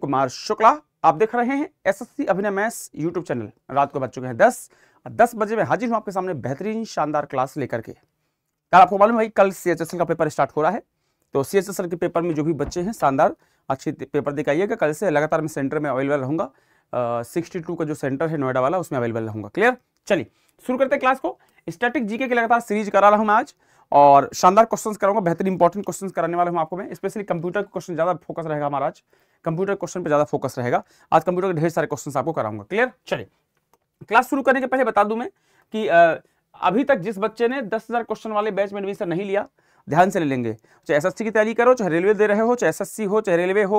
कुमार शुक्ला आप देख रहे हैं एसएससी अभिनय मैस यूट्यूब चैनल रात को बज चुके हैं दस और दस बजे में हाजिर हूं आपके सामने बेहतरीन शानदार क्लास लेकर के कल आपको मालूम है कल सी का पेपर स्टार्ट हो रहा है तो सी के पेपर में जो भी बच्चे हैं शानदार अच्छे पेपर दिखाइएगा कल से लगातार मैं सेंटर में अवेलेबल रहूंगा सिक्सटी टू का जो सेंटर है नोएडा वाला उसमें अवेलेबल रहूंगा क्लियर चलिए शुरू करते हैं क्लास को स्टैटिक जीके की लगातार सीरीज करा रहा हूँ मैं आज और शानदार क्वेश्चंस कराऊंगा बेहतर इंपॉर्टेंट क्वेश्चंस कराने वाले हूँ आपको मैं स्पेशली कंप्यूटर के क्वेश्चन ज़्यादा फोकस रहेगा हमारा आज कंप्यूटर क्वेश्चन पर ज़्यादा फोकस रहेगा आज कंप्यूटर के ढेर सारे क्वेश्चन आपको कराऊंगा क्लियर चलिए क्लास शुरू करने के पहले बता दू मैं कि अभी तक जिस बच्चे ने दस हज़ार क्वेश्चन वाले बैच में एडमिशन नहीं लिया ध्यान से ले लेंगे चाहे एसएससी की तैयारी करो चाहे रेलवे दे रहे हो चाहे एसएससी हो चाहे रेलवे हो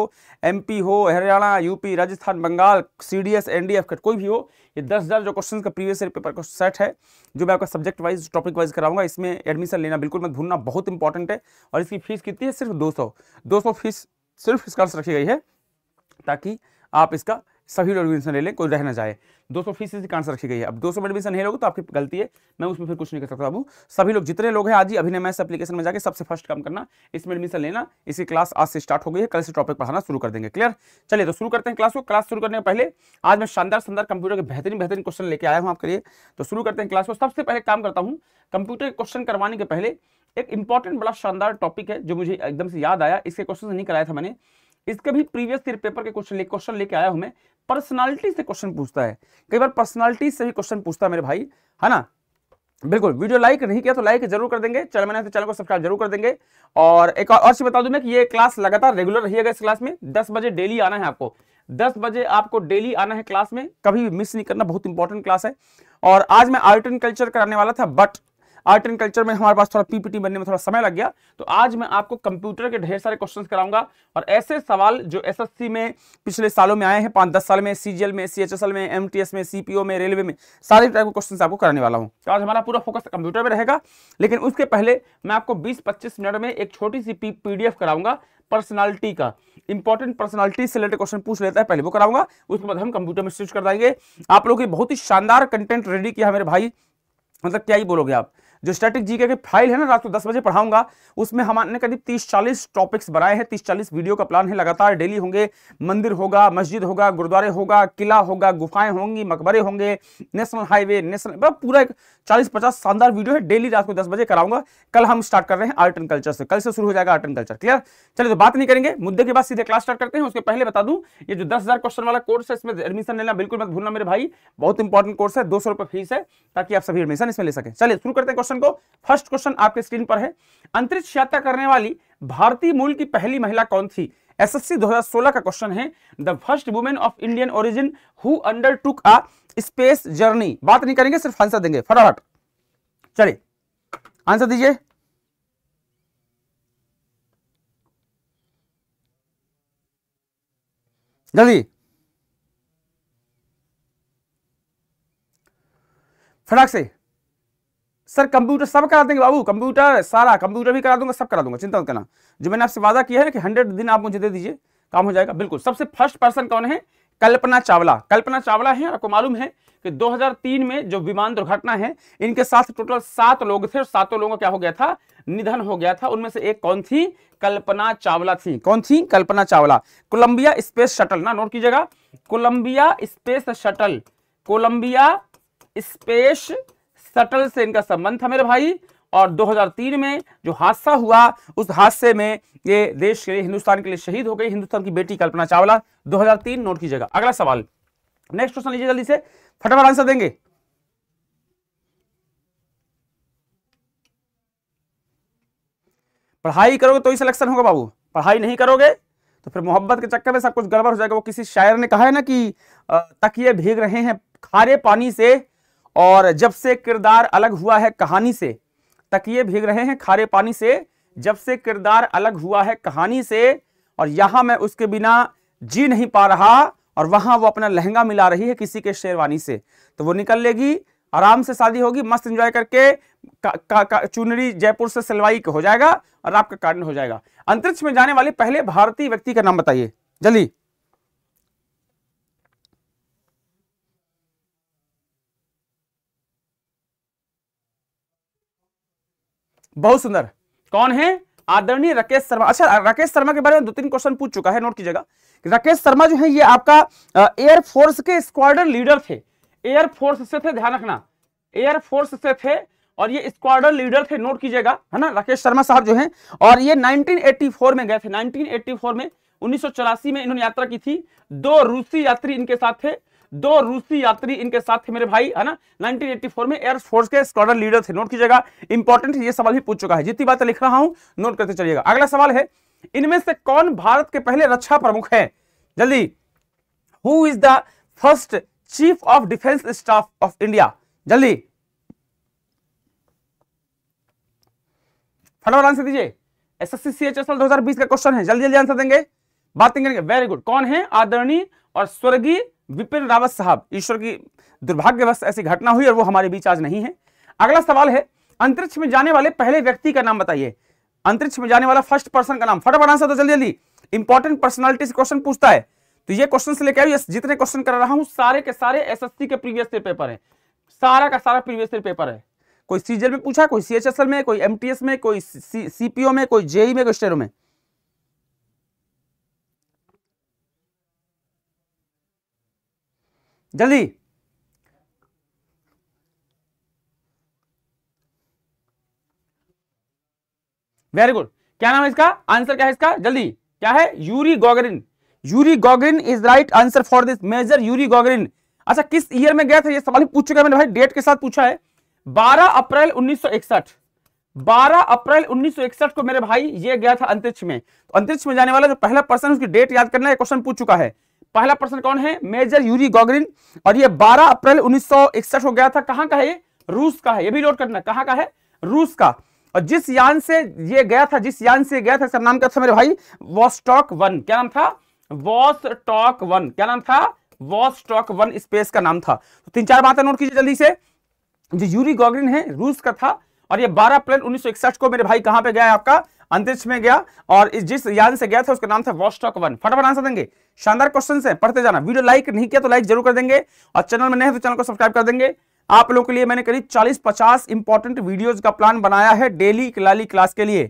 एमपी हो Haryana UP Rajasthan Bengal CDS NDF का कोई भी हो ये दस हज़ार जो क्वेश्चन का प्रीवियस ईयर पेपर का सेट है जो मैं आपका सब्जेक्ट वाइज टॉपिक वाइज कराऊंगा इसमें एडमिशन लेना बिल्कुल मत भूलना बहुत इंपॉर्टेंट है और इसकी फीस कितनी है सिर्फ दो सौ फीस सिर्फ स्कर्स रखी गई है ताकि आप इसका सभी लोग ले लें कोई रह ना जाए दो सौ फीसदी की कांस रखी गई है अब दो सौ एडमिशन नहीं लोगे तो आपकी गलती है मैं उसमें फिर कुछ नहीं कर सकता बाबू सभी लोग जितने लोग हैं आज ही अभिनय मैं एप्लीकेशन में जाकर सबसे फर्स्ट काम करना इसमें एडमिशन लेना इसकी क्लास आज से स्टार्ट हो गई है कल से टॉपिक पढ़ाना शुरू कर देंगे क्लियर चलिए तो शुरू करते हैं क्लास को क्लास शुरू करने पहले आज मैं शानदार शानदार कंप्यूटर के बेहतरीन बेहतरीन क्वेश्चन लेकर आया हूँ आपके लिए तो शुरू करते हैं क्लास को सबसे पहले काम करता हूँ कंप्यूटर के क्वेश्चन करवाने के पहले एक इंपॉर्टेंट बड़ा शानदार टॉपिक है जो मुझे एकदम से याद आया इसके क्वेश्चन नहीं कराया था मैंने इसके भी प्रीवियस ईयर पेपर के क्वेश्चन क्वेश्चन लेके आया हूं मैं पर्सनालिटी से क्वेश्चन पूछता है कई बार पर्सनालिटी से भी क्वेश्चन पूछता है मेरे भाई है ना बिल्कुल वीडियो लाइक नहीं किया तो लाइक जरूर कर देंगे चैनल मैंने चैनल को सब्सक्राइब जरूर कर देंगे और एक और चीज बता दूं मैं कि ये क्लास लगातार रेगुलर रहिएगा इस क्लास में दस बजे डेली आना है आपको दस बजे आपको डेली आना है क्लास में कभी भी मिस नहीं करना बहुत इंपॉर्टेंट क्लास है और आज मैं आर्ट एंड कल्चर कराने वाला था बट आर्ट एंड कल्चर में हमारे पास थोड़ा पीपीटी बनने में थोड़ा समय लग गया तो आज मैं आपको कंप्यूटर के ढेर सारे क्वेश्चन कराऊंगा और ऐसे सवाल जो एसएससी में पिछले सालों में आए हैं पांच दस साल में सीजीएल में सीएचएसएल में एमटीएस में सीपीओ में रेलवे में सारे टाइप के क्वेश्चन आपको कराने वाला हूँ तो आज हमारा पूरा फोकस कंप्यूटर में रहेगा लेकिन उसके पहले मैं आपको बीस पच्चीस मिनट में एक छोटी सी पीडीएफ कराऊंगा पर्सनालिटी का इंपॉर्टेंट पर्सनालिटी से रिलेटेड क्वेश्चन पूछ लेता है पहले वो कराऊंगा उसके बाद हम कंप्यूटर में स्विच कर देंगे आप लोगों की बहुत ही शानदार कंटेंट रेडी किया मेरे भाई मतलब क्या ही बोलोगे आप जो स्टैटिक जीके के फाइल है ना रात को दस बजे पढ़ाऊंगा उसमें हमारे करीब तीस चालीस टॉपिक्स बनाए हैं तीस चालीस वीडियो का प्लान है लगातार डेली होंगे मंदिर होगा मस्जिद होगा गुरुद्वारे होगा किला होगा गुफाएं होंगी मकबरे होंगे नेशनल हाईवे नेशनल पूरा एक चालीस पचास शानदार वीडियो है डेली रात को दस बजे कराऊंगा कल हम स्टार्ट कर रहे हैं आर्ट एंड कल्चर से कल से शुरू हो जाएगा आर्ट एंड कल्चर क्लियर चलिए तो बात नहीं करेंगे मुद्दे के बाद सीधे क्लास स्टार्ट करते हैं उसके पहले बता दूं ये जो दस क्वेश्चन वाला कोर्स है इसमें एडमिशन लेना बिल्कुल मत भूलना मेरे भाई बहुत इंपॉर्टेंट कोर्स है दो फीस है ताकि आप सभी एडमिशन इसमें ले सके चलिए शुरू करते हैं क्वेश्चन को फर्स्ट क्वेश्चन आपके स्क्रीन पर है अंतरिक्ष यात्रा करने वाली भारतीय मूल की पहली महिला कौन थी एसएससी 2016 का क्वेश्चन है the first women of Indian origin who undertook a space journey बात नहीं करेंगे सिर्फ आंसर देंगे फटाफट चलिए आंसर दीजिए जल्दी फटाक से सर कंप्यूटर सब करा देंगे बाबू कंप्यूटर सारा कंप्यूटर भी करा दूंगा सब करा दूंगा चिंता मत करना जो मैंने आपसे वादा किया है कि हंड्रेड दिन आप मुझे दे दीजिए काम हो जाएगा बिल्कुल सबसे फर्स्ट पर्सन कौन है कल्पना चावला कल्पना चावला है आपको मालूम है कि 2003 में जो विमान दुर्घटना है इनके साथ टोटल सात लोग थे सातों लोगों का क्या हो गया था निधन हो गया था उनमें से एक कौन थी कल्पना चावला थी कौन थी Kalpana Chawla Columbia space shuttle ना नोट कीजिएगा Columbia space shuttle Columbia space shuttle से इनका संबंध था मेरे भाई और 2003 में जो हादसा हुआ उस हादसे में ये देश के लिए हिंदुस्तान के लिए शहीद हो गई हिंदुस्तान की बेटी कल्पना चावला 2003 नोट की जगह अगला सवाल नेक्स्ट क्वेश्चन लीजिए जल्दी से फटाफट आंसर देंगे पढ़ाई करोगे तो ही सिलेक्शन होगा बाबू पढ़ाई नहीं करोगे तो फिर मोहब्बत के चक्कर में सब कुछ गड़बड़ हो जाएगा वो किसी शायर ने कहा है ना कि तकिए भीग रहे हैं खारे पानी से और जब से किरदार अलग हुआ है कहानी से तकिए भीग रहे हैं खारे पानी से जब से किरदार अलग हुआ है कहानी से और यहाँ मैं उसके बिना जी नहीं पा रहा और वहां वो अपना लहंगा मिला रही है किसी के शेरवानी से तो वो निकल लेगी आराम से शादी होगी मस्त एंजॉय करके का, का, का, चुनरी जयपुर से सिलवाई हो जाएगा और आपका कारण हो जाएगा अंतरिक्ष में जाने वाले पहले भारतीय व्यक्ति का नाम बताइए जल्दी बहुत सुंदर कौन है आदरणीय राकेश शर्मा अच्छा राकेश शर्मा के बारे में दो तीन क्वेश्चन पूछ चुका है नोट कीजिएगा राकेश शर्मा जो है ये आपका एयरफोर्स के स्क्वाडन लीडर थे एयरफोर्स से थे ध्यान रखना एयरफोर्स से थे और ये स्क्वाडन लीडर थे नोट कीजिएगा है ना राकेश शर्मा साहब जो हैं और ये 1984 में गए थे 1984 में उन्नीस में इन्होंने यात्रा की थी दो रूसी यात्री इनके साथ थे दो रूसी यात्री इनके साथ थे मेरे भाई है ना 1984 में एयर फोर्स के स्क्वाडन लीडर थे नोट कीजिएगा इंपॉर्टेंट ये सवाल भी पूछ चुका है जितनी बात लिख रहा हूं नोट करते चलिएगा अगला सवाल है इनमें से कौन भारत के पहले रक्षा प्रमुख है जल्दी who is the first chief of defence staff of India जल्दी फटाफट आंसर दीजिए एसएससी सीएचएसएल 2020 का क्वेश्चन है जल्दी जल्दी आंसर देंगे बातें करेंगे वेरी गुड कौन है आदरणीय और स्वर्गीय विपिन रावत साहब ईश्वर की दुर्भाग्यवश ऐसी घटना हुई और वो हमारे बीच आज नहीं है अगला सवाल है अंतरिक्ष में जाने वाले पहले व्यक्ति का नाम बताइए अंतरिक्ष में जाने वाला फर्स्ट पर्सन का नाम फटाफट आंसर तो जल्दी जल्दी इंपॉर्टेंट पर्सनलिटी से क्वेश्चन पूछता है तो ये क्वेश्चन से लेकर जितने क्वेश्चन कर रहा हूं सारे के सारे एस के प्रीवियस ईयर पेपर है सारा का सारा प्रीवियस ईयर पेपर है कोई सीजीएल में पूछा कोई सीएचएसएल में कोई एमटीएस में कोई सीपीओ में कोई जेई e में कोई स्टेरो में जल्दी वेरी गुड क्या नाम है इसका आंसर क्या है इसका जल्दी क्या है Yuri Gagarin Yuri Gagarin is right answer for this major Yuri Gagarin अच्छा किस ईयर में गया था ये सवाल पूछ चुका मैंने भाई डेट के साथ पूछा है 12 अप्रैल 1961 12 अप्रैल 1961 को मेरे भाई ये गया था अंतरिक्ष में तो अंतरिक्ष में जाने वाला जो पहला पर्सन उसकी डेट याद करना है क्वेश्चन पूछ चुका है पहला पर्सन कौन है मेजर यूरी गोगरिन और ये 12 अप्रैल 1961 हो गया था कहां का है ये रूस का है ये भी नोट करना कहां का है रूस का और जिस यान से ये गया था जिस यान से गया था सर नाम क्या था मेरे भाई वॉस्टॉक वन क्या नाम था वॉस्टॉक वन क्या नाम था वॉस्टॉक वन स्पेस का नाम था तो तीन चार बातें नोट कीजिए जल्दी से जो यूरी गोगरिन है रूस का था और ये 12 अप्रैल 1961 को मेरे भाई कहां पे गया है आपका अंतरिक्ष में गया और इस जिस यान से गया था उसका नाम था वॉस्टॉक वन फटाफट आंसर देंगे शानदार क्वेश्चन है पढ़ते जाना वीडियो लाइक नहीं किया तो लाइक जरूर कर देंगे और चैनल में नहीं तो चैनल को सब्सक्राइब कर देंगे आप लोगों के लिए मैंने करीब चालीस पचास इंपॉर्टेंट वीडियोज का प्लान बनाया है डेली लाली क्लास के लिए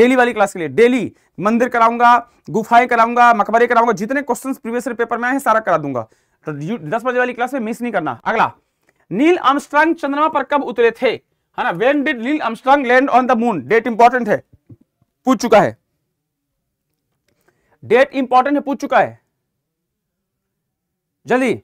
डेली वाली क्लास के लिए डेली मंदिर कराऊंगा गुफाएं कराऊंगा मकबरे कराऊंगा जितने क्वेश्चन प्रीवियस पेपर में आए सारा करा दूंगा तो दस बजे वाली क्लास में मिस नहीं करना अगला नील आर्मस्ट्रांग चंद्रमा पर कब उतरे थे है ना when did Neil Armstrong land on the moon date important है पूछ चुका है डेट इंपॉर्टेंट है पूछ चुका है जल्दी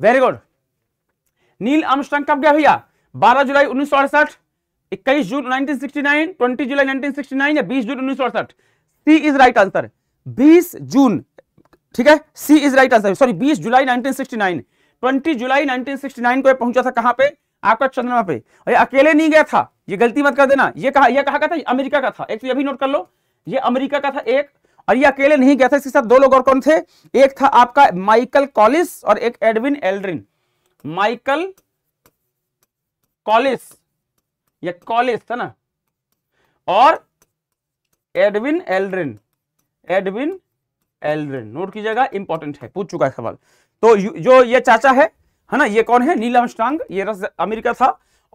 वेरी गुड नील अमस्टंग कब गया भैया 12 जुलाई उन्नीस सौ अड़सठ इक्कीस जून 1969, 20 जुलाई 1969 या 20 जून उन्नीस सौ अड़सठ टी इज राइट आंसर 20 जून ठीक है C is right answer sorry 20 जुलाई 1969 20 जुलाई 1969 को पहुंचा था कहां पे आपका चंद्रमा पे और ये अकेले नहीं गया था ये गलती मत कर देना ये कहा ये कहा का था अमेरिका का था एक तो ये भी नोट कर लो ये अमेरिका का था एक और ये अकेले नहीं गया था इसके साथ दो लोग और कौन थे एक था आपका माइकल कॉलिस और एक एडविन एल्ड्रिन माइकल कॉलिस या कॉलिस था ना और Edwin Aldrin Edwin Aldrin note कीजिएगा इंपॉर्टेंट है पूछ चुका है सवाल तो जो ये चाचा है है ना ये कौन है नील अमस्ट्रांग ये अमेरिका था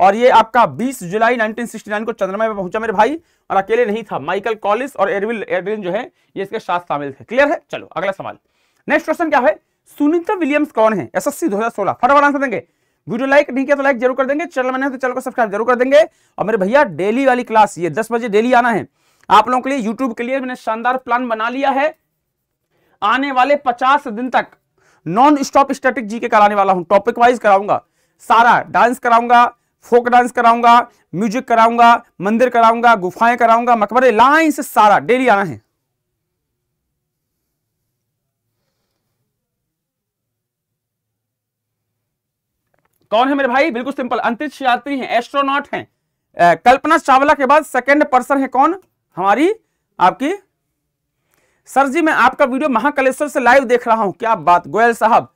और ये आपका 20 जुलाई 1969 को चंद्रमा में पहुंचा मेरे भाई और अकेले नहीं था माइकल कॉलिस और एडविन एडविन जो है ये इसके साथ शामिल थे क्लियर है चलो अगला सवाल नेक्स्ट क्वेश्चन क्या है सुनीता विलियम्स कौन है एस एस फटाफट आंसर देंगे वीडियो लाइक नहीं किया तो लाइक जरूर कर देंगे चैनल मैंने तो चैनल को सब्सक्राइब जरूर कर देंगे और मेरे भैया डेली वाली क्लास ये दस बजे डेली आना है आप लोगों के लिए यूट्यूब के लिए मैंने शानदार प्लान बना लिया है आने वाले पचास दिन तक नॉन स्टॉप स्टैटिक जीके कराने वाला हूं टॉपिक वाइज कराऊंगा सारा डांस कराऊंगा फोक डांस कराऊंगा म्यूजिक कराऊंगा मंदिर कराऊंगा गुफाएं कराऊंगा मकबरे लाइन से सारा डेली आना है कौन है मेरे भाई बिल्कुल सिंपल अंतरिक्ष यात्री हैं एस्ट्रोनॉट हैं कल्पना चावला के बाद सेकंड पर्सन है कौन हमारी आपकी सर जी मैं आपका वीडियो महाकालेश्वर से लाइव देख रहा हूं क्या बात गोयल साहब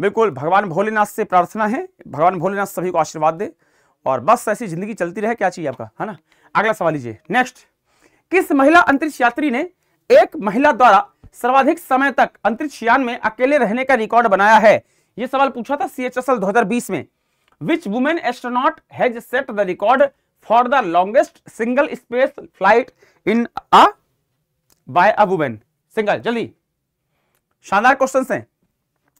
बिल्कुल भगवान भोलेनाथ से प्रार्थना है भगवान भोलेनाथ सभी को आशीर्वाद दे और बस ऐसी जिंदगी चलती रहे क्या चाहिए आपका है ना अगला सवाल लीजिए नेक्स्ट किस महिला अंतरिक्ष यात्री ने एक महिला द्वारा सर्वाधिक समय तक अंतरिक्ष यान में अकेले रहने का रिकॉर्ड बनाया है यह सवाल पूछा था सी एच एस एल दो हजार बीस में which women astronaut has set the record for the longest single space flight in a by a women single जल्दी शानदार क्वेश्चन है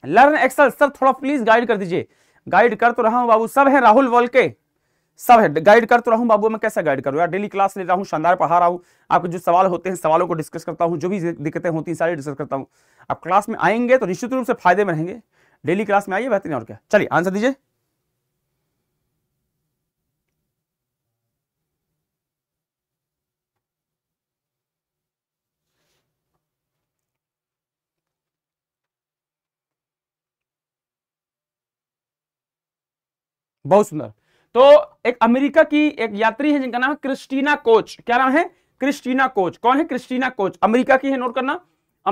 लर्न एक्सल सर थोड़ा प्लीज गाइड कर दीजिए गाइड कर तो रहा हूं बाबू सब है राहुल वोल के सब है गाइड कर तो रहा हूं बाबू मैं कैसे गाइड करूं यार डेली क्लास ले रहा हूं शानदार पढ़ा रहा हूं आपके जो सवाल होते हैं सवालों को डिस्कस करता हूं जो भी दिक्कतें होती हैं सारी डिस्कस करता हूं आप क्लास में आएंगे तो निश्चित रूप से फायदे में रहेंगे डेली क्लास में आइए बेहतरीन और क्या चलिए आंसर दीजिए बहुत सुंदर तो एक अमेरिका की एक यात्री है जिनका नाम है क्रिस्टीना कोच क्या नाम है क्रिस्टीना कोच कौन है क्रिस्टीना कोच अमेरिका की है नोट करना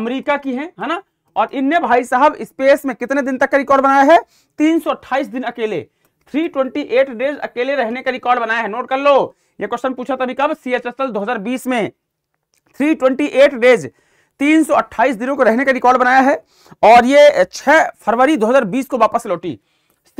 अमेरिका की है है ना और इनने भाई साहब स्पेस में कितने दिन तक का रिकॉर्ड बनाया है 328 दिन अकेले 328 डेज अकेले रहने का रिकॉर्ड बनाया है नोट कर लो ये क्वेश्चन पूछा था कब सी एच एस एल दो में 328 डेज 328 दिनों को रहने का रिकॉर्ड बनाया है और ये 6 फरवरी 2020 को वापस लौटी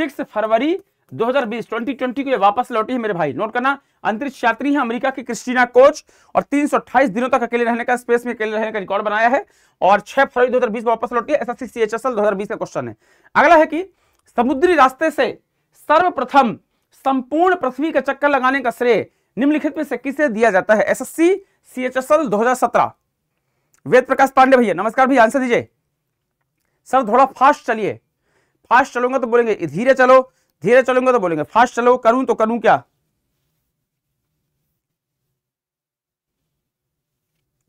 6 फरवरी 2020 को ये वापस लौटी है मेरे भाई नोट करना अंतरिक्ष यात्री है अमेरिका की क्रिस्टीना कोच और 328 दिनों तक अकेले रहने का स्पेस में अकेले रहने का रिकॉर्ड बनाया है और 6 फरवरी 2020 वापस लौटी है एसएससी सीएचएसएल 2020 का क्वेश्चन है अगला है कि समुद्री रास्ते से सर्वप्रथम संपूर्ण पृथ्वी का चक्कर लगाने का श्रेय निम्नलिखित में से किसे दिया जाता है एसएससी सीएचएसएल 2017 वेद प्रकाश पांडे भैया नमस्कार भैया आंसर दीजिए सर थोड़ा फास्ट चलिए फास्ट चलूंगा तो बोलेंगे धीरे चलो धीरे चलूंगा तो बोलेंगे फास्ट चलो करूं तो करूं क्या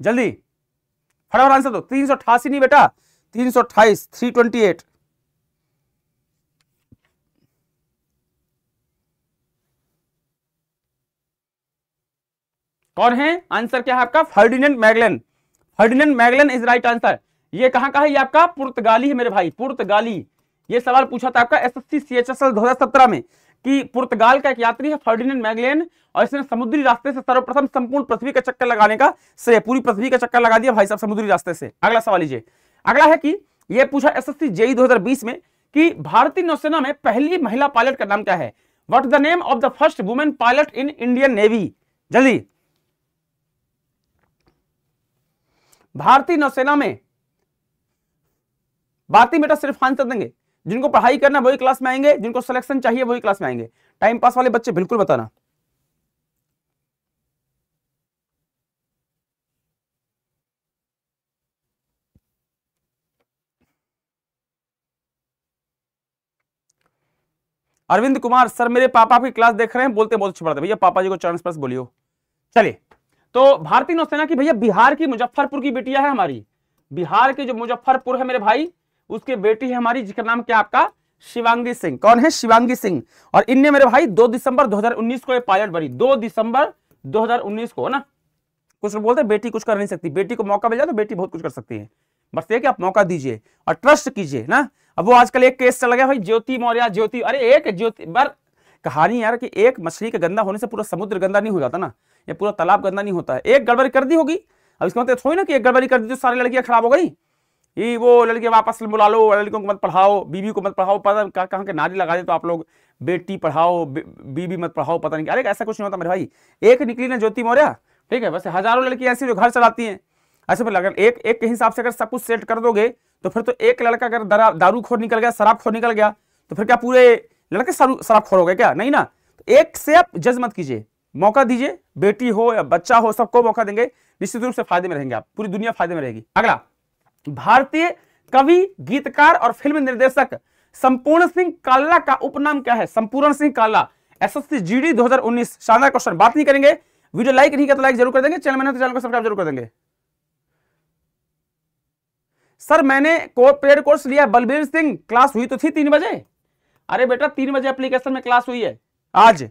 जल्दी फटाफट आंसर दो तीन सौ अठासी नहीं बेटा तीन सौ अट्ठाईस थ्री ट्वेंटी एट कौन है आंसर क्या है आपका Ferdinand Magellan Ferdinand Magellan is right answer ये कहां का है ये आपका पुर्तगाली है मेरे भाई पुर्तगाली ये सवाल पूछा था आपका एसएससी सीएचएसएल 2017 में कि पुर्तगाल का एक यात्री है फर्डिनेंड मैगलेन और इसने समुद्री रास्ते से सर्वप्रथम संपूर्ण पृथ्वी का चक्कर लगाने का श्रेय पूरी पृथ्वी का चक्कर लगा दिया भाई साहब समुद्री रास्ते से अगला सवाल लीजिए अगला है कि यह पूछा एस जेई 2020 में कि भारतीय नौसेना में पहली महिला पायलट का नाम क्या है what the name of the first women pilot in Indian navy जल्दी भारतीय नौसेना में बाती बेटा सिर्फ आंसर देंगे जिनको पढ़ाई करना वही क्लास में आएंगे जिनको सिलेक्शन चाहिए वही क्लास में आएंगे टाइम पास वाले बच्चे बिल्कुल बताना अरविंद कुमार सर मेरे पापा की क्लास देख रहे हैं बोलते बहुत अच्छे बात भैया पापा जी को चांस पास बोलियो चलिए तो भारतीय नौसेना की भैया बिहार की मुजफ्फरपुर की बेटिया है हमारी बिहार के जो मुजफ्फरपुर है मेरे भाई उसके बेटी है हमारी जिसका नाम क्या आपका शिवांगी सिंह कौन है शिवांगी सिंह और इनने मेरे भाई दो दिसंबर 2019 को ये पायलट बनी दो दिसंबर 2019 को है ना कुछ लोग बोलते हैं बेटी कुछ कर नहीं सकती बेटी को मौका मिल जाए तो बेटी बहुत कुछ कर सकती है बस ये कि आप मौका दीजिए और ट्रस्ट कीजिए ना अब वो आजकल एक केस चल गया भाई ज्योति मौर्य ज्योति अरे एक ज्योति बार कहानी यार कि एक मछली का गंदा होने से पूरा समुद्र गंदा नहीं हो जाता ना या पूरा तालाब गंदा नहीं होता है एक गड़बड़ी कर दी होगी अब इसका मतलब थोड़ी ना कि एक गड़बड़ी कर दी तो सारी लड़कियां खराब हो गई ये वो लड़के वापस बुला लो लड़कियों को मत पढ़ाओ बीबी को मत पढ़ाओ पता कहाँ कहाँ के नारे लगा दे तो आप लोग बेटी पढ़ाओ बीबी मत पढ़ाओ पता नहीं अरे ऐसा कुछ नहीं होता मेरे भाई एक निकली ना ज्योति मौर्य ठीक है वैसे हजारों लड़की ऐसी जो घर चलाती हैं ऐसे अच्छा, पर अगर एक एक के हिसाब से अगर सब कुछ सेट कर दोगे तो फिर तो एक लड़का अगर दारू खोर निकल गया शराब खोर निकल गया तो फिर क्या पूरे लड़के शराब खोर हो गए क्या नहीं ना तो एक से आप जज मत कीजिए मौका दीजिए बेटी हो या बच्चा हो सबको मौका देंगे निश्चित रूप से फायदे में रहेंगे आप पूरी दुनिया फायदे में रहेगी अगला भारतीय कवि गीतकार और फिल्म निर्देशक संपूर्ण सिंह काला का उपनाम क्या है संपूर्ण सिंह काला एसएससी जीडी 2019 शानदार क्वेश्चन बात नहीं करेंगे वीडियो लाइक नहीं किया तो लाइक जरूर कर देंगे चैनल में तो चैनल को सब्सक्राइब जरूर कर देंगे सर मैंने को, पेड कोर्स लिया बलबीर सिंह क्लास हुई तो थी तीन बजे अरे बेटा तीन बजे एप्लीकेशन में क्लास हुई है आज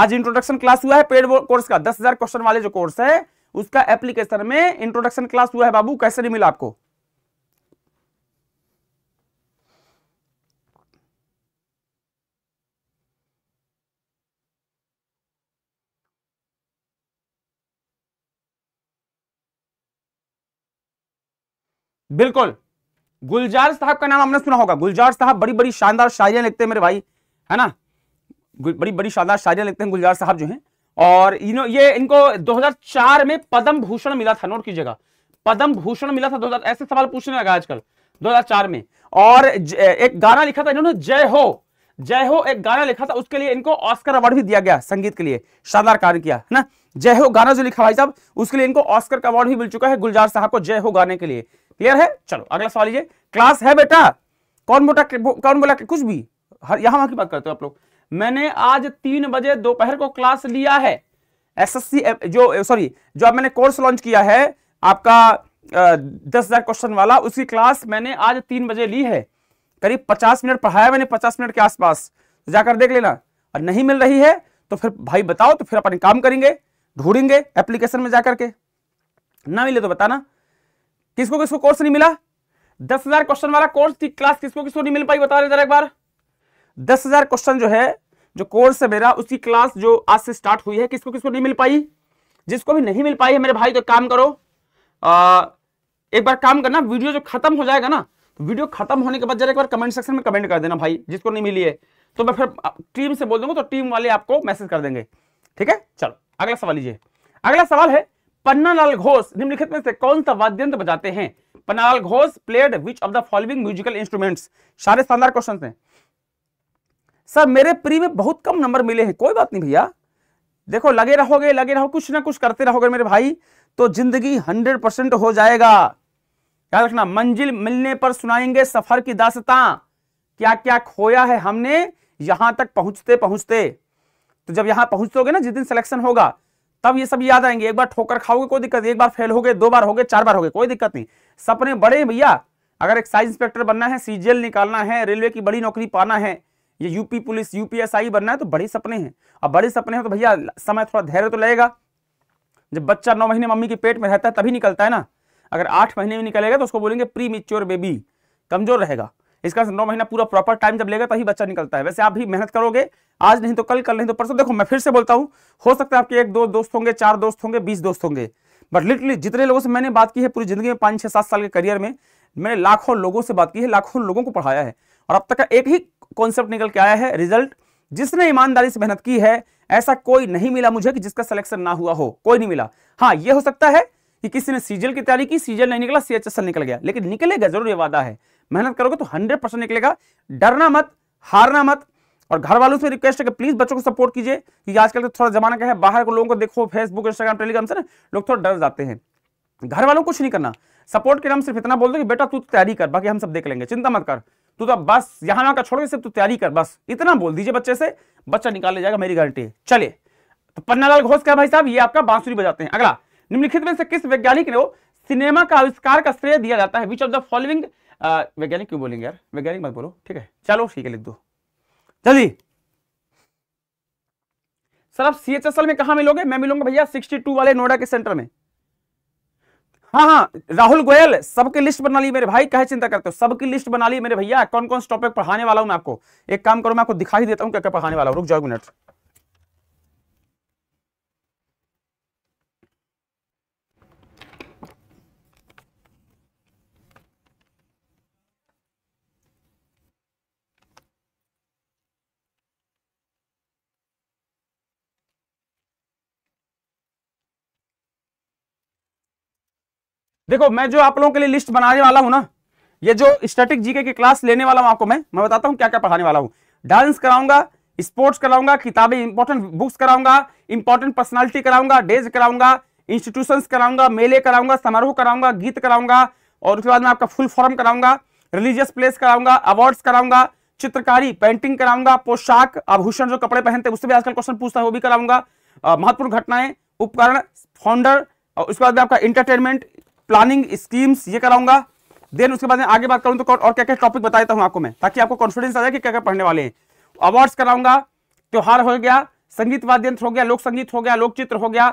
आज इंट्रोडक्शन क्लास हुआ है पेड कोर्स का दस हजार क्वेश्चन वाले जो कोर्स है उसका एप्लीकेशन में इंट्रोडक्शन क्लास हुआ है बाबू कैसे नहीं मिला आपको बिल्कुल गुलजार साहब का नाम आपने सुना होगा गुलजार साहब बड़ी बड़ी शानदार शायरियां लिखते हैं मेरे भाई है ना बड़ी बड़ी शानदार शायरियां लिखते हैं गुलजार साहब जो हैं और यू नो ये इनको 2004 में पद्म भूषण मिला था नोट कीजिएगा पद्म भूषण मिला था 2000 ऐसे सवाल पूछने लगा आजकल 2004 में और एक गाना लिखा था इन्होंने जय हो जय हो एक गाना लिखा था उसके लिए इनको ऑस्कर अवार्ड भी दिया गया संगीत के लिए शानदार कार्य किया है ना जय हो गाना जो लिखा भाई साहब उसके लिए इनको ऑस्कर का अवार्ड भी मिल चुका है गुलजार साहब को जय हो गाने के लिए क्लियर है चलो अगला सवाल लीजिए क्लास है बेटा कौन बोटा कौन बोला कुछ भी यहां वहां की बात करते हो आप लोग मैंने आज तीन बजे दोपहर को क्लास लिया है एसएससी eh, जो सॉरी eh, जो अब मैंने कोर्स लॉन्च किया है आपका eh, दस हजार क्वेश्चन वाला उसकी क्लास मैंने आज तीन बजे ली है करीब पचास मिनट पढ़ाया मैंने पचास मिनट के आसपास जाकर देख लेना और नहीं मिल रही है तो फिर भाई बताओ तो फिर अपन काम करेंगे ढूंढेंगे एप्लीकेशन में जाकर के ना मिले तो बताना किसको किसको कोर्स नहीं मिला दस हजार क्वेश्चन वाला कोर्स की क्लास किसको किसको नहीं मिल पाई बता रहे जरा एक बार दस हजार क्वेश्चन जो है जो कोर्स है मेरा उसकी क्लास जो आज से स्टार्ट हुई है किसको किसको नहीं मिल पाई जिसको भी नहीं मिल पाई है मेरे भाई तो काम करो आ, एक बार काम करना वीडियो जो खत्म हो जाएगा ना तो वीडियो खत्म होने के बाद जरा एक बार कमेंट सेक्शन में कमेंट कर देना भाई जिसको नहीं मिली है तो मैं फिर टीम से बोल दूंगा तो टीम वाले आपको मैसेज कर देंगे ठीक है चलो अगला सवाल लीजिए अगला सवाल है पन्ना लाल घोष निम्नलिखित में से कौन सा वाद्यंत्र बजाते हैं Pannalal Ghosh played which of the following musical instruments सारे शानदार क्वेश्चन हैं सर मेरे प्री में बहुत कम नंबर मिले हैं कोई बात नहीं भैया देखो लगे रहोगे लगे रहो कुछ ना कुछ करते रहोगे मेरे भाई तो जिंदगी हंड्रेड परसेंट हो जाएगा याद रखना मंजिल मिलने पर सुनाएंगे सफर की दासता क्या क्या खोया है हमने यहां तक पहुंचते पहुंचते तो जब यहां पहुंचोगे ना जिस दिन सिलेक्शन होगा तब ये सब याद आएंगे एक बार ठोकर खाओगे कोई दिक्कत नहीं एक बार फेल हो गए दो बार हो गए चार बार हो गए कोई दिक्कत नहीं सपने बड़े भैया अगर एक्साइज इंस्पेक्टर बनना है सीजीएल निकालना है रेलवे की बड़ी नौकरी पाना है ये यूपी पुलिस यूपीएसआई बनना है तो बड़े सपने हैं अब बड़े सपने हैं तो भैया समय थोड़ा धैर्य तो लगेगा जब बच्चा नौ महीने मम्मी के पेट में रहता है तभी निकलता है ना अगर आठ महीने में निकलेगा तो उसको बोलेंगे प्री मेच्योर बेबी कमजोर रहेगा इसका नौ महीना पूरा प्रॉपर टाइम जब लेगा तभी बच्चा निकलता है वैसे आप भी मेहनत करोगे आज नहीं तो कल कल नहीं तो परसों देखो मैं फिर से बोलता हूँ हो सकता है आपके एक दो दोस्त होंगे चार दोस्त होंगे बीस दोस्त होंगे बट लिटरली जितने लोगों से मैंने बात की है पूरी जिंदगी में पांच छह सात साल के करियर में मैंने लाखों लोगों से बात की है लाखों लोगों को पढ़ाया है और अब तक का एक ही कॉन्सेप्ट निकल के आया है रिजल्ट जिसने ईमानदारी से मेहनत की है ऐसा कोई नहीं मिला मुझे कि जिसका सिलेक्शन ना हुआ हो कोई नहीं मिला हाँ ये हो सकता है कि किसी ने सीजल की तैयारी की सीजल नहीं निकला सी निकल गया लेकिन निकलेगा जरूर ये वादा है मेहनत करोगे तो हंड्रेड परसेंट निकलेगा डरना मत हारना मत और घर वालों से रिक्वेस्ट है कि प्लीज बच्चों को सपोर्ट कीजिए कि आजकल तो थोड़ा जमाना क्या है बाहर के लोगों को देखो फेसबुक इंस्टाग्राम टेलीग्राम से ना लोग थोड़ा डर जाते हैं घर वालों कुछ नहीं करना सपोर्ट के नाम सिर्फ इतना बोल दो कि बेटा तू तैयारी कर बाकी हम सब देख लेंगे चिंता मत कर तू तो बस यहां वहां का छोड़ के तू तैयारी कर बस इतना बोल दीजिए बच्चे से बच्चा निकाल ले जाएगा मेरी गारंटी है चले तो पन्नालाल घोष क्या भाई साहब ये आपका बांसुरी बजाते हैं अगला निम्नलिखित में से किस वैज्ञानिक ने सिनेमा का आविष्कार का श्रेय दिया जाता है विच ऑफ द फॉलोइंग वैज्ञानिक क्यों बोलेंगे यार वैज्ञानिक मत बोलो ठीक है चलो ठीक है लिख दो जल्दी सर आप सी में कहा मिलोगे मैं मिलूंगा भैया सिक्सटी वाले नोएडा के सेंटर में हाँ हाँ राहुल गोयल सबकी लिस्ट बना ली मेरे भाई कहे चिंता करते हो सबकी लिस्ट बना ली मेरे भैया कौन कौन से टॉपिक पढ़ाने वाला हूँ मैं आपको एक काम करो मैं आपको दिखाई देता हूँ क्या क्या पढ़ाने वाला हूँ रुक जाओ मिनट देखो मैं जो आप लोगों के लिए लिस्ट बनाने वाला हूँ ना ये जो स्टैटिक जीके की क्लास लेने वाला हूँ आपको मैं मैं बताता हूँ क्या क्या पढ़ाने वाला हूँ डांस कराऊंगा स्पोर्ट्स कराऊंगा किताबें इंपॉर्टेंट बुक्स कराऊंगा इंपॉर्टेंट पर्सनालिटी कराऊंगा डेज कराऊंगा इंस्टीट्यूशंस कराऊंगा मेले कराऊंगा समारोह कराऊंगा गीत कराऊंगा और उसके बाद में आपका फुल फॉर्म कराऊंगा रिलीजियस प्लेस कराऊंगा अवार्ड्स कराऊंगा चित्रकारी पेंटिंग कराऊंगा पोशाक आभूषण जो कपड़े पहनते हैं उससे भी आजकल क्वेश्चन पूछता है वो भी कराऊंगा महत्वपूर्ण घटनाएं उपकरण फाउंडर और उसके बाद में आपका इंटरटेनमेंट प्लानिंग स्कीम्स ये कराऊंगा देन उसके बाद आगे बात करूँ तो और क्या क्या टॉपिक बता देता हूँ आपको मैं ताकि आपको कॉन्फिडेंस आ जाए कि क्या क्या पढ़ने वाले हैं अवार्ड्स कराऊंगा त्यौहार हो गया संगीत वाद्य यंत्र हो गया लोक संगीत हो गया लोक चित्र हो गया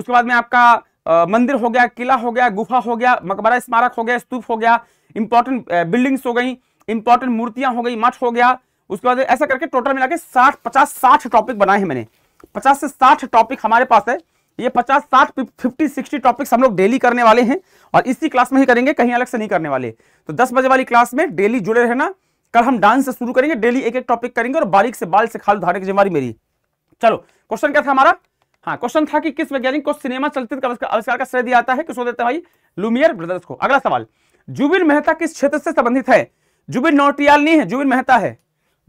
उसके बाद में आपका मंदिर हो गया किला हो गया गुफा हो गया मकबरा स्मारक हो गया स्तूप हो गया इंपॉर्टेंट बिल्डिंग्स हो गई इंपॉर्टेंट मूर्तियां हो गई मठ हो गया उसके बाद ऐसा करके टोटल मिला के साठ पचास साठ टॉपिक बनाए हैं मैंने पचास से साठ टॉपिक हमारे पास है ये पचास साठ फिफ्टी सिक्सटी टॉपिक्स हम लोग डेली करने वाले हैं और इसी क्लास में ही करेंगे कहीं अलग से नहीं करने वाले तो दस बजे वाली क्लास में डेली जुड़े रहना कल हम डांस से शुरू करेंगे डेली एक एक टॉपिक करेंगे और बारीक से बाल से खाल उधारने की जिम्मेवारी मेरी चलो क्वेश्चन क्या था हमारा हाँ क्वेश्चन था कि किस वैज्ञानिक को सिनेमा चलचित्र आविष्कार का श्रेय दिया जाता है किसको देते हैं भाई लुमियर ब्रदर्स को अगला सवाल जुबिन मेहता किस क्षेत्र से संबंधित है जुबिन नोटियाल नहीं है जुबिन मेहता है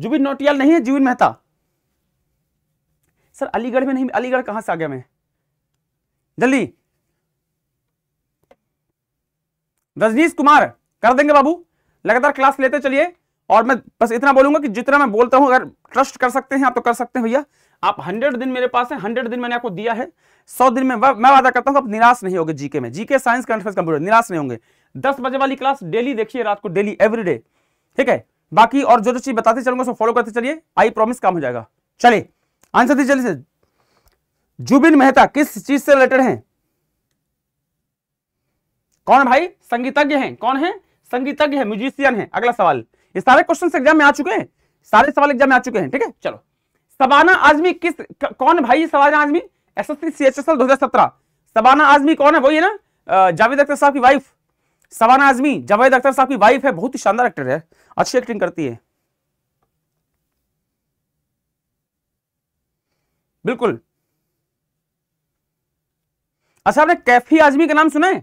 जुबिन नोटियाल नहीं है जुबिन मेहता सर अलीगढ़ में नहीं अलीगढ़ कहां से आ गया मैं जल्दी रजनीश कुमार कर देंगे बाबू लगातार क्लास लेते चलिए और मैं बस इतना बोलूंगा कि जितना मैं बोलता हूं अगर ट्रस्ट कर सकते हैं आप तो कर सकते हैं भैया आप हंड्रेड दिन मेरे पास है हंड्रेड दिन मैंने आपको दिया है सौ दिन में मैं वादा करता हूं आप निराश नहीं होगे जीके में जीके साइंस कॉन्फ्रेंस कंप्यूटर निराश नहीं होंगे दस बजे वाली क्लास डेली देखिए रात को डेली एवरीडे ठीक है बाकी और जो जो चीज बताते चलूंगा उसको फॉलो करते चलिए आई प्रॉमिस काम हो जाएगा चलिए आंसर दीजिए जल्दी से जुबिन मेहता किस चीज से रिलेटेड हैं कौन भाई संगीतज्ञ हैं कौन है संगीतज्ञ है म्यूजिशियन है अगला सवाल ये सारे क्वेश्चन एग्जाम में आ चुके हैं सारे सवाल एग्जाम में आ चुके हैं ठीक है चलो सबाना आजमी किस कौन भाई Shabana Azmi S S C C H S L दो हजार सत्रह सबाना आजमी कौन है वही है ना जावेद अख्तर साहब की वाइफ सबाना आजमी जावेद अख्तर साहब की वाइफ है बहुत ही शानदार एक्टर है अच्छी एक्टिंग करती है बिल्कुल अच्छा आपने कैफी आजमी का नाम सुना है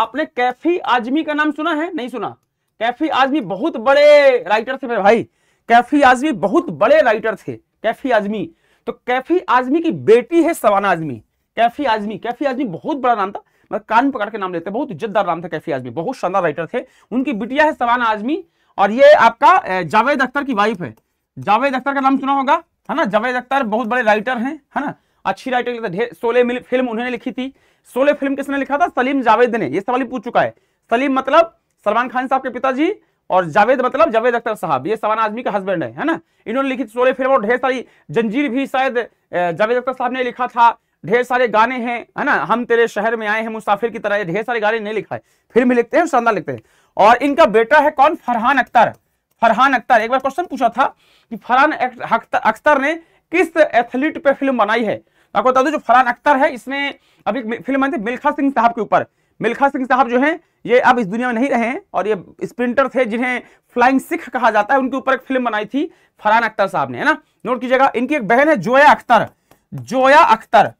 आपने कैफी आजमी का नाम सुना है नहीं सुना कैफी आजमी बहुत बड़े राइटर थे मेरे भाई कैफी आजमी बहुत बड़े राइटर थे कैफी आजमी तो कैफी आजमी की बेटी है सवाना आजमी कैफी आजमी कैफी आजमी बहुत बड़ा नाम था मतलब कान पकड़ के नाम लेते बहुत इज्जतदार नाम था कैफी आजमी बहुत शानदार राइटर थे उनकी बिटिया है सवाना आजमी और ये आपका जावेद अख्तर की वाइफ है जावेद अख्तर का नाम सुना होगा है ना जावेद अख्तर बहुत बड़े राइटर हैं है ना अच्छी राइटर लिखता ढेर सोलह फिल्म उन्होंने लिखी थी सोलह फिल्म किसने लिखा था सलीम जावेद ने यह सवाल पूछ चुका है सलीम मतलब सलमान खान साहब के पिताजी और जावेद मतलब जावेद अख्तर साहब ये सवान आजमी का हस्बैंड है है ना इन्होंने लिखी सोलह फिल्म और ढेर सारी जंजीर भी शायद जावेद अख्तर साहब ने लिखा था ढेर सारे गाने हैं है ना हम तेरे शहर में आए हैं मुसाफिर की तरह ढेर सारे गाने नहीं लिखा है फिर भी लिखते हैं शानदार लिखते हैं और इनका बेटा है कौन फरहान अख्तर फरहान अख्तर एक बार क्वेश्चन पूछा था कि फरहान अख्तर ने किस एथलीट पे फिल्म बनाई है आपको बता दूं जो फरहान अख्तर है इसने अभी फिल्म बनी थी मिल्खा सिंह साहब के ऊपर मिल्खा सिंह साहब जो है ये अब इस दुनिया में नहीं रहे और ये स्प्रिंटर थे जिन्हें फ्लाइंग सिख कहा जाता है उनके ऊपर एक फिल्म बनाई थी फरहान अख्तर साहब ने है ना नोट कीजिएगा इनकी एक बहन है जोया अख्तर जोया अख्तर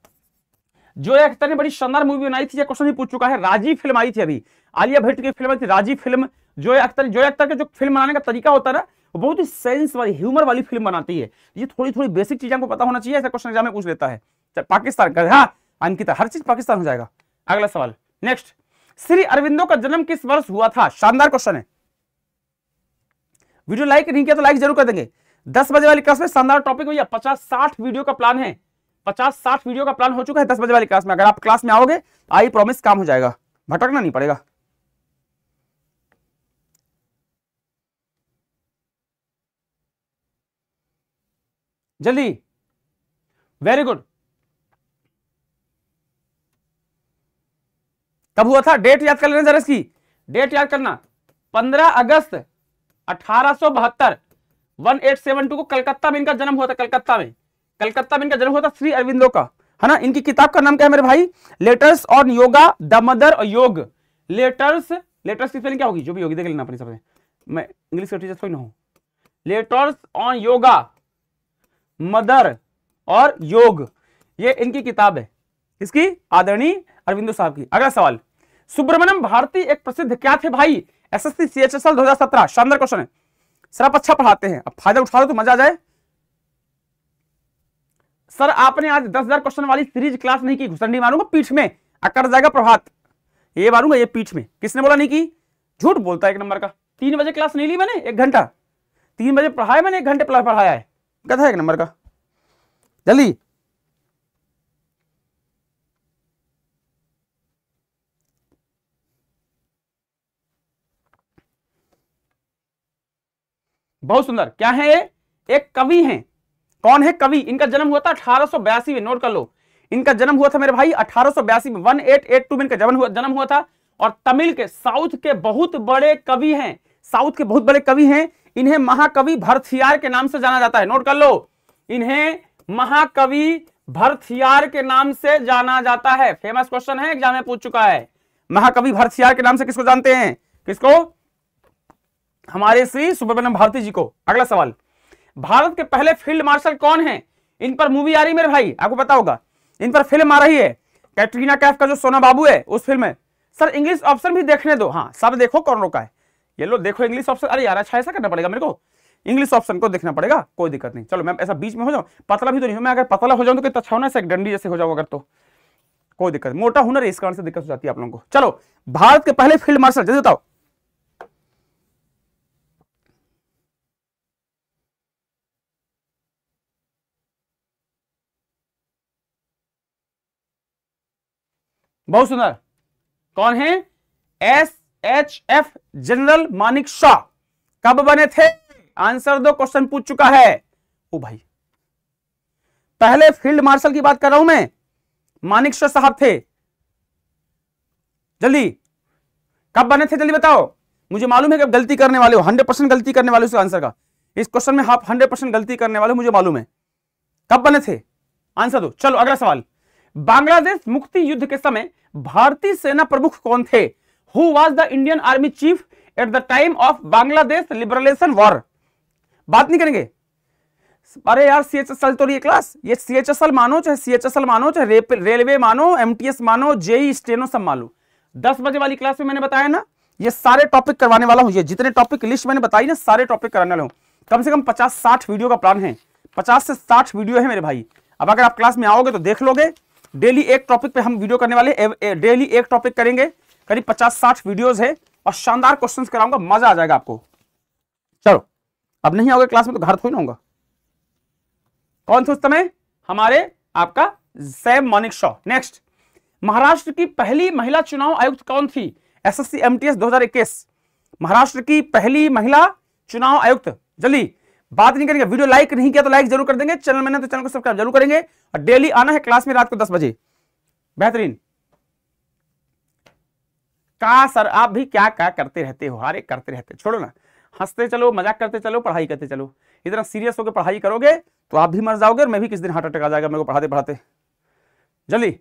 जोया अख्तर ने बड़ी शानदार मूवी बनाई थी क्वेश्चन ही पूछ चुका है राजी फिल्म आई थी अभी आलिया भट्ट की फिल्म आई थी राजी फिल्म जोया अख्तर जोया अख्तर का जो फिल्म बनाने का तरीका होता है ना वो बहुत ही सेंस वाली ह्यूमर वाली फिल्म बनाती है ये थोड़ी थोड़ी बेसिक चीजें आपको पता होना चाहिए ऐसा क्वेश्चन एग्जाम में पूछ लेता है पाकिस्तान का हाँ, हाँ अंकिता हर चीज पाकिस्तान हो जाएगा अगला सवाल नेक्स्ट श्री अरविंदो का जन्म किस वर्ष हुआ था शानदार क्वेश्चन है वीडियो लाइक नहीं किया तो लाइक जरूर कर देंगे दस बजे वाली क्लास में शानदार टॉपिक भैया पचास साठ वीडियो का प्लान है पचास साठ वीडियो का प्लान हो चुका है दस बजे वाली क्लास में अगर आप क्लास में आओगे आई प्रॉमिस काम हो जाएगा भटकना नहीं पड़ेगा जल्दी वेरी गुड कब हुआ था डेट याद कर लेना जरा इसकी डेट याद करना 15 अगस्त अठारह सौ को कलकत्ता में इनका जन्म हुआ था कलकत्ता में कलकत्ता में इनका जन्म हुआ था श्री अरविंदो का है ना इनकी किताब का नाम क्या है मेरे भाई letters on yoga the mother योग लेटर्स लेटर्स की स्पेलिंग क्या होगी जो भी होगी देख लेना अपनी सबसे मैं इंग्लिश का टीचर थोड़ी ना हूँ लेटर्स ऑन योगा मदर और योग ये इनकी किताब है इसकी आदरणीय अरविंदो साहब की अगला सवाल सुब्रमण्यम भारती एक प्रसिद्ध क्या थे भाई S S S C C H L दो हजार सत्रह शानदार क्वेश्चन है सर आप अच्छा पढ़ाते हैं अब फायदा उठा दो तो मजा आ जाए सर आपने आज दस हजार क्वेश्चन वाली सीरीज क्लास नहीं की घुसंडी मारूंगा पीठ में अकड़ जाएगा प्रभात ये मारूंगा ये पीठ में किसने बोला नहीं की झूठ बोलता है एक नंबर का तीन बजे क्लास नहीं ली मैंने एक घंटा तीन बजे पढ़ाया मैंने एक घंटे पढ़ाया है गधा एक नंबर का जल्दी बहुत सुंदर क्या है ये एक कवि हैं कौन है कवि इनका जन्म हुआ था अठारह में नोट कर लो इनका जन्म हुआ था मेरे भाई अठारह में वन एट एट टू में इनका जन्म हुआ जन्म हुआ था और तमिल के साउथ के बहुत बड़े कवि हैं साउथ के बहुत बड़े कवि हैं इन्हें महाकवि भरथियार के नाम से जाना जाता है नोट कर लो इन्हें महाकवि भरथियार के नाम से जाना जाता है फेमस क्वेश्चन है एग्जाम में पूछ चुका है महाकवि भरथियार के नाम से किसको जानते हैं किसको हमारे श्री सुब्रमण्यम भारती जी को अगला सवाल भारत के पहले फील्ड मार्शल कौन है इन पर मूवी आ रही मेरे भाई आपको पता होगा इन पर फिल्म आ रही है कैटरीना कैफ का जो सोना बाबू है उस फिल्म में सर इंग्लिश ऑप्शन भी देखने दो हाँ सब देखो कौन रोका है ये लो देखो इंग्लिश ऑप्शन अरे यार अच्छा ऐसा करना पड़ेगा मेरे को इंग्लिश ऑप्शन को देखना पड़ेगा कोई दिक्कत नहीं चलो मैं ऐसा बीच में हो जाऊँ पतला भी तो नहीं हूँ मैं अगर पतला हो जाऊँ तो कितना अच्छा होना एक डंडी जैसे हो जाओ अगर तो कोई दिक्कत मोटा हुनर इस कारण से दिक्कत हो जाती है आप लोगों को चलो भारत के पहले फील्ड मार्शल जैसे बताओ बहुत सुंदर कौन है S H F general Manekshaw कब बने थे आंसर दो क्वेश्चन पूछ चुका है ओ भाई पहले फील्ड मार्शल की बात कर रहा हूं मैं मानिक शाह साहब थे जल्दी कब बने थे जल्दी बताओ मुझे मालूम है कि आप गलती करने वाले हो हंड्रेड परसेंट गलती करने वाले हो आंसर का इस क्वेश्चन में आप हंड्रेड परसेंट गलती करने वाले हो मुझे मालूम है कब बने थे आंसर दो चलो अगला सवाल बांग्लादेश मुक्ति युद्ध के समय भारतीय सेना प्रमुख कौन थे who was the Indian army chief at the time of Bangladesh liberation war बात नहीं करेंगे अरे यार सी एच एस एल तो रही है क्लास ये सी एच एस एल मानो चाहे सी एच एस एल मानो चाहे रेलवे मानो एम टी एस मानो जेई स्टेनो e सब मानो दस बजे वाली क्लास में मैंने बताया ना ये सारे टॉपिक करवाने वाला हूं ये जितने टॉपिक लिस्ट मैंने बताई ना सारे टॉपिक कराने वाला हूं कम से कम पचास साठ वीडियो का प्लान है पचास से साठ वीडियो है मेरे भाई अब अगर आप क्लास में आओगे तो देख लोगे डेली एक टॉपिक पे हम वीडियो करने वाले डेली एक टॉपिक करेंगे करीब पचास साठ वीडियोज है और शानदार क्वेश्चन कराऊंगा मजा आ जाएगा आपको चलो अब नहीं आओगे क्लास में तो घर थोड़ी ना होगा कौन थे उस समय हमारे आपका Sam Manekshaw next Maharashtra की पहली महिला चुनाव आयुक्त कौन थी एसएससी एमटीएस 2021 महाराष्ट्र की पहली महिला चुनाव आयुक्त जल्दी बात नहीं करेंगे वीडियो लाइक नहीं किया तो लाइक जरूर कर देंगे चैनल में ना तो चैनल को सब्सक्राइब जरूर करेंगे और डेली आना है क्लास में रात को दस बजे बेहतरीन का सर आप भी क्या क्या करते रहते हो अरे करते रहते छोड़ो ना हंसते चलो मजाक करते चलो पढ़ाई करते चलो इतना सीरियस होकर पढ़ाई करोगे तो आप भी मर जाओगे और मैं भी किस दिन हार्ट अटैक आ जाएगा मेरे को पढ़ाते पढ़ाते जल्दी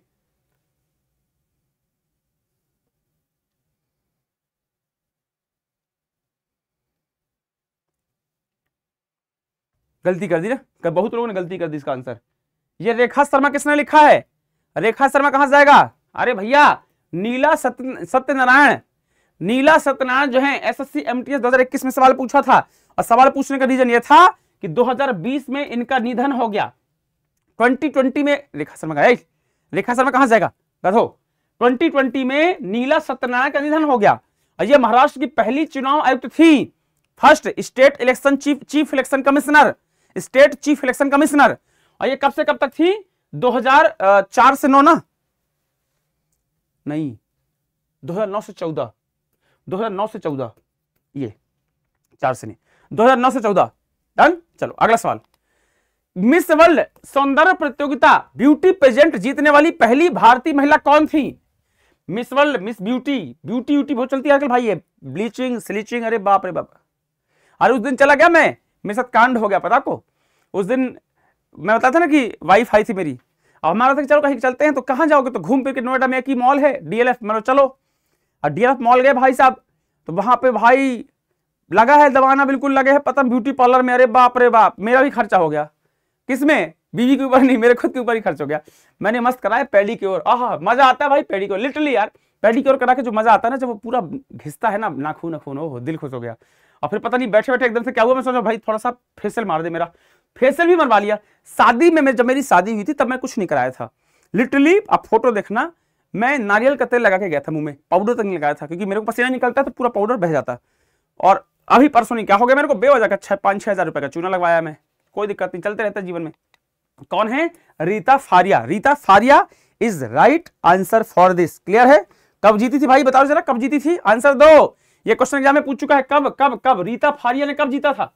गलती कर दी ना बहुत लोगों ने गलती कर दी इसका आंसर ये रेखा शर्मा किसने लिखा है रेखा शर्मा कहां से जाएगा अरे भैया नीला सत्यनारायण नीला सत्यनारायण जो है एसएससी एमटीएस 2021 में सवाल पूछा था और सवाल पूछने का रीजन यह था कि 2020 में इनका निधन हो गया 2020 में रेखा शर्मा का रेखा शर्मा कहां जाएगा गधो 2020 में नीला सत्यनारायण का निधन हो गया और यह महाराष्ट्र की पहली चुनाव आयुक्त थी first state election chief chief election commissioner state chief election commissioner और ये कब से कब तक थी 2004 से नौ ना नहीं 2009 से 14 2009 से 14 ये चार से नहीं 2009 से 14 डन चलो अगला सवाल मिस वर्ल्ड सौंदर्य प्रतियोगिता ब्यूटी प्रेजेंट जीतने वाली पहली भारतीय महिला कौन थी Miss World Miss beauty beauty beauty बहुत चलती है आजकल भाई ये ब्लीचिंग स्लीचिंग अरे बाप रे बाप अरे उस दिन चला गया मैं मेरे साथ कांड हो गया पता को उस दिन मैं बताता था ना कि वाइफ आई थी मेरी अब हमारा था तो कि चलो कहीं चलते हैं तो कहाँ जाओगे तो घूम फिर के नोएडा में एक ही मॉल है डीएलएफ मतलब चलो और डीएलएफ मॉल गए भाई साहब तो वहाँ पे भाई लगा है दबाना बिल्कुल लगे है पता ब्यूटी पार्लर में अरे बाप रे बाप मेरा भी खर्चा हो गया किसमें बीवी के ऊपर नहीं मेरे खुद के ऊपर ही खर्च हो गया मैंने मस्त कराया पेडी की ओर आह मजा आता है भाई पेडी की ओर लिटरली यार पेडी की ओर करा के जो मजा आता है ना जब वो पूरा घिसता है ना नाखून नाखून हो दिल खुश हो गया और फिर पता नहीं बैठे बैठे एकदम से क्या हुआ मैं सोचा भाई थोड़ा सा फेसियल मार दे मेरा फेशियल भी बनवा लिया शादी में जब मेरी शादी हुई थी तब मैं कुछ नहीं कराया था लिटरली आप फोटो देखना मैं नारियल का तेल लगा के गया था मुंह में पाउडर तक नहीं लगाया था क्योंकि मेरे को पसीना निकलता तो पूरा पाउडर बह जाता और अभी परसों नहीं क्या हो गया मेरे को बेवजह का छह पांच छह हज़ार रुपए का चूना लगवाया मैं कोई दिक्कत नहीं चलते रहता जीवन में कौन है Reita Faria Reita Faria is right answer for this clear है कब जीती थी भाई बताओ जरा कब जीती थी आंसर दो ये क्वेश्चन एग्जाम में पूछ चुका है कब कब कब रीता फारिया ने कब जीता था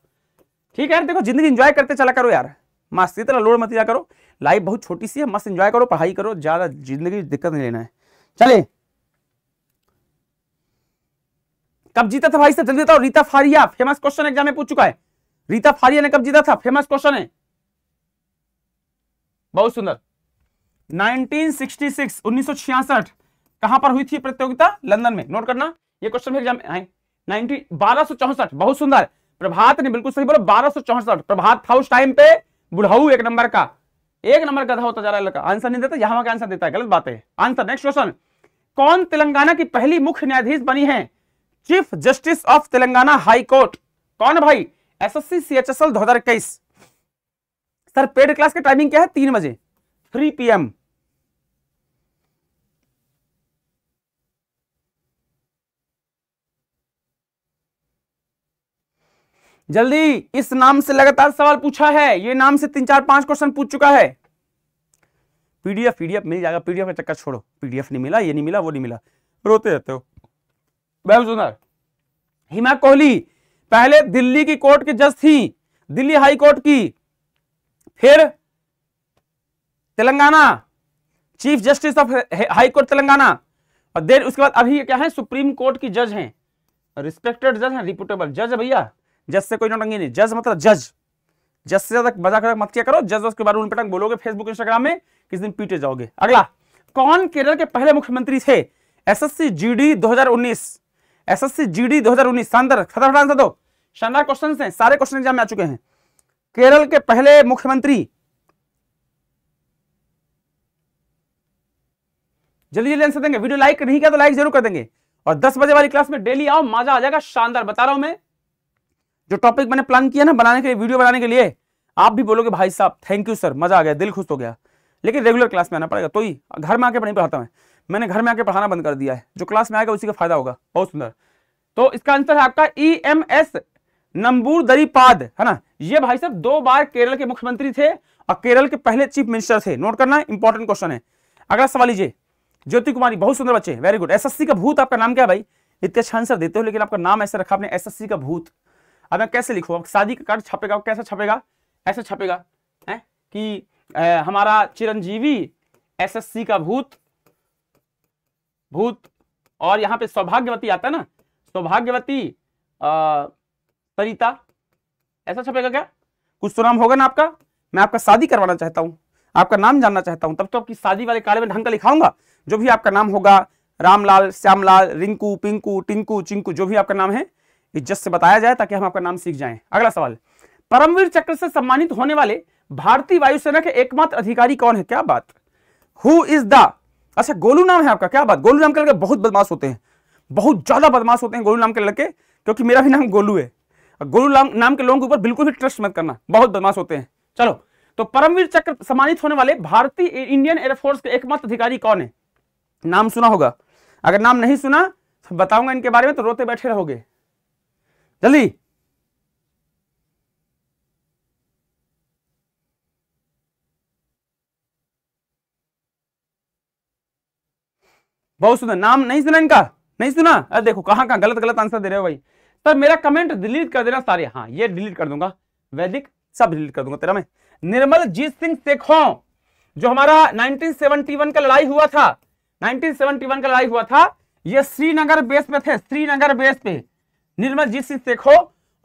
ठीक है यार देखो जिंदगी इंजॉय करते चला करो यार मस्त इतना लोड मत जा करो लाइफ बहुत छोटी सी है मस्त इंजॉय करो पढ़ाई करो ज़्यादा जिंदगी दिक्कत नहीं लेना है चले कब जीता था भाई सब जल्दी बताओ Reita Faria famous question exam में पूछ चुका है रीता फारिया ने कब जीता था फेमस क्वेश्चन है बहुत सुंदर 1966 1966 कहां पर हुई थी प्रतियोगिता लंदन में नोट करना ये क्वेश्चन भी एग्जाम आए नाइनटीन बारह बहुत सुंदर प्रभात ने बिल्कुल सही बोला बारह सौ चौसठ प्रभात था उस टाइम पे बुढ़ाऊ एक नंबर का एक नंबर गधा होता जा रहा है लड़का आंसर नहीं देता यहां का आंसर देता है गलत बात है आंसर नेक्स्ट क्वेश्चन कौन तेलंगाना की पहली मुख्य न्यायाधीश बनी है chief justice of Telangana high court कौन भाई SSC CHSL 2021 sir paid class के टाइमिंग क्या है तीन बजे थ्री पीएम जल्दी इस नाम से लगातार सवाल पूछा है ये नाम से तीन चार पांच क्वेश्चन पूछ चुका है पीडीएफ पीडीएफ मिल जाएगा पीडीएफ का चक्कर छोड़ो पीडीएफ नहीं मिला ये नहीं मिला वो नहीं मिला रोते रहते हो बहुत सुंदर हिमा कोहली पहले दिल्ली की कोर्ट की जज थी दिल्ली हाई कोर्ट की फिर Telangana chief justice of high court Telangana और देर उसके बाद अभी क्या है सुप्रीम कोर्ट की जज हैं रिस्पेक्टेड जज हैं रिपोर्टेबल जज भैया जज से कोई नौटंगी नहीं जज मतलब जज जज से ज्यादा मजाक मत किया करो जज उसके बारे में पटक बोलोगे फेसबुक इंस्टाग्राम में किस दिन पीटे जाओगे अगला कौन केरल के पहले मुख्यमंत्री थे एसएससी जीडी 2019 एसएससी जीडी 2019 शानदार फटाफट आंसर दो शानदार क्वेश्चन है सारे क्वेश्चन एग्जाम में आ चुके हैं केरल के पहले मुख्यमंत्री जल्दी जल्दी आंसर देंगे वीडियो लाइक नहीं किया तो लाइक जरूर कर देंगे और 10 बजे वाली क्लास में डेली आओ मजा आ जाएगा शानदार बता रहा हूं मैं जो टॉपिक मैंने प्लान किया ना बनाने के लिए वीडियो बनाने के लिए आप भी बोलोगे भाई साहब थैंक यू सर मजा आ गया दिल खुश हो गया लेकिन रेगुलर क्लास में आना पड़ेगा तो ही घर में आके नहीं पढ़ाता मैं मैंने घर में आके पढ़ाना बंद कर दिया है जो क्लास में आएगा उसी का फायदा होगा बहुत सुंदर तो इसका आंसर है आपका E e M S Namboodiripad है ना ये भाई साहब दो बार केरल के मुख्यमंत्री थे और केरल के पहले चीफ मिनिस्टर थे नोट करना इंपॉर्टेंट क्वेश्चन है अगला सवाल लीजिए ज्योति कुमारी बहुत सुंदर बच्चे वेरी गुड एसएससी का भूत आपका नाम क्या है भाई इतने अच्छा आंसर देते हो लेकिन आपका नाम ऐसे रखा आपने एसएससी का भूत अब मैं कैसे लिखू शादी का कार्ड छपेगा कैसे छपेगा ऐसे छपेगा है कि ए, हमारा चिरंजीवी एसएससी का भूत भूत और यहाँ पे सौभाग्यवती आता है ना सौभाग्यवती सरिता ऐसा छपेगा क्या कुछ तो नाम होगा ना आपका मैं आपका शादी करवाना चाहता हूँ आपका नाम जानना चाहता हूँ तब तो आपकी शादी वाले कार्ड में ढंग का लिखाऊंगा जो भी आपका नाम होगा रामलाल श्यामलाल रिंकू पिंकू टिंकू चिंकू जो भी आपका नाम है इज्जत से बताया जाए ताकि हम आपका नाम सीख जाएं अगला सवाल परमवीर चक्र से सम्मानित होने वाले भारतीय वायुसेना के एकमात्र अधिकारी कौन है क्या बात हु इज द अच्छा गोलू नाम है आपका क्या बात गोलू नाम के लड़के बहुत बदमाश होते हैं बहुत ज्यादा बदमाश होते हैं गोलू नाम के लड़के क्योंकि मेरा भी नाम गोलू है गोलू नाम नाम के लोगों के ऊपर बिल्कुल भी ट्रस्ट मत करना बहुत बदमाश होते हैं चलो तो परमवीर चक्र सम्मानित होने वाले भारतीय इंडियन एयरफोर्स के एकमात्र अधिकारी कौन है नाम सुना होगा अगर नाम नहीं सुना बताऊंगा इनके बारे में तो रोते बैठे रहोगे जल्दी बहुत सुंदर नाम नहीं सुना इनका नहीं सुना अरे देखो कहां कहां गलत गलत आंसर दे रहे हो भाई तब मेरा कमेंट डिलीट कर देना सारे हाँ ये डिलीट कर दूंगा वैदिक सब डिलीट कर दूंगा तेरा मैं निर्मल जीत सिंह सेखो जो हमारा 1971 का लड़ाई हुआ था 1971 का लड़ाई हुआ था ये श्रीनगर बेस पे थे श्रीनगर बेस पे निर्मल जीत सिंह देखो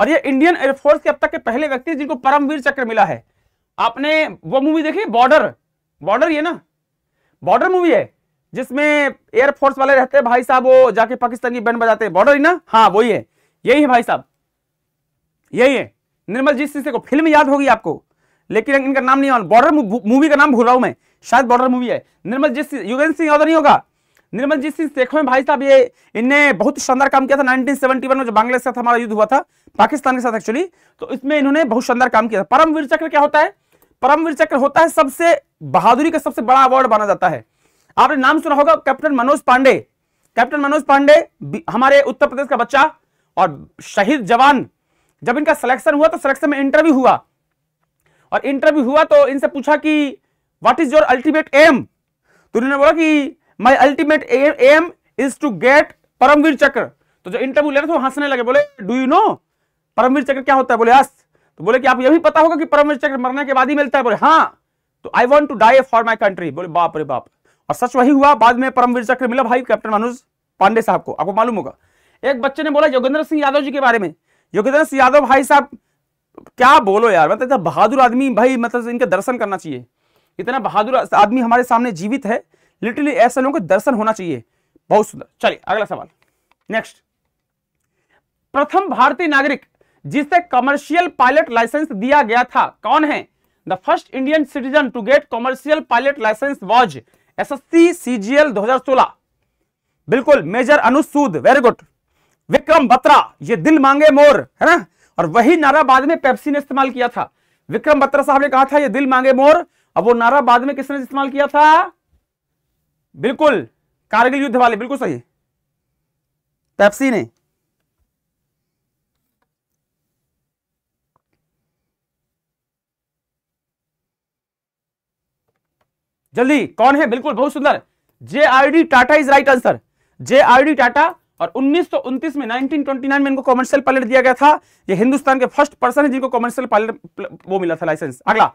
और ये इंडियन एयरफोर्स के अब तक के पहले व्यक्ति जिनको परमवीर चक्र मिला है आपने वो मूवी देखी बॉर्डर बॉर्डर ये ना बॉर्डर मूवी है जिसमें एयरफोर्स वाले रहते हैं भाई साहब वो जाके पाकिस्तान की बैंड बजाते हैं बॉर्डर ही ना हाँ वही है यही है भाई साहब यही है निर्मल जीत सिंह को फिल्म याद होगी आपको लेकिन इनका नाम नहीं बॉर्डर मूवी का नाम भूल रहा हूं मैं शायद बॉर्डर मूवी है निर्मल जीत सिंह युगेंद्र सिंह यादव नहीं होगा निर्मल जी सिंह शेखों भाई साहब ये इनने बहुत शानदार काम किया था 1971 में जो बांग्लादेश के साथ हमारा युद्ध हुआ था पाकिस्तान के साथ एक्चुअली तो इसमें इन्होंने बहुत शानदार काम किया था परमवीर चक्र क्या होता है परमवीर चक्र होता है सबसे बहादुरी का सबसे बड़ा अवार्ड माना जाता है आपने नाम सुना होगा कैप्टन मनोज पांडे कैप्टन मनोज पांडे हमारे उत्तर प्रदेश का बच्चा और शहीद जवान जब इनका सिलेक्शन हुआ तो सिलेक्शन में इंटरव्यू हुआ और इंटरव्यू हुआ तो इनसे पूछा कि what is your ultimate aim तो इन्होंने बोला कि my ultimate aim is to get Paramvir Chakra तो जो इंटरव्यू ले रहे थे वो हंसने लगे बोले डू यू नो परमवीर चक्र क्या होता है बोले यस तो बोले कि आप ये भी पता होगा कि परमवीर चक्र मरने के बाद ही मिलता है बोले हाँ तो I want to die for my country बोले बाप रे बाप और सच वही हुआ बाद में परमवीर चक्र मिला भाई कैप्टन मनोज पांडे साहब को आपको मालूम होगा एक बच्चे ने बोला योगेंद्र सिंह यादव जी के बारे में योगेंद्र सिंह यादव भाई साहब क्या बोलो यार मतलब बहादुर आदमी भाई मतलब इनके दर्शन करना चाहिए इतना बहादुर आदमी हमारे सामने जीवित है लिटरली ऐसे लोगों को दर्शन होना चाहिए बहुत सुंदर चलिए अगला सवाल नेक्स्ट प्रथम भारतीय नागरिक जिसे कमर्शियल पायलट लाइसेंस दिया गया था कौन है the first Indian citizen to get commercial pilot licence was S S C C G L दो हजार सोलह बिल्कुल मेजर अनुसूद सूद वेरी गुड विक्रम बत्रा ये दिल मांगे मोर है ना और वही नारा बाद में पेप्सी ने इस्तेमाल किया था विक्रम बत्रा साहब ने कहा था ये दिल मांगे मोर अब वो नारा बाद में किसने इस्तेमाल किया था बिल्कुल कारगिल युद्ध वाले बिल्कुल सही पेप्सी ने जल्दी कौन है बिल्कुल बहुत सुंदर J R D Tata is right answer J R D Tata और उन्नीस में 1929 में इनको कॉमर्शियल पायलट दिया गया था ये हिंदुस्तान के फर्स्ट पर्सन है जिनको कॉमर्शियल पायलट वो मिला था लाइसेंस अगला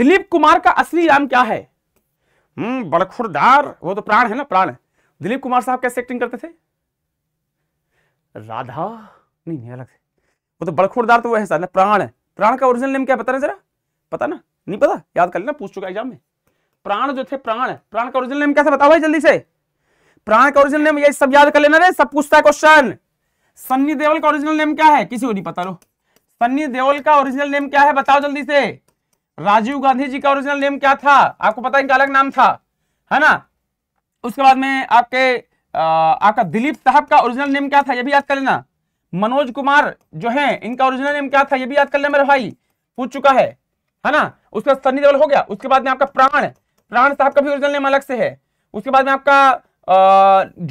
दिलीप कुमार का असली नाम क्या है हम्म बड़खुरदार वो तो प्राण है ना प्राण है दिलीप कुमार साहब कैसे एक्टिंग करते थे राधा नहीं नहीं अलग से वो तो बड़खुरदार तो वो है ना प्राण है प्राण का ओरिजिनल नेम क्या पता ना जरा पता ना नहीं पता याद कर लेना पूछ चुका एग्जाम में प्राण जो थे प्राण प्राण का ओरिजिनल नेम कैसे बताओ भाई जल्दी से प्राण का ओरिजिनल नेम ये सब याद कर लेना रे सब पूछता है क्वेश्चन सन्नी देओल का ओरिजिनल नेम क्या है किसी को नहीं पता लो सन्नी देओल का ओरिजिनल नेम क्या है बताओ जल्दी से राजीव गांधी जी का ओरिजिनल नेम क्या था आपको पता इनका अलग नाम था है ना उसके बाद में आपके आपका दिलीप साहब का ओरिजिनल नेम क्या था यह भी याद कर लेना मनोज कुमार जो है इनका ओरिजिनल नेम क्या था यह भी याद कर लेना मेरे भाई पूछ चुका है है ना उसके बाद सन्नी देवल हो गया उसके बाद में आपका प्राण प्राण साहब का भी ओरिजिनल नेम अलग से है उसके बाद में आपका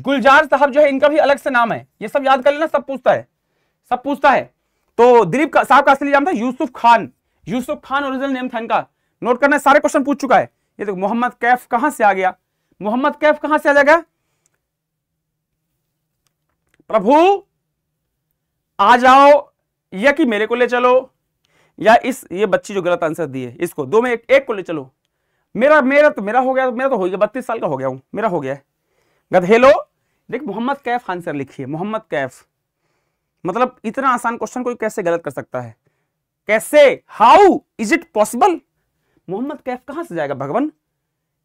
गुलजार साहब जो है इनका भी अलग से नाम है ये सब याद कर लेना सब पूछता है सब पूछता है तो दिलीप साहब का असली नाम था यूसुफ खान यूसुफ खान ओरिजिनल नेम था इनका नोट करना सारे क्वेश्चन पूछ चुका है ये देखो मोहम्मद कैफ कहां से आ गया मोहम्मद कैफ कहां से आ जाएगा प्रभु आ जाओ या कि मेरे को ले चलो या इस ये बच्ची जो गलत आंसर दी है इसको दो में एक, एक को ले चलो मेरा मेरा तो मेरा हो गया मेरा तो हो गया बत्तीस साल का हो गया हूं मेरा हो गया है गद हेलो देख मोहम्मद कैफ आंसर लिखिए मोहम्मद कैफ मतलब इतना आसान क्वेश्चन कोई कैसे गलत कर सकता है कैसे how is it possible Mohammad Kaif कहां से जाएगा भगवान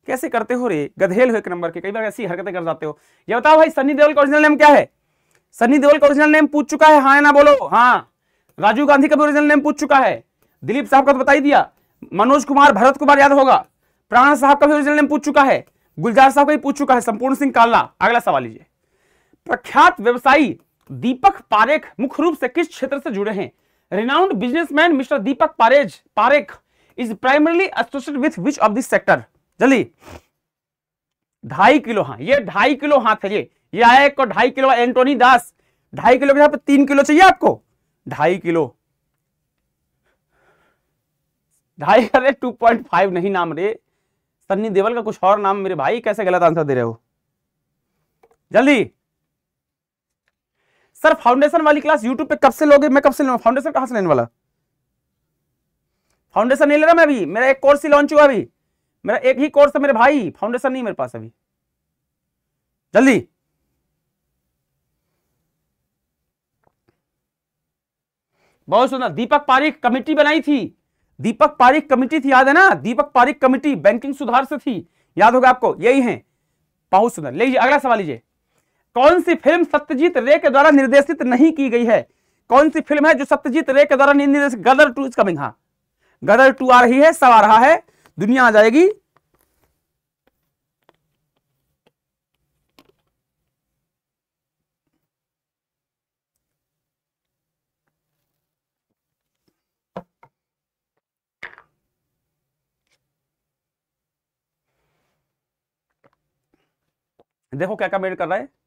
कैसे करते हो रे गधेल हो एक नंबर के कई बार ऐसी हरकतें कर जाते हो ये बताओ भाई सनी देवल का ओरिजिनल नेम क्या है सनी देवल का ओरिजिनल नेम पूछ चुका है हाँ ना बोलो हाँ राजीव गांधी का भी ओरिजिनल नेम पूछ चुका है दिलीप साहब का तो बताई दिया मनोज कुमार भरत कुमार याद होगा प्राण साहब का भी ओरिजिनल नेम पूछ चुका है गुलजार साहब का भी पूछ चुका है संपूर्ण सिंह कालना अगला सवाल लीजिए प्रख्यात व्यवसायी दीपक पारेख मुख्य रूप से किस क्षेत्र से जुड़े हैं renowned businessman mister Deepak Parekh Parekh is primarily associate with which of this sector जल्दी ढाई किलो हाँ ये ढाई किलो हाथ है ये ये आया एक ढाई किलो एंटोनी दास ढाई किलो के यहाँ पे तीन किलो चाहिए आपको ढाई किलो ढाई अरे टू पॉइंट फाइव नहीं नाम रे सन्नी देवल का कुछ और नाम मेरे भाई कैसे गलत आंसर दे रहे हो जल्दी सर फाउंडेशन वाली क्लास यूट्यूब पे कब से लोगे मैं कब से लूंगा फाउंडेशन कहां से लेने वाला फाउंडेशन नहीं ले रहा मैं अभी मेरा एक कोर्स ही लॉन्च हुआ अभी मेरा एक ही कोर्स है मेरे भाई फाउंडेशन नहीं मेरे पास अभी जल्दी बहुत सुंदर दीपक पारिक कमेटी बनाई थी दीपक पारिक कमेटी थी याद है ना दीपक पारिक कमेटी बैंकिंग सुधार से थी याद होगा आपको यही है बहुत सुंदर लीजिए अगला सवाल लीजिए कौन सी फिल्म सत्यजीत रे के द्वारा निर्देशित नहीं की गई है कौन सी फिल्म है जो सत्यजीत रे के द्वारा निर्देशित गदर टू इज कमिंग हाँ गदर टू आ रही है सब आ रहा है दुनिया आ जाएगी देखो क्या कमेंट कर रहा है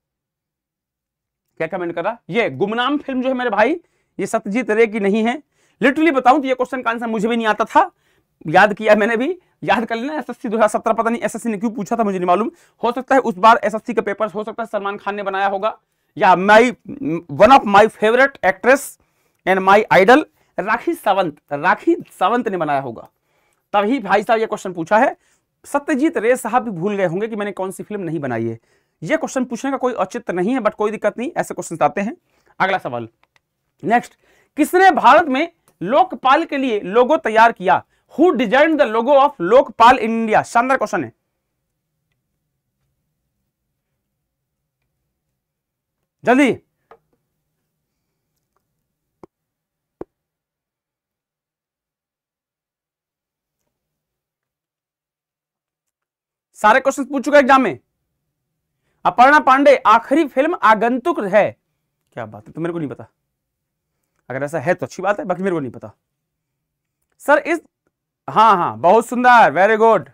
क्या कमेंट कर रहा ये गुमनाम फिल्म जो है मेरे भाई ये सत्यजीत रे की नहीं है लिटरली बताऊं तो ये क्वेश्चन का आंसर मुझे भी नहीं आता था याद किया मैंने भी याद कर लेना एसएससी 2017 पता नहीं एसएससी ने क्यों पूछा था मुझे नहीं मालूम हो सकता है उस बार एसएससी का पेपर हो सकता है सलमान खान ने बनाया होगा या my one of my favourite actress and my idol Rakhi Sawant Rakhi Sawant ने बनाया होगा तभी भाई साहब ये क्वेश्चन पूछा है सत्यजीत रे साहब भी भूल गए होंगे कि मैंने कौन सी फिल्म नहीं बनाई है ये क्वेश्चन पूछने का कोई औचित्य नहीं है बट कोई दिक्कत नहीं ऐसे क्वेश्चन आते हैं अगला सवाल नेक्स्ट किसने भारत में लोकपाल के लिए लोगो तैयार किया who design the logo of Lokpal in India शानदार क्वेश्चन है जल्दी सारे क्वेश्चन पूछ चुका एग्जाम में अपर्णा पांडे आखिरी फिल्म आगंतुक है क्या बात है तो मेरे को नहीं पता अगर ऐसा है तो अच्छी बात है बाकी मेरे को नहीं पता सर इस हाँ हाँ बहुत सुंदर वेरी गुड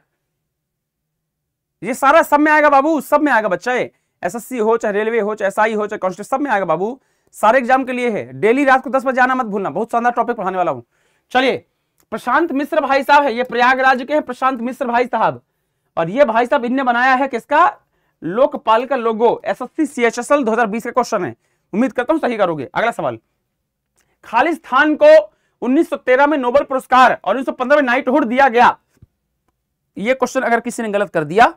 ये सारा सब में आएगा बाबू सब में आएगा बच्चा एस एस हो चाहे रेलवे हो चाहे एसआई हो चाहे कॉन्स्टेबल सब में आएगा बाबू सारे एग्जाम के लिए है डेली रात को दस बजे आना मत भूलना बहुत शानदार टॉपिक पढ़ाने वाला हूँ चलिए प्रशांत मिश्र भाई साहब है ये प्रयागराज के हैं प्रशांत मिश्र भाई साहब और ये भाई साहब इनने बनाया है किसका लोकपाल का लोगो एसएससी सीएचएसएल 2020 का क्वेश्चन है उम्मीद करता हूं सही करोगे अगला सवाल खालिस्तान को 1913 में नोबल पुरस्कार और 1915 में नाइटहुड दिया गया यह क्वेश्चन अगर किसी ने गलत कर दिया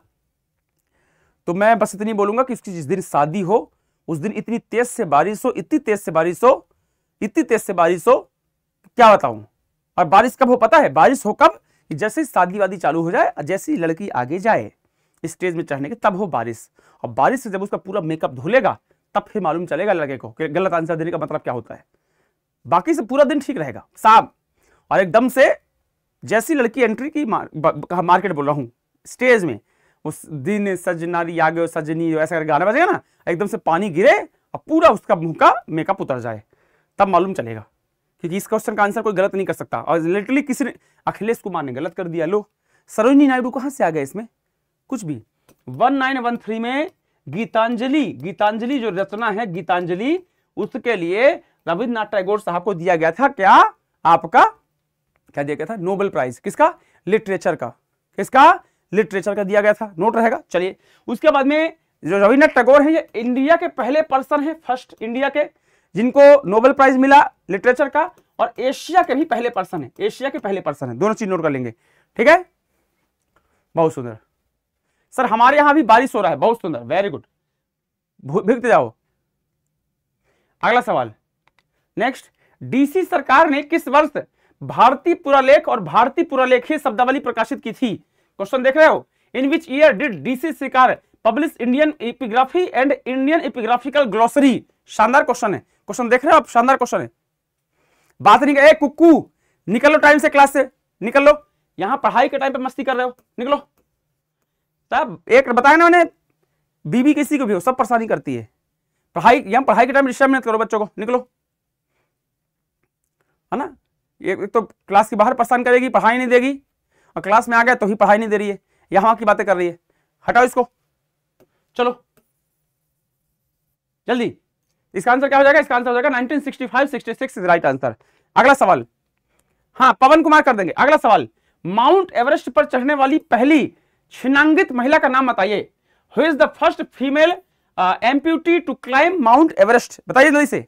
तो मैं बस इतनी बोलूंगा कि इसकी जिस दिन शादी हो उस दिन इतनी तेज से बारिश हो इतनी तेज से बारिश हो इतनी तेज से बारिश हो क्या बताऊं और बारिश कब हो पता है बारिश हो कब जैसे शादी वादी चालू हो जाए जैसे लड़की आगे जाए स्टेज में चढ़ने के तब हो बारिश और बारिश से जब उसका पूरा मेकअप धुलेगा तब फिर मालूम चलेगा लड़के को कि गलत आंसर देने का मतलब क्या होता है बाकी से पूरा दिन ठीक रहेगा साफ और एकदम से जैसी लड़की एंट्री की मार, मार्केट बोल रहा हूँ स्टेज में उस दिन सजनारी आ गए सजनी ऐसा करके गाना बजेगा ना एकदम से पानी गिरे और पूरा उसका मुंह का मेकअप उतर जाए तब मालूम चलेगा क्योंकि इस क्वेश्चन का आंसर कोई गलत नहीं कर सकता और लिटरली किसी ने अखिलेश कुमार ने गलत कर दिया लो सरोजनी नायडू कहाँ से आ गए इसमें कुछ भी 1913 में गीतांजलि गीतांजलि जो रचना है गीतांजलि उसके लिए रविन्द्रनाथ टैगोर साहब को दिया गया था क्या आपका क्या दिया गया था नोबेल प्राइज किसका लिटरेचर का किसका लिटरेचर का दिया गया था नोट रहेगा चलिए उसके बाद में जो रविन्द्रनाथ टैगोर है ये इंडिया के पहले पर्सन है फर्स्ट इंडिया के जिनको नोबेल प्राइज मिला लिटरेचर का और एशिया के भी पहले पर्सन है एशिया के पहले पर्सन है दोनों चीज नोट कर लेंगे ठीक है बहुत सुंदर सर हमारे यहां भी बारिश हो रहा है बहुत सुंदर वेरी गुड भिगते जाओ अगला सवाल नेक्स्ट डीसी सरकार ने किस वर्ष भारतीय पुरालेख और भारतीय पुरालेखीय शब्दावली प्रकाशित की थी क्वेश्चन देख रहे हो in which year did D C Sircar publish Indian epigraphy and Indian epigraphical glossary शानदार क्वेश्चन है क्वेश्चन देख रहे हो आप शानदार क्वेश्चन है बात नहीं कर कुक्कू निकल लो टाइम से क्लास से निकल लो यहां पढ़ाई के टाइम पे मस्ती कर रहे हो निकलो साहब एक बताया ना मैंने बीबी किसी को भी हो सब परेशानी करती है पढ़ाई यहां पढ़ाई के टाइम रिश्ता मेहनत करो बच्चों को निकलो है ना एक तो क्लास के बाहर परेशान करेगी पढ़ाई नहीं देगी और क्लास में आ गया तो ही पढ़ाई नहीं दे रही है यहां की बातें कर रही है हटाओ इसको चलो जल्दी इसका आंसर क्या हो जाएगा इसका आंसर हो जाएगा 1965 66 इज राइट आंसर अगला सवाल हाँ पवन कुमार कर देंगे अगला सवाल माउंट एवरेस्ट पर चढ़ने वाली पहली छिनांगित महिला का नाम बताइए who is the first female amputee to climb Mount Everest बताइए जल्दी से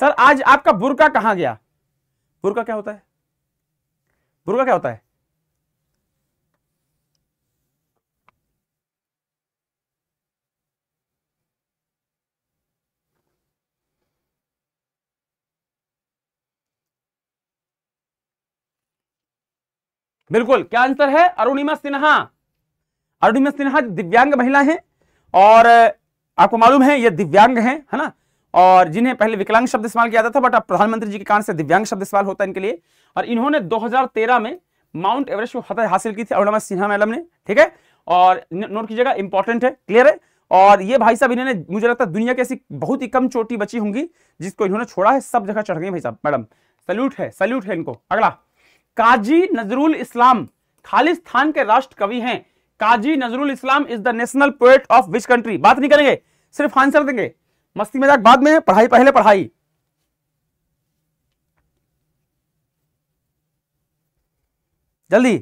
सर आज आपका बुरका कहां गया बुरका क्या होता है बुरका क्या होता है बिल्कुल क्या आंसर है अरुणिमा सिन्हा अरुणिमा सिन्हा दिव्यांग महिला हैं और आपको मालूम है ये दिव्यांग हैं है ना और जिन्हें पहले विकलांग शब्द इस्तेमाल किया जाता था बट अब प्रधानमंत्री जी के कारण से दिव्यांग शब्द इस्तेमाल होता है इनके लिए और इन्होंने 2013 में माउंट एवरेस्ट को फतह हासिल की थी अरुणिमा सिन्हा मैडम ने ठीक है और नोट कीजिएगा इंपॉर्टेंट है क्लियर है और ये भाई साहब इन्होंने मुझे लगता है दुनिया की ऐसी बहुत ही कम चोटी बची होंगी जिसको इन्होंने छोड़ा है सब जगह चढ़ गई भाई साहब मैडम सल्यूट है सल्यूट है इनको अगला काजी नजरुल इस्लाम खालिस्तान के राष्ट्र कवि हैं Kazi Nazrul Islam is the national poet of which country बात नहीं करेंगे सिर्फ आंसर देंगे मस्ती मजाक बाद में पढ़ाई पहले पढ़ाई जल्दी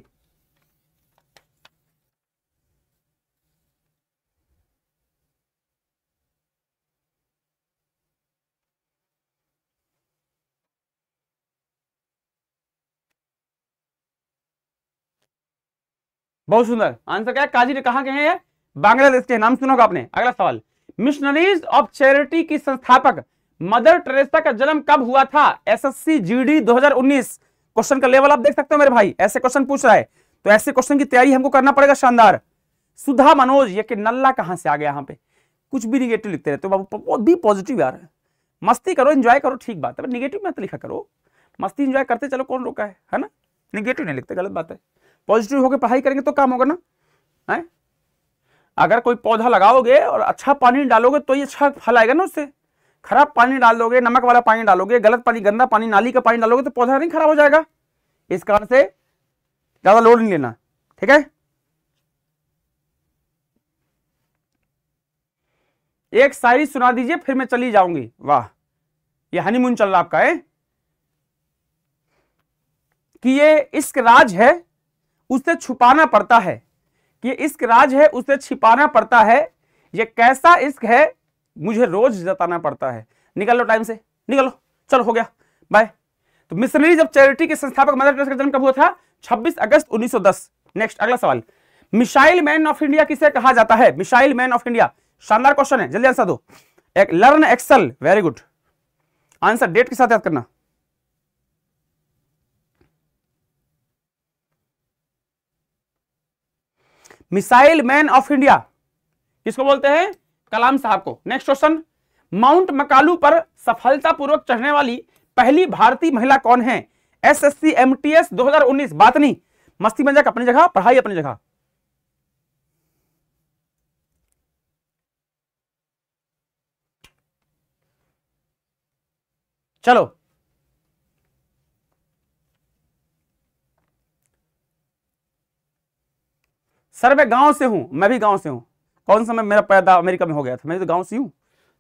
बहुत सुंदर आंसर क्या है काजी कहाँ के हैं बांग्लादेश के नाम सुनोगे आपने अगला सवाल मिशनरीज ऑफ चैरिटी की संस्थापक मदर टेरेसा का जन्म कब हुआ था एसएससी जीडी 2019 क्वेश्चन का लेवल आप देख सकते हो मेरे भाई ऐसे क्वेश्चन पूछ रहा है तो ऐसे क्वेश्चन की तैयारी हमको करना पड़ेगा शानदार सुधा मनोज ये कि नल्ला कहां से आ गया यहां पे कुछ भी निगेटिव लिखते रहते हो बाबू तो बहुत भी पॉजिटिव यार मस्ती करो एंजॉय करो ठीक बात है निगेटिव में तो लिखा करो मस्ती इंजॉय करते चलो कौन रोका है है ना निगेटिव नहीं लिखते गलत बात है पॉजिटिव होकर पढ़ाई करेंगे तो काम होगा ना है अगर कोई पौधा लगाओगे और अच्छा पानी डालोगे तो ये अच्छा फल आएगा ना उससे खराब पानी डाल दोगे नमक वाला पानी डालोगे गलत पानी गंदा पानी नाली का पानी डालोगे तो पौधा नहीं खराब हो जाएगा इस कारण से ज़्यादा लोड नहीं लेना ठीक है एक शायरी सुना दीजिए फिर मैं चली जाऊंगी वाह ये हनीमून चल रहा आपका है कि ये इश्क राज है उसे छुपाना पड़ता है कि इश्क राज है उसे छिपाना पड़ता है ये कैसा इश्क है मुझे रोज जताना पड़ता है निकल लो टाइम से निकलो चलो हो गया बाय तो मिशनरी जब चैरिटी के संस्थापक मदर टेरेसा का जन्म कब हुआ था 26 अगस्त 1910 नेक्स्ट अगला सवाल मिसाइल मैन ऑफ इंडिया किसे कहा जाता है मिसाइल मैन ऑफ इंडिया शानदार क्वेश्चन है जल्दी आंसर दो एक learn excel very good answer date के साथ याद करना मिसाइल मैन ऑफ इंडिया किसको बोलते हैं कलाम साहब को नेक्स्ट क्वेश्चन माउंट मकालू पर सफलतापूर्वक चढ़ने वाली पहली भारतीय महिला कौन है S S C M T S दो हजार उन्नीस बात नहीं मस्ती मजाक अपनी जगह पढ़ाई अपनी जगह चलो सर मैं गांव से हूं मैं भी गांव से हूँ कौन सा मैं मेरा पैदा अमेरिका में हो गया था मैं तो गांव से हूं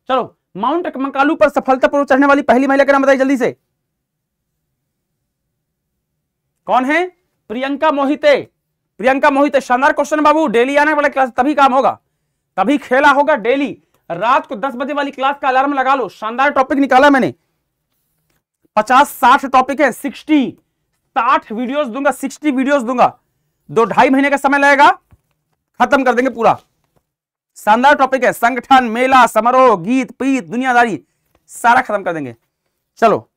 चलो माउंट मकालू पर सफलतापूर्वक चढ़ने वाली पहली महिला का नाम बताइए जल्दी से कौन है प्रियंका मोहिते प्रियंका मोहिते शानदार क्वेश्चन बाबू डेली आने वाला क्लास तभी काम होगा तभी खेला होगा डेली रात को दस बजे वाली क्लास का अलार्म लगा लो शानदार टॉपिक निकाला मैंने पचास साठ टॉपिक है सिक्सटी साठ वीडियोस दूंगा सिक्सटी वीडियोस दूंगा दो ढाई महीने का समय लगेगा खत्म कर देंगे पूरा शानदार टॉपिक है संगठन मेला समारोह गीत पीत दुनियादारी सारा खत्म कर देंगे चलो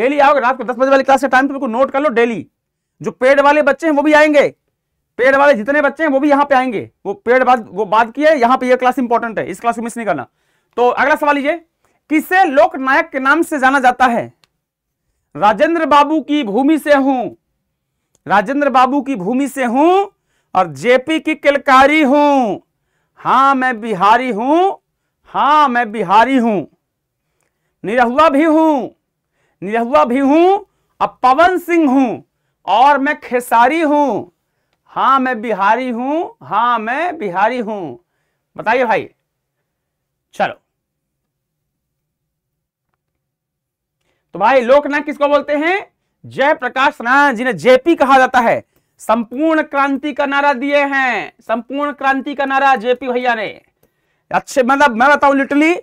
डेली आओगे रात को दस बजे वाली क्लास के टाइम तुमको नोट कर लो डेली जो पेड़ वाले बच्चे हैं वो भी आएंगे पेड़ वाले जितने बच्चे हैं वो भी यहाँ पे आएंगे वो पेड़ बाद वो बात की है यहाँ पे ये क्लास इंपॉर्टेंट है इस क्लास को मिस नहीं करना तो अगला सवाल ये किसे लोकनायक के नाम से जाना जाता है राजेंद्र बाबू की भूमि से हूं राजेंद्र बाबू की भूमि से हूं और जेपी की किलकारी हूं हां मैं बिहारी हूं हां मैं बिहारी हूं निरहुआ भी हूं निरहुआ भी हूं अब पवन सिंह हूं और मैं खेसारी हूं हां मैं बिहारी हूं हां मैं बिहारी हूं बताइए भाई चलो तो भाई लोकनाथ किसको बोलते हैं जयप्रकाश नारायण जिन्हें जेपी कहा जाता है संपूर्ण क्रांति का नारा दिए हैं संपूर्ण क्रांति का नारा जेपी भैया ने अच्छे मतलब मैं बताऊं लिटरली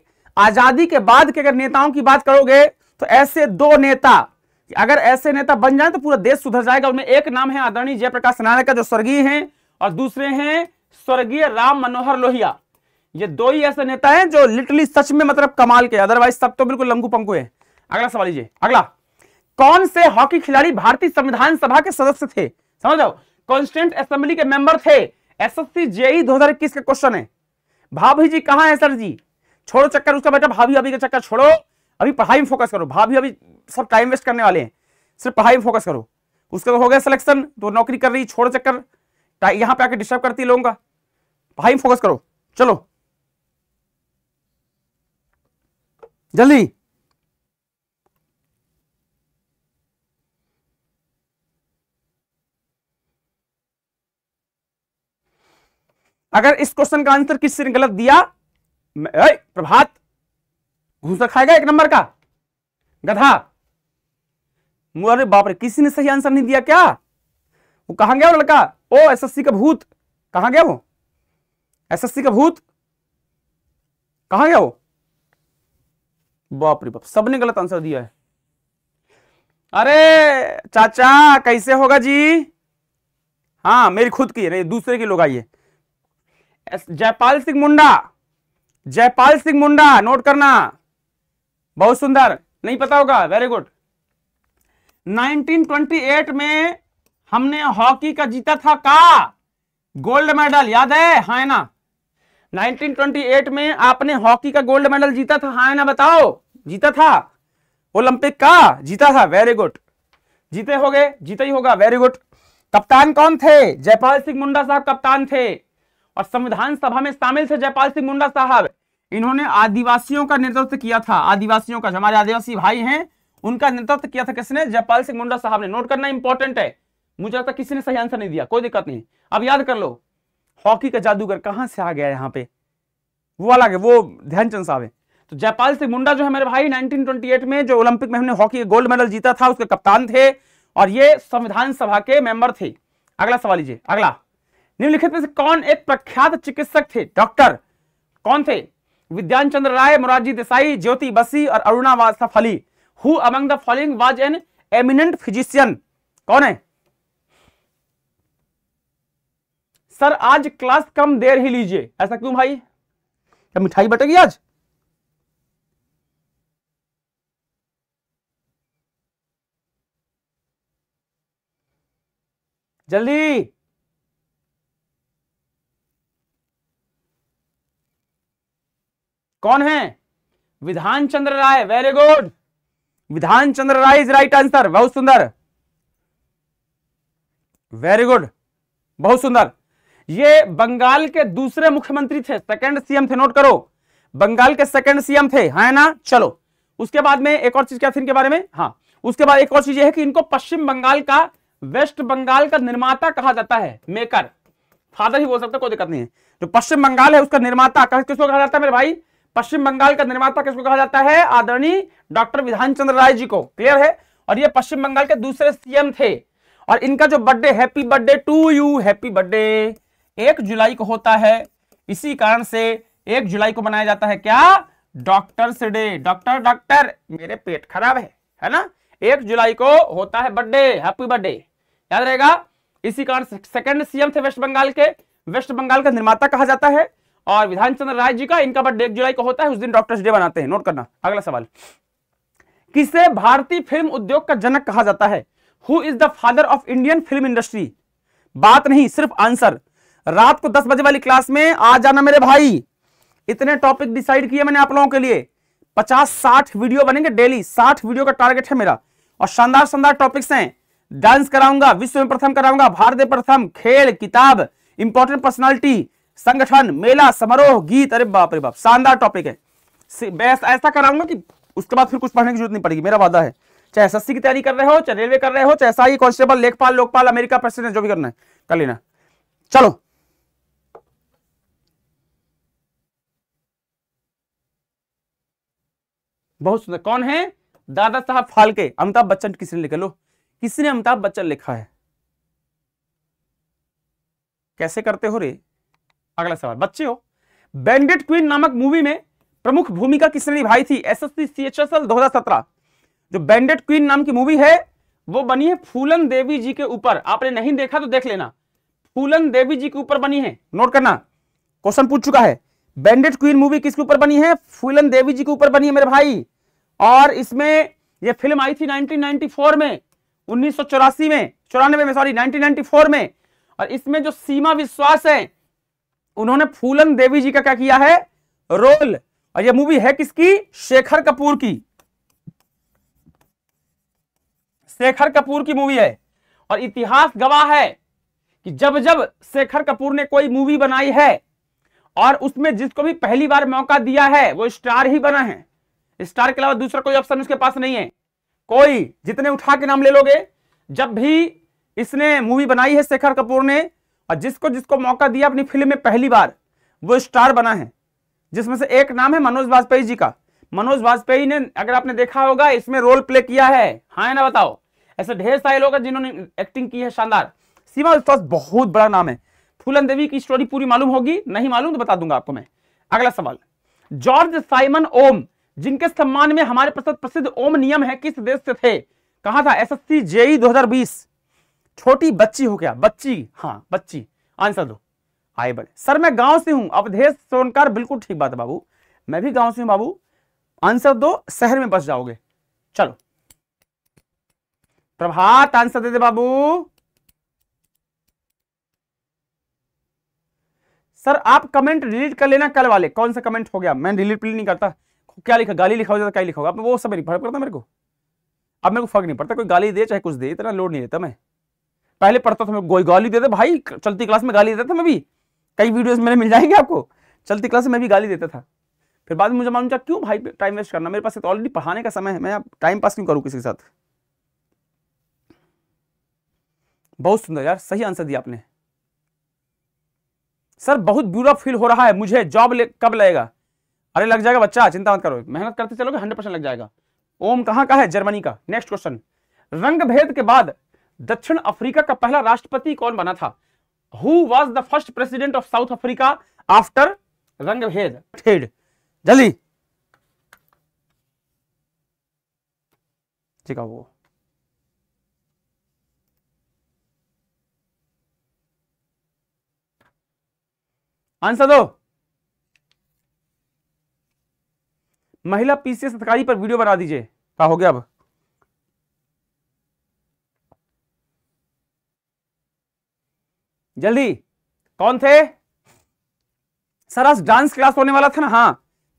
आजादी के बाद के अगर नेताओं की बात करोगे तो ऐसे दो नेता अगर ऐसे नेता बन जाए तो पूरा देश सुधर जाएगा उनमें एक नाम है आदरणीय जयप्रकाश नारायण का जो स्वर्गीय है और दूसरे हैं स्वर्गीय राम मनोहर लोहिया ये दो ही ऐसे नेता हैं जो लिटरली सच में मतलब कमाल के अदरवाइज सब तो बिल्कुल लंगू पंकु है अगला सवाल लीजिए अगला कौन से हॉकी खिलाड़ी भारतीय संविधान सभा के सदस्य थे समझ जाओ कॉन्स्टेंट असेंबली के मेंबर थे एस एस एसएससी जेई 2021 का क्वेश्चन है भाभी जी कहाँ है सर जी छोड़ो चक्कर उसका बेटा भाभी अभी का चक्कर छोड़ो अभी पढ़ाई में फोकस करो भाभी अभी सब टाइम वेस्ट करने वाले हैं सिर्फ पढ़ाई में फोकस करो उसका तो हो गया सिलेक्शन तो नौकरी कर रही छोड़ो चक्कर यहाँ पे आके डिस्टर्ब करती है लोगों का पढ़ाई में फोकस करो चलो जल्दी अगर इस क्वेश्चन का आंसर किसी ने गलत दिया प्रभात घूसा खाएगा एक नंबर का गधा अरे बाप रे किसी ने सही आंसर नहीं दिया क्या वो कहा गया वो लड़का ओ एसएससी का भूत कहा गया वो एसएससी का भूत कहा गया वो बाप रे बाप सबने गलत आंसर दिया है अरे चाचा कैसे होगा जी हाँ मेरी खुद की है दूसरे के लोग आइए जयपाल सिंह मुंडा जयपाल सिंह मुंडा नोट करना बहुत सुंदर नहीं पता होगा वेरी गुड 1928 में हमने हॉकी का जीता था का गोल्ड मेडल याद है हा है ना 1928 में आपने हॉकी का गोल्ड मेडल जीता था हा है ना बताओ जीता था ओलंपिक का जीता था वेरी गुड जीते होगे जीता ही होगा वेरी गुड कप्तान कौन थे जयपाल सिंह मुंडा साहब कप्तान थे और संविधान सभा में शामिल थे जयपाल सिंह मुंडा साहब इन्होंने आदिवासियों का नेतृत्व किया था आदिवासियों का हमारे आदिवासी भाई हैं उनका नेतृत्व किया था किसने जयपाल सिंह मुंडा साहब ने नोट करना इंपॉर्टेंट है मुझे लगता किसी ने सही आंसर नहीं दिया कोई दिक्कत नहीं अब याद कर लो हॉकी का जादूगर कहां से आ गया यहाँ पे वो अलग है वो ध्यानचंद साहब है तो जयपाल सिंह मुंडा जो है मेरे भाई 1928 में जो ओलंपिक में हमने हॉकी गोल्ड मेडल जीता था उसके कप्तान थे और ये संविधान सभा के मेंबर थे अगला सवाल लीजिए अगला निम्नलिखित में से कौन एक प्रख्यात चिकित्सक थे डॉक्टर कौन थे विद्यान चंद्र राय मोरारजी देसाई ज्योति बसी और अरुणा वास्तव Ali who among the following was an eminent physician कौन है सर आज क्लास कम देर ही लीजिए ऐसा क्यों भाई क्या मिठाई बटेगी आज जल्दी कौन है विधान चंद्र राय very good Bidhan Chandra Roy is right answer बहुत सुंदर वेरी गुड बहुत सुंदर ये बंगाल के दूसरे मुख्यमंत्री थे सेकंड सीएम थे नोट करो बंगाल के सेकंड सीएम थे है हाँ ना चलो उसके बाद में एक और चीज क्या थी इनके बारे में हाँ उसके बाद एक और चीज यह है कि इनको पश्चिम बंगाल का वेस्ट बंगाल का निर्माता कहा जाता है मेकर फादर ही बोल सकते कोई दिक्कत नहीं है जो पश्चिम बंगाल है उसका निर्माता किसको कहा जाता है मेरे भाई पश्चिम बंगाल का निर्माता किसको कहा जाता है आदरणीय डॉक्टर विधान चंद्र राय जी को क्लियर है और ये पश्चिम बंगाल के दूसरे सीएम थे और इनका जो birthday happy birthday to you happy birthday एक जुलाई को होता है इसी कारण से एक जुलाई को मनाया जाता है क्या डॉक्टर्स डे डॉक्टर डॉक्टर मेरे पेट खराब है है ना एक जुलाई को होता है बर्थडे हैप्पी बर्थडे याद रहेगा इसी कारण सेकंड सीएम थे वेस्ट बंगाल के वेस्ट बंगाल का निर्माता कहा जाता है और विधान चंद्र राय जी का इनका बर्थडे एक जुलाई को होता है उस दिन डॉक्टर्स डे बनाते हैं नोट करना अगला सवाल किसे भारतीय फिल्म उद्योग का जनक कहा जाता है who is the father of Indian film industry बात नहीं सिर्फ आंसर रात को दस बजे वाली क्लास में आ जाना मेरे भाई इतने टॉपिक डिसाइड किए मैंने आप लोगों के लिए पचास साठ वीडियो बनेंगे डेली साठ वीडियो का टारगेट है मेरा और शानदार शानदार टॉपिक्स हैं डांस कराऊंगा विश्व में प्रथम कराऊंगा भारत प्रथम खेल किताब इंपॉर्टेंट पर्सनालिटी संगठन मेला समारोह गीत अरे बाप रे बाप शानदार टॉपिक है ऐसा कराऊंगा कि उसके बाद फिर कुछ पढ़ने की जरूरत नहीं पड़ेगी मेरा वादा है चाहे एस की तैयारी कर रहे हो चाहे रेलवे कर रहे हो चाहे एसआई कॉन्स्टेबल लेखपाल लोकपाल अमेरिका प्रेसिडेंट जो भी करना है कर लेना चलो बहुत सुंदर कौन है दादा साहब फालके अमिताभ बच्चन किसने लिखा लो किसने अमिताभ बच्चन लिखा है कैसे करते हो रे अगला सवाल बच्चे हो बैंडेड क्वीन नामक मूवी में प्रमुख भूमिका किसने निभाई थी S S C H SSC CHSL 2017 जो बैंडेड क्वीन नाम की मूवी है वो बनी है फूलन देवी जी के ऊपर आपने नहीं देखा तो देख लेना फूलन देवी जी के ऊपर बनी है नोट करना क्वेश्चन पूछ चुका है बैंडेड क्वीन मूवी किसके ऊपर बनी है फूलन देवी जी के ऊपर बनी है मेरे भाई और इसमें ये फिल्म आई थी 1994 में उन्नीस में चौरानवे में सॉरी 1994 में और इसमें जो सीमा विश्वास है उन्होंने फूलन देवी जी का क्या किया है रोल और यह मूवी है किसकी शेखर कपूर की शेखर कपूर की मूवी है और इतिहास गवाह है कि जब जब शेखर कपूर ने कोई मूवी बनाई है और उसमें जिसको भी पहली बार मौका दिया है वो स्टार ही बना है स्टार के अलावा दूसरा कोई ऑप्शन उसके पास नहीं है कोई जितने उठा के नाम ले लोगे जब भी इसने मूवी बनाई है शेखर कपूर ने और जिसको जिसको मौका दिया अपनी फिल्म में पहली बार वो स्टार बना है जिसमें से एक नाम है मनोज वाजपेयी जी का मनोज वाजपेयी ने अगर आपने देखा होगा इसमें रोल प्ले किया है हाँ है ना बताओ ऐसे ढेर सारे लोग हैं जिन्होंने एक्टिंग की है शानदार सीमा विश्वास बहुत बड़ा नाम है फूलन देवी की स्टोरी पूरी मालूम होगी नहीं मालूम तो बता दूंगा आपको मैं अगला सवाल जॉर्ज साइमन ओम जिनके सम्मान में हमारे प्रसिद्ध ओम नियम है किस देश से थे कहा था एस एस सी जेई बीस छोटी बच्ची हो क्या बच्ची हाँ बच्ची आंसर दो आए बड़े सर मैं गांव से हूं अवधेश सोनकर बिल्कुल ठीक बात है बाबू मैं भी गांव से हूं बाबू आंसर दो शहर में बस जाओगे चलो प्रभात आंसर दे दे बाबू सर आप कमेंट डिलीट कर लेना कल वाले कौन सा कमेंट हो गया मैं डिलीट नहीं करता क्या लिखा गाली लिखा हो जाता क्या लिखा होगा वो सब नहीं फर्क पड़ता मेरे को अब मेरे को फर्क नहीं पड़ता कोई गाली दे चाहे कुछ दे इतना लोड नहीं देता मैं पहले पढ़ता था मैं गाली देते भाई चलती क्लास में गाली देता था मैं भी कई वीडियोस मेरे मिल जाएंगे आपको चलती क्लास में मैं भी गाली देता था फिर बाद में मुझे मालूम चला क्यों भाई टाइम वेस्ट करना मेरे पास तो ऑलरेडी पढ़ाने का समय है मैं आप टाइम पास क्यों करूँ किसी के साथ बहुत सुंदर यार सही आंसर दिया आपने सर बहुत बुरा फील हो रहा है मुझे जॉब ले, कब लगेगा अरे लग जाएगा बच्चा चिंता मत करो मेहनत करते चलोगे हंड्रेड परसेंट लग जाएगा ओम कहाँ का है जर्मनी का नेक्स्ट क्वेश्चन रंग भेद के बाद दक्षिण अफ्रीका का पहला राष्ट्रपति कौन बना था who was the first president of South Africa after रंगभेद ठेड जल्दी ठीक है वो आंसर दो महिला पीसीएस अधिकारी पर वीडियो बना दीजिए क्या हो गया अब जल्दी कौन थे सर आज डांस क्लास होने वाला था ना हाँ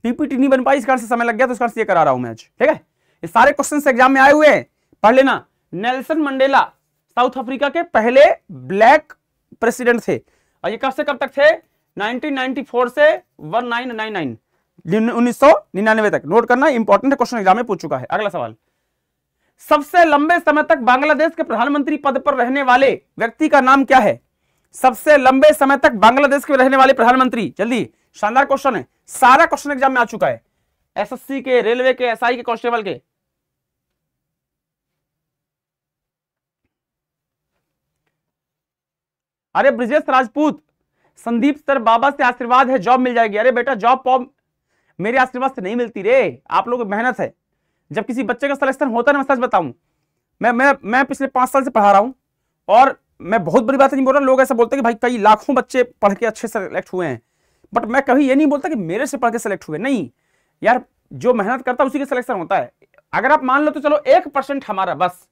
पीपीटी नहीं बन पाई इस कारण से समय लग गया तो इस कारण से ये करा रहा हूं मैं आज ठीक है ये सारे क्वेश्चन एग्जाम में आए हुए हैं पढ़ लेना नेल्सन मंडेला साउथ अफ्रीका के पहले ब्लैक प्रेसिडेंट थे और ये कब से कब तक थे 1994 से 1999 1999 तक नोट करना इंपॉर्टेंट क्वेश्चन एग्जाम में पूछ चुका है अगला सवाल सबसे लंबे समय तक बांग्लादेश के प्रधानमंत्री पद पर रहने वाले व्यक्ति का नाम क्या है सबसे लंबे समय तक बांग्लादेश के रहने वाले प्रधानमंत्री जल्दी शानदार क्वेश्चन है सारा क्वेश्चन एग्जाम में आ चुका है एसएससी के रेलवे के एसआई के कांस्टेबल के अरे ब्रिजेश राजपूत संदीप सर बाबा से आशीर्वाद है जॉब मिल जाएगी अरे बेटा जॉब पॉब मेरे आशीर्वाद से नहीं मिलती रे आप लोग मेहनत है जब किसी बच्चे का सिलेक्शन होता है मैं सच बताऊं मैं मैं मैं पिछले पांच साल से पढ़ा रहा हूं और मैं बहुत बड़ी बात नहीं बोल रहा लोग ऐसा बोलते हैं कि भाई कई लाखों बच्चे पढ़ के अच्छे सेलेक्ट हुए हैं बट मैं कभी ये नहीं बोलता कि मेरे से पढ़ के सेलेक्ट हुए नहीं यार जो मेहनत करता है उसी का सिलेक्शन होता है अगर आप मान लो तो चलो एक परसेंट हमारा बस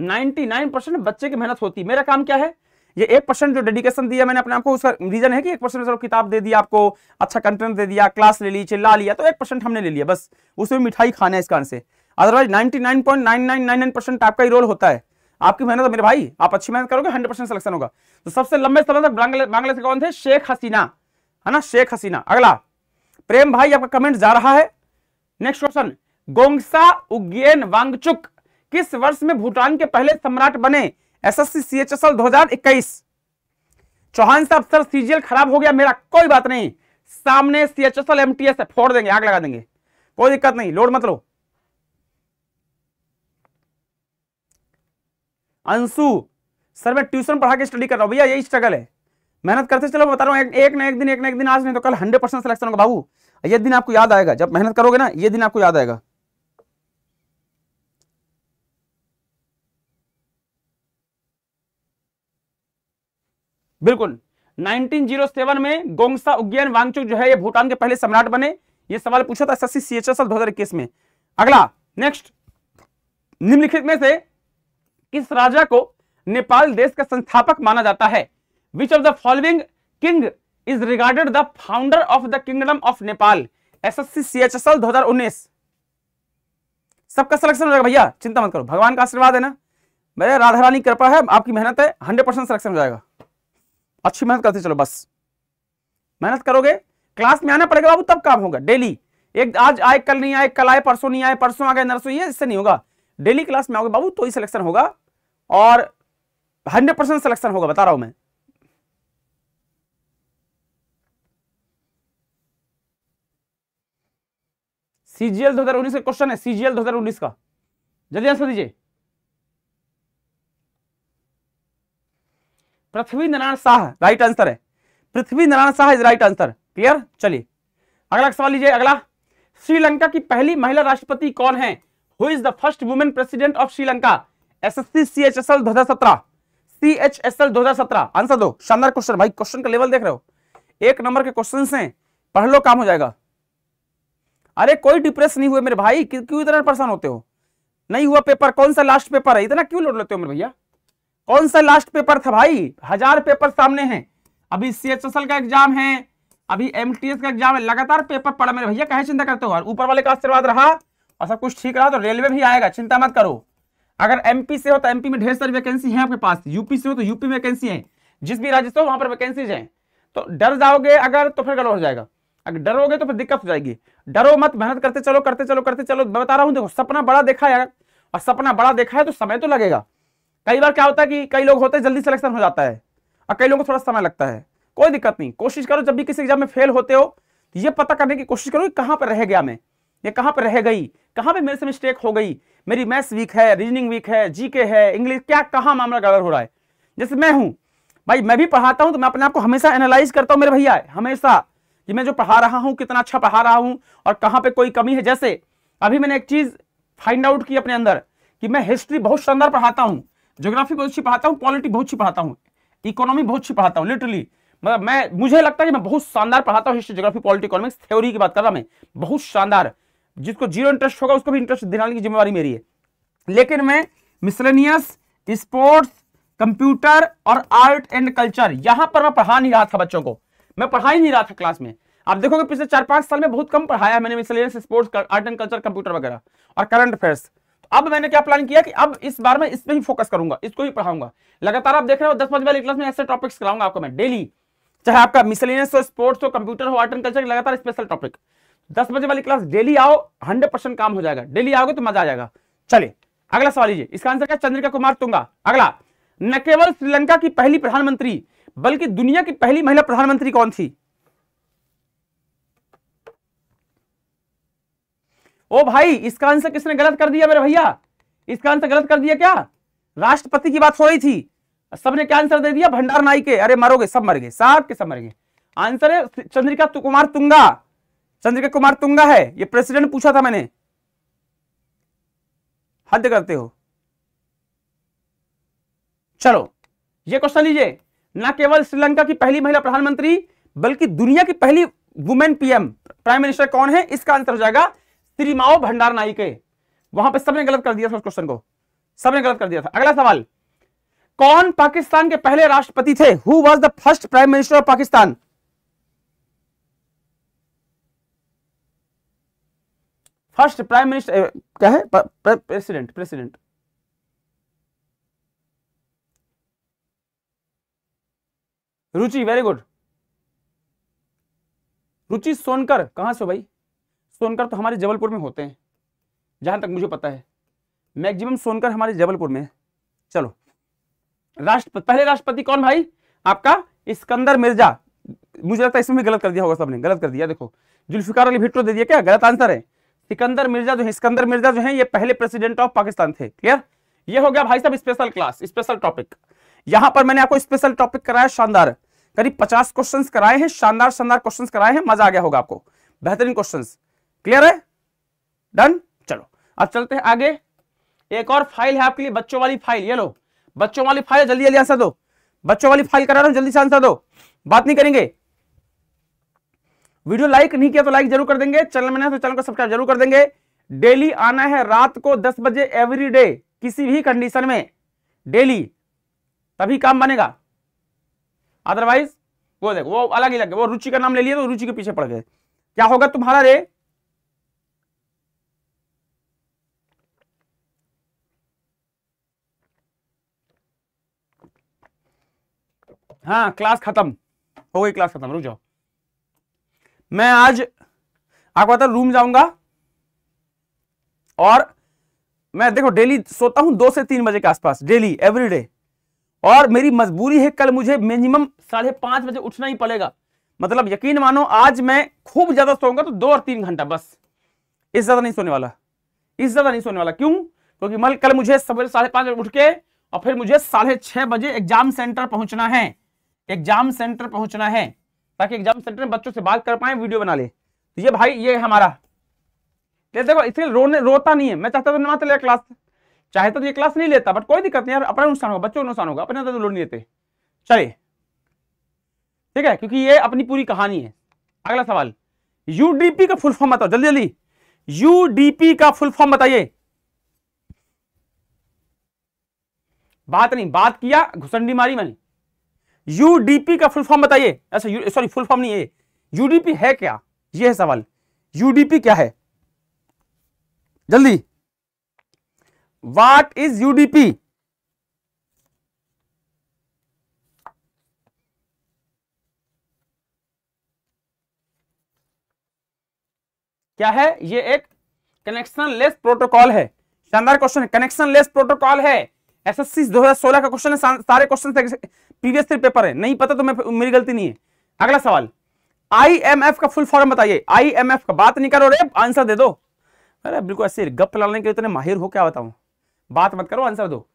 99 परसेंट बच्चे की मेहनत होती है मेरा काम क्या है ये एक परसेंट जो डेडिकेशन दिया मैंने अपने आपको उसका रीजन है कि एक परसेंट चलो किताब दे दिया आपको अच्छा कंटेंट दे दिया क्लास ले ली चिल्ला लिया तो एक परसेंट हमने ले लिया बस उसमें मिठाई खाना है इस कारण से otherwise ninety nine point nine nine nine nine percent आपका ही रोल होता है आपकी मेहनत मेरे भाई आप अच्छी मेहनत करोगे हंड्रेड परसेंट सिलेक्शन होगा तो सबसे लंबे समय तक बांग्लादेश कौन थे शेख हसीना है ना शेख हसीना अगला प्रेम भाई आपका कमेंट जा रहा है नेक्स्ट क्वेश्चन गोंगसा उगेन वांगचुक किस वर्ष में भूटान के पहले सम्राट बने एसएससी सीएचएसएल 2021 चौहान साहब सर सीजीएल खराब हो गया मेरा कोई बात नहीं सामने सीएचएसएल एमटीएस है फोड़ देंगे आग लगा देंगे कोई दिक्कत नहीं लोड मत लो अंशु सर मैं ट्यूशन पढ़ा के स्टडी कर रहा हूँ भैया यही स्ट्रगल है मेहनत करते चलो बता रहा हूँ एक, एक ना एक दिन एक ना एक दिन आज नहीं तो कल हंड्रेड परसेंट सिलेक्शन होगा बाबू ये दिन आपको याद आएगा जब मेहनत करोगे ना ये दिन आपको याद आएगा बिल्कुल 1907 में गोंगसा उज्ञान वांगचुक जो है ये भूटान के पहले सम्राट बने ये सवाल पूछा था एसएससी सीएचएसएल 2021 में अगला नेक्स्ट निम्नलिखित में से किस राजा को नेपाल देश का संस्थापक माना जाता है which of the following king is regarded the founder of the kingdom of Nepal S S S C C H L दो हजार उन्नीस सबका सिलेक्शन हो जाएगा भैया चिंता मत करो भगवान का आशीर्वाद है ना मेरे राधा रानी कृपा है आपकी मेहनत है हंड्रेड परसेंट सिलेक्शन हो जाएगा अच्छी मेहनत करते चलो बस मेहनत करोगे क्लास में आना पड़ेगा बाबू तब काम होगा डेली एक आज आए कल नहीं आए कल आए परसों नहीं आए परसों आ गए नरसों ये इससे नहीं होगा डेली क्लास में आओगे बाबू तो ही सिलेक्शन होगा और हंड्रेड परसेंट सिलेक्शन होगा बता रहा हूं मैं सीजीएल 2019 का क्वेश्चन है सीजीएल 2019 का जल्दी आंसर दीजिए पृथ्वी नारायण शाह राइट आंसर है Prithvi Narayan Shah is right answer clear चलिए अगला सवाल लीजिए अगला श्रीलंका की पहली महिला राष्ट्रपति कौन है who is the first women president of Sri Lanka S S L दो हजार सत्रह आंसर दो शानदार क्वेश्चन भाई क्वेश्चन का लेवल देख रहे हो एक नंबर के क्वेश्चन है पढ़ लो काम हो जाएगा अरे कोई डिप्रेस नहीं हुए मेरे भाई क्यों इतना परेशान होते हो नहीं हुआ पेपर कौन सा लास्ट पेपर है इतना क्यों लोड लेते हो मेरे भैया कौन सा लास्ट पेपर था भाई हजार पेपर सामने हैं अभी सी एच एस एल का एग्जाम है अभी एम टी एस का एग्जाम है लगातार पेपर पड़ा मेरे भैया कहे चिंता करते हो ऊपर वाले का आशीर्वाद रहा और सब कुछ ठीक रहा तो रेलवे भी आएगा चिंता मत करो अगर एमपी से हो तो एमपी में ढेर सारी वैकेंसी है आपके पास यूपी से हो तो यूपी में वैकेंसी है जिस भी राज्य से हो वहां पर वैकेंसी है तो डर जाओगे अगर तो फिर गलत हो जाएगा अगर डरोगे तो फिर दिक्कत हो जाएगी डरो मत मेहनत करते चलो करते चलो करते चलो बता रहा हूँ देखो सपना बड़ा देखा है और सपना बड़ा देखा है तो समय तो लगेगा कई बार क्या होता है कि कई लोग होते हैं जल्दी सिलेक्शन हो जाता है और कई लोगों को थोड़ा समय लगता है कोई दिक्कत नहीं कोशिश करो जब भी किसी एग्जाम में फेल होते हो ये पता करने की कोशिश करो कि कहाँ पर रह गया मैं ये कहाँ पर रह गई कहाँ पे मेरे से मिस्टेक हो गई मेरी मैथ्स वीक है रीजनिंग वीक है जीके है इंग्लिश क्या कहाँ मामला गड़बड़ हो रहा है जैसे मैं हूँ भाई मैं भी पढ़ाता हूँ तो मैं अपने आप को हमेशा एनालाइज करता हूँ मेरे भैया हमेशा कि मैं जो पढ़ा रहा हूँ कितना अच्छा पढ़ा रहा हूँ और कहाँ पर कोई कमी है जैसे अभी मैंने एक चीज़ फाइंड आउट की अपने अंदर कि मैं हिस्ट्री बहुत शानदार पढ़ाता हूँ ज्योग्राफी बहुत अच्छी पढ़ाता हूँ पॉलिटी बहुत अच्छी पढ़ाता हूँ इकोनॉमी बहुत अच्छी पढ़ाता हूँ लिटरली मतलब मैं मुझे लगता है कि मैं बहुत शानदार पढ़ाता हूँ history geography polity economics theory की बात कर रहा मैं बहुत शानदार जिसको जीरो इंटरेस्ट होगा उसको भी इंटरेस्ट दिलाने की जिम्मेवारी मेरी है लेकिन मैं मिसलेनियस स्पोर्ट्स कंप्यूटर और आर्ट एंड कल्चर यहां पर मैं पढ़ा नहीं रहा था बच्चों को मैं पढ़ा ही नहीं रहा था क्लास में आप देखोगे पिछले चार पांच साल में बहुत कम पढ़ाया मैंने miscellaneous sports art and culture computer वगैरह और करंट अफेयर्स तो अब मैंने क्या प्लान किया कि अब इस बार मैं इस पर ही फोकस करूंगा इसको ही पढ़ाऊंगा लगातार आप देख रहे हो दस पांच वाली क्लास में ऐसे टॉपिक्स कराऊंगा आपको मैं डेली चाहे आपका मिसलेनियस हो स्पोर्ट्स हो कंप्यूटर हो आर्ट एंड कल्चर लगातार स्पेशल टॉपिक दस बजे वाली क्लास डेली आओ हंड्रेड परसेंट काम हो जाएगा डेली आओगे तो मजा आ जाएगा चलिए अगला सवाल लीजिए इसका आंसर क्या चंद्रिका कुमार तुंगा अगला न केवल श्रीलंका की पहली प्रधानमंत्री बल्कि दुनिया की पहली महिला प्रधानमंत्री कौन थी ओ भाई इसका आंसर किसने गलत कर दिया मेरे भैया इसका आंसर गलत कर दिया क्या राष्ट्रपति की बात हो रही थी सबने क्या आंसर दे दिया भंडार नाई के अरे मरोगे सब मर गए के सब मर गए आंसर है चंद्रिका कुमार तुंगा चंद्रिका कुमार तुंगा है ये प्रेसिडेंट पूछा था मैंने हद करते हो चलो ये क्वेश्चन लीजिए ना केवल श्रीलंका की पहली महिला प्रधानमंत्री बल्कि दुनिया की पहली वुमेन पीएम प्राइम मिनिस्टर कौन है इसका आंसर हो जाएगा श्रीमाओ भंडार नाईके वहां पर सबने गलत कर दिया था उस क्वेश्चन को सबने गलत कर दिया था अगला सवाल कौन पाकिस्तान के पहले राष्ट्रपति थे who was the first prime minister of Pakistan first prime minister क्या है president president Ruchi very good Ruchi Sonkar कहां से हो भाई सोनकर तो हमारे जबलपुर में होते हैं जहां तक मुझे पता है मैक्सिमम सोनकर हमारे जबलपुर में है चलो राष्ट्रपति पहले राष्ट्रपति कौन भाई आपका स्कंदर मिर्जा मुझे लगता है इसमें भी गलत कर दिया होगा सबने गलत कर दिया देखो जुल्फिकार अली भिट्टो दे दिया क्या गलत आंसर है सिकंदर मिर्जा जो है सिकंदर मिर्जा जो है ये पहले प्रेसिडेंट ऑफ पाकिस्तान थे क्लियर ये हो गया भाई साहब स्पेशल क्लास स्पेशल टॉपिक यहां पर मैंने आपको स्पेशल टॉपिक कराया शानदार करीब पचास क्वेश्चन कराए हैं शानदार शानदार क्वेश्चन कराए हैं मजा आ गया होगा आपको बेहतरीन क्वेश्चन क्लियर है डन चलो अब चलते हैं आगे एक और फाइल है आपके लिए बच्चों वाली फाइल ये लो बच्चों वाली फाइल जल्दी जल्दी आंसर दो बच्चों वाली फाइल करा रहा हूं जल्दी से आंसर दो बात नहीं करेंगे वीडियो लाइक नहीं किया तो लाइक जरूर कर देंगे चैनल में तो चैनल को सब्सक्राइब जरूर कर देंगे डेली आना है रात को दस बजे एवरी डे किसी भी कंडीशन में डेली तभी काम बनेगा अदरवाइज वो देखो वो अलग ही लग वो रुचि का नाम ले लिया तो रुचि के पीछे पड़ गए क्या होगा तुम्हारा रे हाँ क्लास खत्म हो गई क्लास खत्म रुक जाओ मैं आज आपको बता रूम जाऊंगा और मैं देखो डेली सोता हूं दो से तीन बजे के आसपास डेली एवरीडे और मेरी मजबूरी है कल मुझे मिनिमम साढ़े पांच बजे उठना ही पड़ेगा मतलब यकीन मानो आज मैं खूब ज्यादा सोऊंगा तो दो और तीन घंटा बस इस ज्यादा नहीं सोने वाला इस ज्यादा नहीं सोने वाला क्यों क्योंकि मल कल मुझे सवेरे साढ़े पांच बजे उठ के और फिर मुझे साढ़े छह बजे एग्जाम सेंटर पहुंचना है एग्जाम सेंटर पहुंचना है ताकि एग्जाम सेंटर में बच्चों से बात कर पाए वीडियो बना ले तो ये भाई ये हमारा ये देखो इसके रोने रोता नहीं है मैं चाहता तो नमाते लिया क्लास चाहे तो ये क्लास नहीं लेता बट कोई दिक्कत नहीं यार अपना नुकसान होगा बच्चों को नुकसान होगा अपने तो लोड नहीं लेते चलिए ठीक है क्योंकि ये अपनी पूरी कहानी है अगला सवाल यूडीपी का फुल फॉर्म बताओ जल्दी जल्दी यूडीपी का फुल फॉर्म बताइए बात नहीं बात किया घुसंडी मारी मैंने यूडीपी का फुल फॉर्म बताइए ऐसा सॉरी फुल फॉर्म नहीं है यूडीपी है क्या ये है सवाल यूडीपी क्या है जल्दी वाट इज यूडीपी क्या है ये एक कनेक्शन लेस प्रोटोकॉल है शानदार क्वेश्चन है कनेक्शन लेस प्रोटोकॉल है एसएससी 2016 का क्वेश्चन है सारे क्वेश्चन प्रीवियस थ्री पेपर है नहीं पता तो मैं मेरी गलती नहीं है अगला सवाल आईएमएफ का फुल फॉर्म बताइए आईएमएफ का बात नहीं करो रे आंसर दे दो अरे बिल्कुल ऐसे गप लाने के इतने माहिर हो क्या बताऊं बात मत करो आंसर दो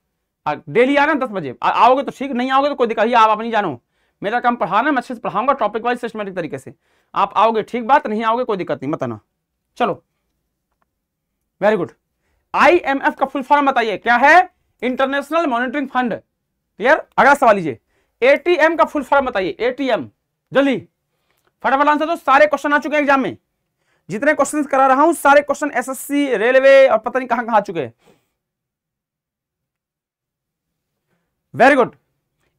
डेली आना दस बजे आओगे तो ठीक नहीं आओगे तो कोई दिक्कत आप अपनी जानो मेरा काम पढ़ाना मैं अच्छे से पढ़ाऊंगा टॉपिक वाइज सिस्टमेटिक तरीके से आप आओगे ठीक बात नहीं आओगे कोई दिक्कत नहीं बताना चलो वेरी गुड आईएमएफ का फुल फॉर्म बताइए क्या है इंटरनेशनल मॉनिटरिंग फंड क्लियर अगला सवाल लीजिए एटीएम का फुल फॉर्म बताइए एटीएम जल्दी फटाफट आंसर दो सारे क्वेश्चन आ चुके हैं एग्जाम में जितने क्वेश्चन करा रहा हूं सारे क्वेश्चन एसएससी रेलवे और पता नहीं कहां कहां आ चुके हैं वेरी गुड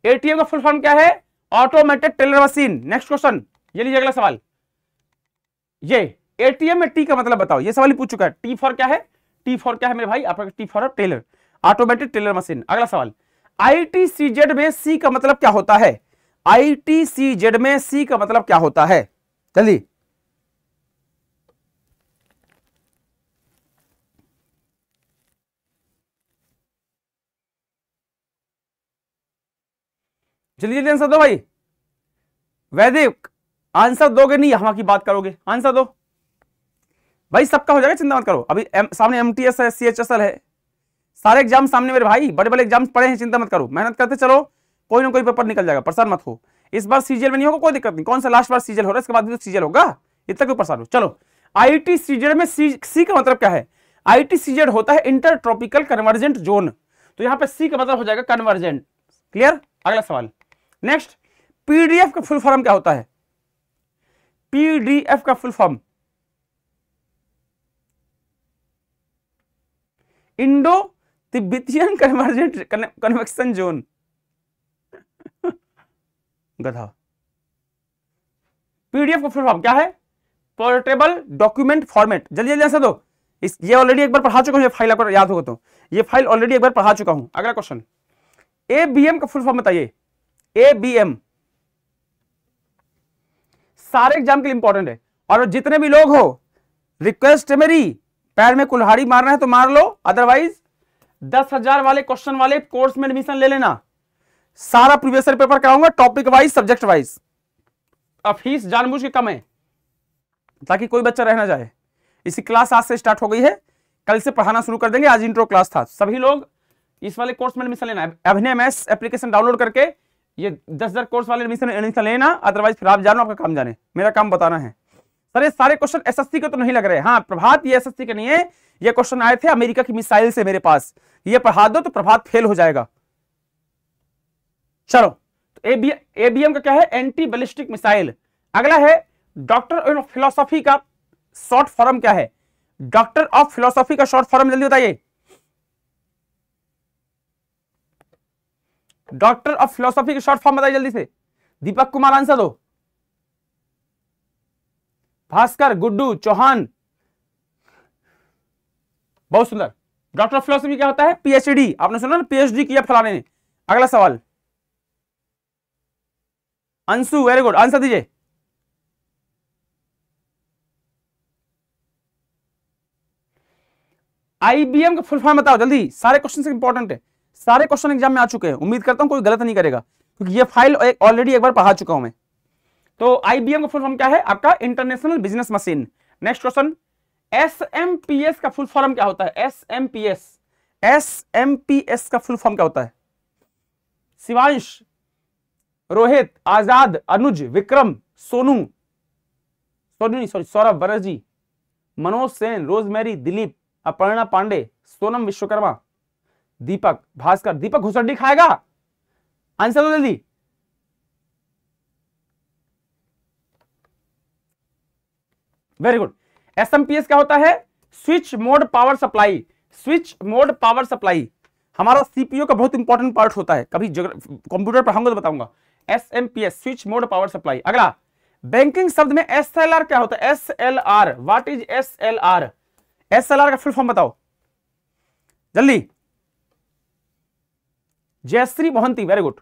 एटीएम का फुल फॉर्म क्या है automated teller machine next question ये लीजिए अगला सवाल ये एटीएम में टी का मतलब बताओ ये सवाल ही पूछ चुका है टी फॉर क्या है टी फॉर क्या है मेरे भाई आपका T for teller automatic teller machine अगला सवाल आईटीसीजेड में सी का मतलब क्या होता है आईटीसीजेड में सी का मतलब क्या होता है जल्दी जल्दी जल्दी आंसर दो भाई वैदिक आंसर दोगे नहीं हम की बात करोगे आंसर दो भाई सबका हो जाएगा चिंता मत करो अभी एम, सामने एम टी एस है सी एच एस एल है सारे एग्जाम सामने मेरे भाई बड़े बड़े एग्जाम पढ़े हैं चिंता मत करो मेहनत करते चलो कोई ना कोई पेपर निकल जाएगा परेशान मत हो इस बार सीजल में नहीं होगा कोई दिक्कत नहीं कौन सा लास्ट बार सीजल हो रहा है इसके बाद भी तो सीजल होगा इतना कोई परेशान हो चलो आई टी सीजल में सी, सी का मतलब क्या है आई टी सीजल होता है इंटर ट्रॉपिकल कन्वर्जेंट जोन तो यहाँ पे सी का मतलब हो जाएगा कन्वर्जेंट क्लियर अगला सवाल नेक्स्ट पीडीएफ का फुल फॉर्म क्या होता है पीडीएफ का full form Indo Tibetan convergent convection zone गधा पीडीएफ का फुल फॉर्म क्या है पोर्टेबल डॉक्यूमेंट फॉर्मेट जल्दी जल्दी आंसर दो इस ये ऑलरेडी एक बार पढ़ा चुका हूं ये फाइल आपको याद होगा तो ये फाइल ऑलरेडी एक बार पढ़ा चुका हूं अगला क्वेश्चन ए बी एम का फुल फॉर्म बताइए ए बी एम सारे एग्जाम के लिए इंपॉर्टेंट है और जितने भी लोग हो रिक्वेस्ट है मेरी पैर में कुल्हाड़ी मारना है तो मार लो अदरवाइज दस हजार वाले क्वेश्चन वाले कोर्स में एडमिशन ले लेना सारा प्रीवियस पेपर कराऊंगा टॉपिक वाइज सब्जेक्ट वाइज अब फीस जानबूझ के कम है ताकि कोई बच्चा रहना जाए इसी क्लास आज से स्टार्ट हो गई है कल से पढ़ाना शुरू कर देंगे आज इंट्रो क्लास था सभी लोग इस वाले कोर्स में एडमिशन लेना है अभिनय एमएस एप्लीकेशन डाउनलोड करके ये दस हजार कोर्स वाले एडमिशन एडमिशन लेना अदरवाइज फिर आप जानो आपका काम जाने मेरा काम बताना है सर ये सारे क्वेश्चन एसएससी के तो नहीं लग रहे हाँ प्रभात ये एसएससी के नहीं है ये क्वेश्चन आए थे अमेरिका की मिसाइल से मेरे पास ये पढ़ा दो तो प्रभात फेल हो जाएगा चलो तो एबीएम का क्या है एंटी बैलिस्टिक मिसाइल अगला है डॉक्टर ऑफ फिलोसॉफी का शॉर्ट फॉर्म क्या है डॉक्टर ऑफ फिलोसॉफी का शॉर्ट फॉर्म जल्दी बताइए डॉक्टर ऑफ फिलोसॉफी का शॉर्ट फॉर्म बताइए जल्दी से दीपक कुमार आंसर दो भास्कर गुड्डू चौहान बहुत सुंदर डॉक्टर ऑफ फिलोसफी क्या होता है पीएचडी आपने सुना ना पीएचडी किया फलाने ने अगला सवाल अंशु वेरी गुड आंसर दीजिए आईबीएम का फुल फॉर्म बताओ जल्दी सारे क्वेश्चन इंपॉर्टेंट है सारे क्वेश्चन एग्जाम में आ चुके हैं उम्मीद करता हूं कोई गलत नहीं करेगा क्योंकि ये फाइल ऑलरेडी एक बार पढ़ा चुका हूं मैं तो आईबीएम का फुल फॉर्म क्या है आपका international business machine next question S M P S का फुल फॉर्म क्या होता है S M P S S M P S का फुल फॉर्म क्या होता है शिवांश रोहित आजाद अनुज विक्रम सोनू सोनू नहीं सॉरी सौरभ बनर्जी मनोज सेन रोजमेरी दिलीप अपर्णा पांडे सोनम विश्वकर्मा दीपक भास्कर दीपक घुसड्डी खाएगा आंसर दो जल्दी वेरी गुड एसएमपीएस क्या होता है switch mode power supply switch mode power supply हमारा सीपीयू का बहुत इंपॉर्टेंट पार्ट होता है कभी कंप्यूटर पढ़ाऊंगा तो बताऊंगा S switch mode power supply अगला बैंकिंग शब्द में एस एल आर क्या होता है S L R what is S L R S L R का फुल फॉर्म बताओ जल्दी जयश्री मोहंती वेरी गुड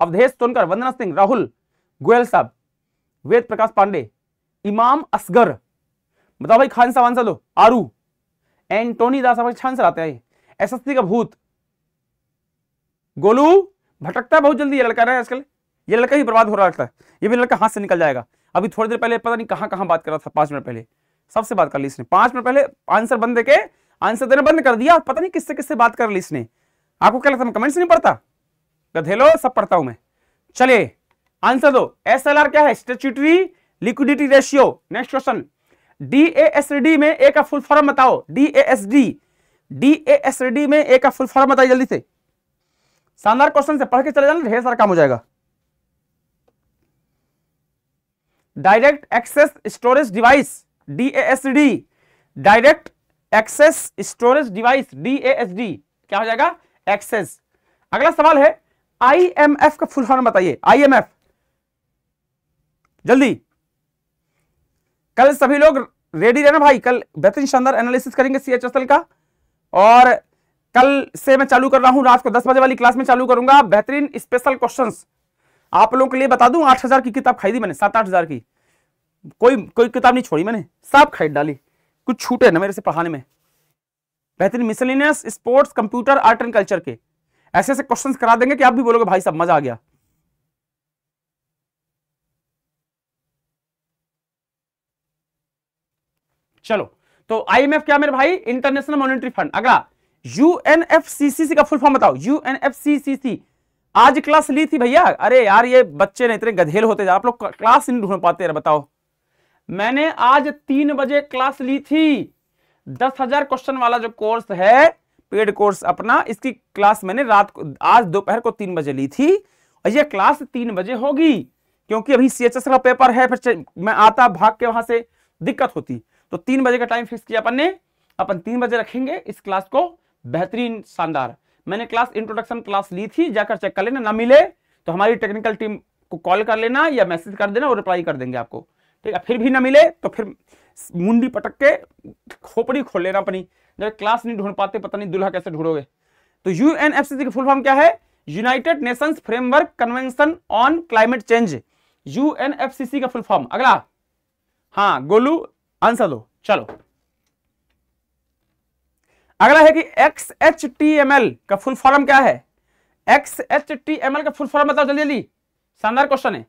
अवधेश सोनकर वंदना सिंह राहुल गोयल साहब वेद प्रकाश पांडे इमाम असगर बताओ भाई खान साहब आंसर लो आरू एंटोनी दास आपका आंसर आता है एस का भूत गोलू भटकता है बहुत जल्दी ये लड़का रहा है आजकल ये लड़का ही बर्बाद हो रहा लगता है ये भी लड़का हाथ से निकल जाएगा अभी थोड़ी देर पहले पता नहीं कहां कहां बात कर रहा था पांच मिनट पहले सबसे बात कर ली इसने पांच मिनट पहले आंसर बंद देके आंसर देना बंद कर दिया पता नहीं किससे किससे बात कर ली इसने आपको क्या लगता है कमेंट्स नहीं पढ़ता गधेलो सब पढ़ता हूं मैं चलिए आंसर दो एस क्या है statutory liquidity ratio next question D A S D में ए का फुल फॉर्म बताओ D A S D D A S D में ए का फुल फॉर्म बताइए जल्दी से शानदार क्वेश्चन से पढ़ के चले जाना ढेर सारा काम हो जाएगा direct access storage device D A S D direct access storage device D A S D क्या हो जाएगा एक्सेस अगला सवाल है आई एम एफ का फुल फॉर्म बताइए आई एम एफ जल्दी कल सभी लोग रेडी रहना भाई कल बेहतरीन शानदार एनालिसिस करेंगे सी एच एस एल का और कल से मैं चालू कर रहा हूँ रात को दस बजे वाली क्लास में चालू करूंगा बेहतरीन स्पेशल क्वेश्चन आप लोगों के लिए बता दूं आठ हजार की किताब खरीदी मैंने सात आठ हजार की कोई कोई किताब नहीं छोड़ी मैंने सब खरीद डाली कुछ छूटे ना मेरे से पढ़ाने में बेहतरीन miscellaneous sports computer art and culture के ऐसे ऐसे क्वेश्चंस करा देंगे कि आप भी बोलोगे भाई सब मजा आ गया चलो तो आईएमएफ क्या मेरे भाई इंटरनेशनल मॉनिटरी फंड अगला यूएनएफसीसीसी का फुल फॉर्म बताओ यूएनएफसीसीसी आज क्लास ली थी भैया अरे यार ये बच्चे ना इतने गधेल होते जा आप लोग क्लास नहीं ढूंढ पाते यार बताओ मैंने आज तीन बजे क्लास ली थी दस हजार क्वेश्चन वाला जो कोर्स है पेड कोर्स अपना इसकी क्लास मैंने रात को आज दोपहर को तीन बजे ली थी और ये क्लास तीन बजे होगी क्योंकि अभी सी का पेपर है फिर मैं आता भाग के वहां से दिक्कत होती तो तीन बजे का टाइम फिक्स किया अपन ने अपन तीन बजे रखेंगे इस क्लास को बेहतरीन शानदार मैंने क्लास इंट्रोडक्शन क्लास ली थी जाकर चेक कर लेना ना मिले तो हमारी टेक्निकल टीम को कॉल कर लेना या मैसेज कर देना और रिप्लाई कर देंगे आपको ठीक है फिर भी ना मिले तो फिर मुंडी पटक के खोपड़ी खोल लेना अपनी जब क्लास नहीं ढूंढ पाते पता नहीं दुल्हा कैसे ढूंढोगे तो U N F C full form क्या है United Nations framework convention on climate change U का फुल फॉर्म अगला हाँ गोलू आंसर दो चलो अगला है कि X H T M L का फुल फॉर्म क्या है X H T M L का फुल फॉर्म बताओ जल्दी जल्दी शानदार क्वेश्चन है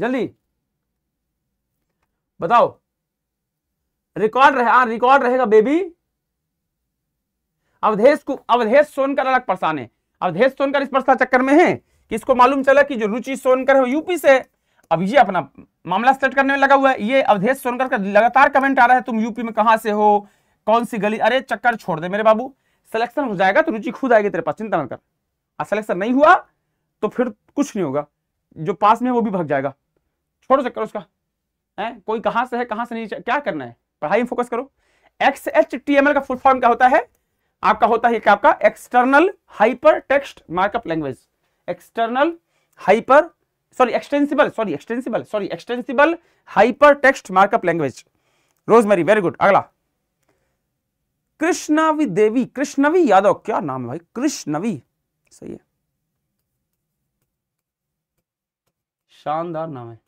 जल्दी बताओ रिकॉर्ड रहे हाँ रिकॉर्ड रहेगा बेबी अवधेश को अवधेश सोनकर अलग परेशान है अवधेश सोनकर इस परेशान चक्कर में है कि इसको मालूम चला कि जो रुचि सोनकर है यूपी से अब ये अपना मामला सेट करने में लगा हुआ है ये अवधेश सोनकर का लगातार कमेंट आ रहा है तुम यूपी में कहां से हो कौन सी गली अरे चक्कर छोड़ दे मेरे बाबू सिलेक्शन हो जाएगा तो रुचि खुद आएगी तेरे पास चिंता मत कर आज सिलेक्शन नहीं हुआ तो फिर कुछ नहीं होगा जो पास में वो भी भाग जाएगा छोड़ो चक्कर उसका है कोई कहां से है कहां से नहीं क्या करना है पढ़ाई में फोकस करो X H T M L का फुल फॉर्म क्या होता है आपका होता है क्या आपका external hyper text markup language external hyper sorry extensible sorry extensible sorry extensible hyper text markup language Rosemary very good अगला कृष्णवी देवी कृष्णवी यादव क्या नाम है भाई कृष्णवी सही है शानदार नाम है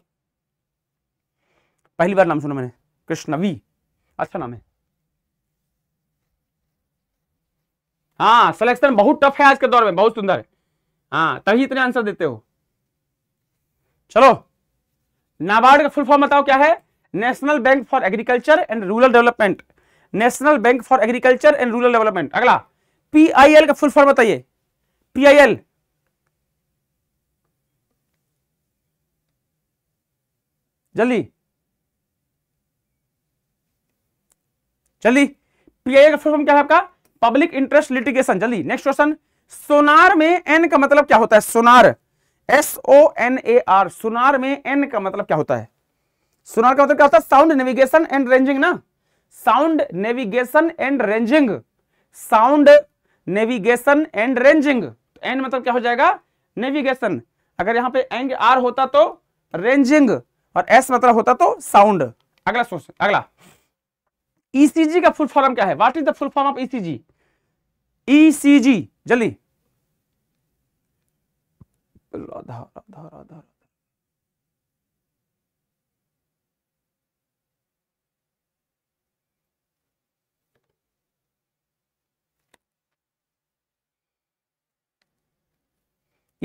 पहली बार नाम सुना मैंने कृष्णवी अच्छा नाम है हाँ सिलेक्शन बहुत टफ है आज के दौर में बहुत सुंदर है हाँ तभी इतने आंसर देते हो चलो नाबार्ड का फुल फॉर्म बताओ क्या है national bank for agriculture and rural development national bank for agriculture and rural development अगला पीआईएल का फुल फॉर्म बताइए पीआईएल जल्दी जल्दी पीआईएल का फुल फॉर्म क्या है आपका पब्लिक इंटरेस्ट लिटिगेशन जल्दी नेक्स्ट क्वेश्चन सोनार में एन का मतलब क्या होता है sonar S O N A R sonar में एन का मतलब क्या होता है सुनार का मतलब क्या होता है साउंड नेविगेशन एंड रेंजिंग ना sound navigation and ranging sound navigation and ranging N मतलब क्या हो जाएगा नेविगेशन अगर यहां पे एंग आर होता तो रेंजिंग और एस मतलब होता तो साउंड अगला सोच अगला ईसीजी e का फुल फॉर्म क्या है what is the full form of ECG ECG जल्दी राधा राधा राधा राधा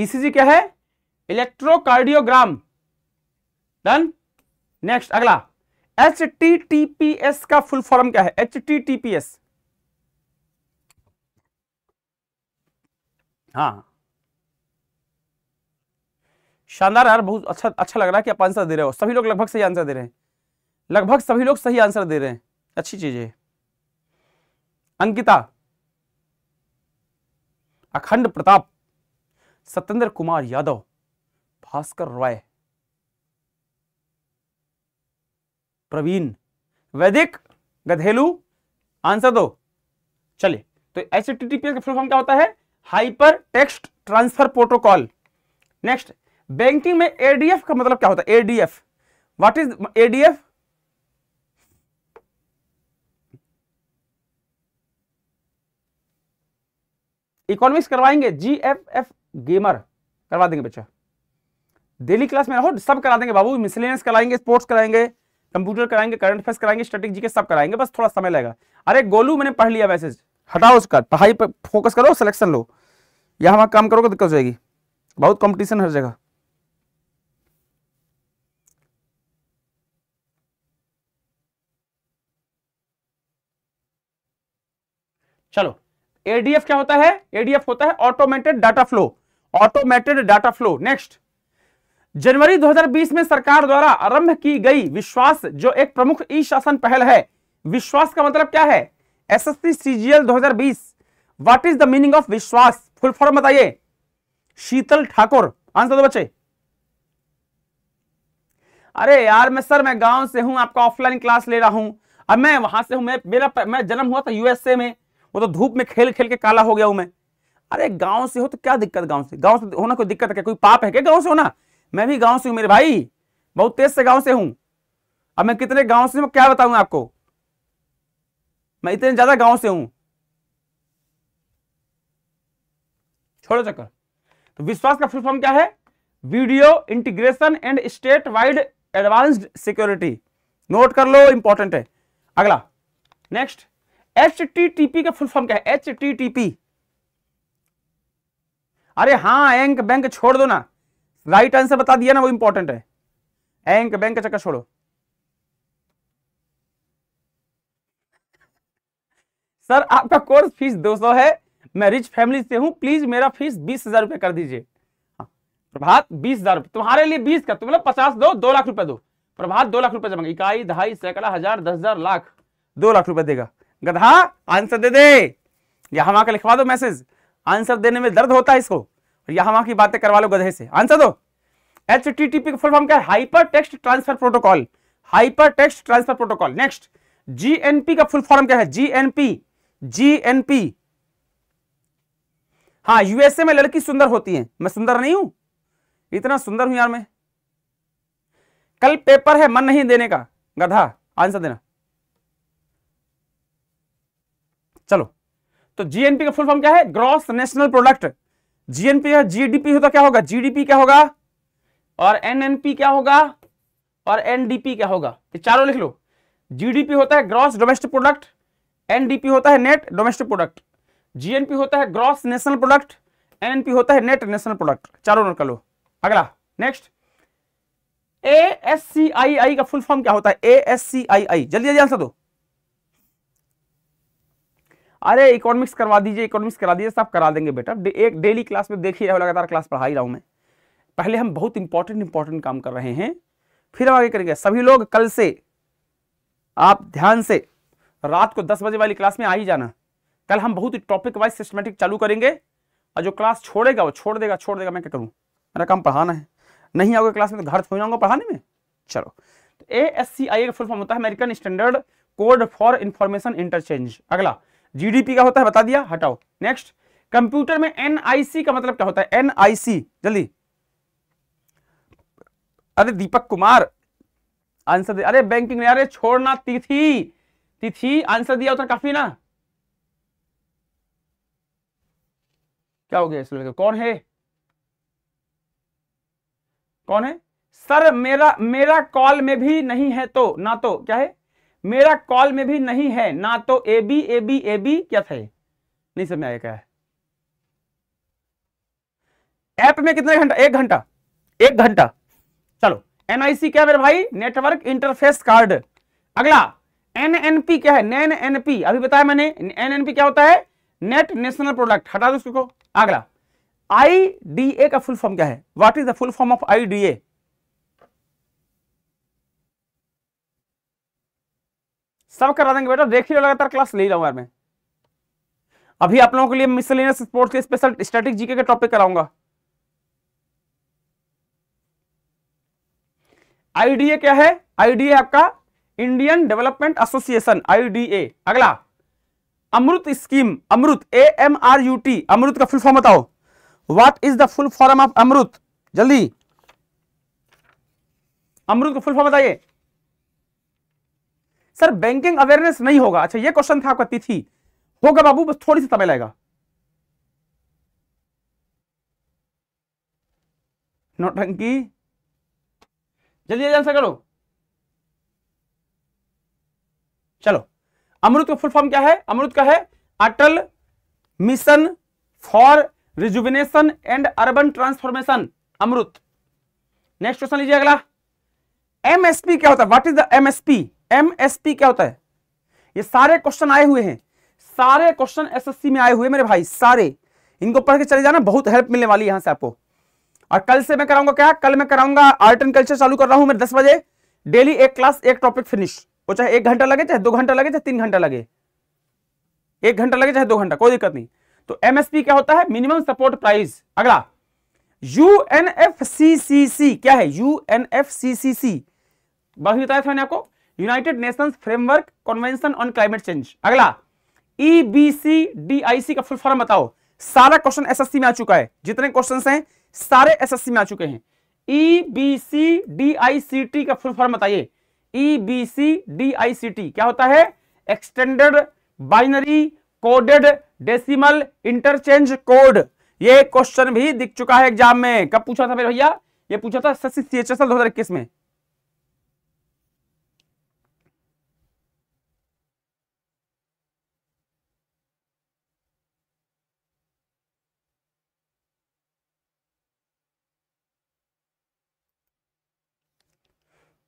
ईसीजी e क्या है इलेक्ट्रोकार्डियोग्राम डन नेक्स्ट अगला H T T P S का फुल फॉर्म क्या है H T T P S हाँ शानदार यार बहुत अच्छा अच्छा लग रहा है कि आप आंसर दे रहे हो सभी लोग लगभग सही आंसर दे रहे हैं लगभग सभी लोग सही आंसर दे रहे हैं अच्छी चीज है अंकिता अखंड प्रताप सत्येंद्र कुमार यादव भास्कर रॉय प्रवीण वैदिक गधेलू आंसर दो चलिए तो एच टी टीपीएस एस का फुल फॉर्म क्या होता है hyper text transfer protocol next banking में एडीएफ का मतलब क्या होता है ADF what is ADF economics करवाएंगे जीएफएफ गेमर करवा देंगे बच्चा डेली क्लास में रहो सब करा देंगे बाबू मिसलेनियस कराएंगे स्पोर्ट्स कराएंगे कंप्यूटर कराएंगे करंट अफेयर्स कराएंगे जी के सब कराएंगे बस थोड़ा समय लगेगा अरे गोलू मैंने पढ़ लिया मैसेज हटाओ उसका पढ़ाई पर फोकस करो सिलेक्शन लो यहां काम करोगे दिक्कत हो जाएगी बहुत कंपटीशन हर जगह चलो एडीएफ क्या होता है एडीएफ होता है automated data flow automated data flow next जनवरी 2020 में सरकार द्वारा आरंभ की गई विश्वास जो एक प्रमुख ई शासन पहल है विश्वास का मतलब क्या है C CGL 2020 what is the meaning of Vishwas full form बताइए शीतल ठाकुर आंसर दो बच्चे अरे यार मैं सर मैं गांव से हूं आपका ऑफलाइन क्लास ले रहा हूं अब मैं वहां से हूं मैं मेरा मैं जन्म हुआ था यूएसए में वो तो धूप में खेल खेल के काला हो गया हूं मैं अरे गांव से हो तो क्या दिक्कत गांव से गांव से तो होना कोई दिक्कत है क्या कोई पाप है क्या गांव से होना मैं भी गांव से हूं मेरे भाई बहुत तेज से गांव से हूं अब मैं कितने गांव से क्या बताऊं आपको मैं इतने ज्यादा गांव से हूं छोड़ो चक्कर तो विश्वास का फुल फॉर्म क्या है video integration and state wide advanced security note कर लो इंपॉर्टेंट है अगला next H T T P का फुल फॉर्म क्या है एच टी टी पी अरे हाँ एंक बैंक छोड़ दो ना राइट आंसर बता दिया ना वो इंपॉर्टेंट है एंक बैंक चक्कर छोड़ो सर आपका कोर्स फीस 200 है मैं रिच फैमिली से हूं प्लीज मेरा फीस बीस हजार रुपये कर दीजिए हाँ, प्रभात बीस हजार तुम्हारे लिए बीस का मतलब पचास दो दो लाख रुपए दो प्रभात दो लाख रुपए जमा इकाई ढाई सैकड़ा हजार दस हजार लाख दो लाख रुपए देगा गधा आंसर दे दे यहां वहां का लिखवा दो मैसेज आंसर देने में दर्द होता है इसको यहां वहां की बातें करवा लो गधे से आंसर दो एच टी टी पी का फुल फॉर्म क्या है hyper text transfer protocol hyper text transfer protocol next GNP का फुल फॉर्म क्या है जीएनपी जीएनपी हाँ यूएसए में लड़की सुंदर होती है मैं सुंदर नहीं हूं इतना सुंदर हूं यार मैं कल पेपर है मन नहीं देने का गधा आंसर देना चलो तो जीएनपी का फुल फॉर्म क्या है ग्रॉस नेशनल प्रोडक्ट जीएनपी है जीडीपी होता तो क्या होगा जीडीपी क्या होगा और एनएनपी क्या होगा और एनडीपी क्या होगा ये चारों लिख लो जीडीपी होता है ग्रॉस डोमेस्टिक प्रोडक्ट एनडीपी होता है नेट डोमेस्टिक प्रोडक्ट जीएनपी होता है ग्रॉस नेशनल प्रोडक्ट एनएनपी होता है नेट नेशनल प्रोडक्ट चारों नोट कर लो अगला नेक्स्ट ए एस सी आई आई का फुल फॉर्म क्या होता है ए एस सी आई आई जल्दी जल्दी आंसर दो अरे इकोनॉमिक्स करवा दीजिए इकोनॉमिक्स करा दीजिए सब करा देंगे बेटा दे, एक डेली क्लास में देखिए हूँ लगातार क्लास पढ़ा ही रहा हूँ मैं पहले हम बहुत इंपॉर्टेंट इंपॉर्टेंट काम कर रहे हैं फिर हम आगे करेंगे सभी लोग कल से आप ध्यान से रात को दस बजे वाली क्लास में आ ही जाना कल हम बहुत ही टॉपिक वाइज सिस्टमेटिक चालू करेंगे और जो क्लास छोड़ेगा वो छोड़ देगा छोड़ देगा मैं क्या करूँ मेरा काम पढ़ाना है नहीं आओगे क्लास में तो घर थोड़ी जाऊँगा पढ़ाने में चलो तो ए एस सी आई का फुल फॉर्म होता है American standard code for information interchange अगला जीडीपी का होता है बता दिया हटाओ नेक्स्ट कंप्यूटर में एनआईसी का मतलब क्या होता है एनआईसी जल्दी अरे दीपक कुमार आंसर दे अरे बैंकिंग में अरे छोड़ना तिथि तिथि आंसर दिया होता काफी ना क्या हो गया इस लड़के कौन है कौन है सर मेरा मेरा कॉल में भी नहीं है तो ना तो क्या है मेरा कॉल में भी नहीं है ना तो A B A B A B क्या था नहीं समझ आया क्या है ऐप में कितने घंटा एक घंटा एक घंटा चलो एनआईसी क्या मेरे भाई नेटवर्क इंटरफेस कार्ड अगला एनएनपी क्या है नैन एनपी अभी बताया मैंने एनएनपी क्या होता है नेट नेशनल प्रोडक्ट हटा दो उसको अगला आईडीए का फुल फॉर्म क्या है what is the full form of IDA सब करा देंगे बेटा देखिए लगातार क्लास ले रहा यार मैं अभी आप लोगों के लिए मिसलिनियस स्पोर्ट्स के स्पेशल स्टैटिक जीके के टॉपिक कराऊंगा आईडीए क्या है आईडीए आपका इंडियन डेवलपमेंट एसोसिएशन आईडीए अगला Amrit scheme Amrit A M R U T Amrit का फुल फॉर्म बताओ what is the full form of Amrit जल्दी अमृत का फुल फॉर्म बताइए सर बैंकिंग अवेयरनेस नहीं होगा अच्छा ये क्वेश्चन था आपका तिथि होगा बाबू बस थोड़ी सी समय लगेगा नोटंकी जल्दी जल्दी आंसर करो चलो अमृत का फुल फॉर्म क्या है अमृत का है Atal mission for rejuvenation and urban transformation Amrit next question लीजिए अगला एमएसपी क्या होता है what is the MSP MSP क्या होता है ये सारे क्वेश्चन आए हुए हैं सारे क्वेश्चन एसएससी में आए हुए मेरे भाई सारे इनको पढ़ के चले जाना बहुत हेल्प मिलने वाली है यहां से आपको और कल से मैं कराऊंगा क्या कल मैं कराऊंगा आर्ट एंड कल्चर चालू कर रहा हूं मैं दस बजे डेली एक क्लास एक टॉपिक फिनिश वो चाहे एक घंटा लगे चाहे दो घंटा लगे चाहे तीन घंटा लगे एक घंटा लगे चाहे दो घंटा कोई दिक्कत नहीं तो एमएसपी क्या होता है मिनिमम सपोर्ट प्राइस अगला U N F C C C क्या है U N F C C C बात बताया था मैंने आपको United Nations framework convention on climate change अगला E B C D I सी का फुल फॉर्म बताओ सारा क्वेश्चन एसएससी में आ चुका है जितने क्वेश्चन हैं सारे एसएससी में आ चुके हैं E B C D I C T का फुल फॉर्म बताइए E B C D I C T क्या होता है extended binary coded decimal interchange code ये क्वेश्चन भी दिख चुका है एग्जाम में कब पूछा था मेरे भैया ये पूछा था सीएचएसएल दो हजार इक्कीस में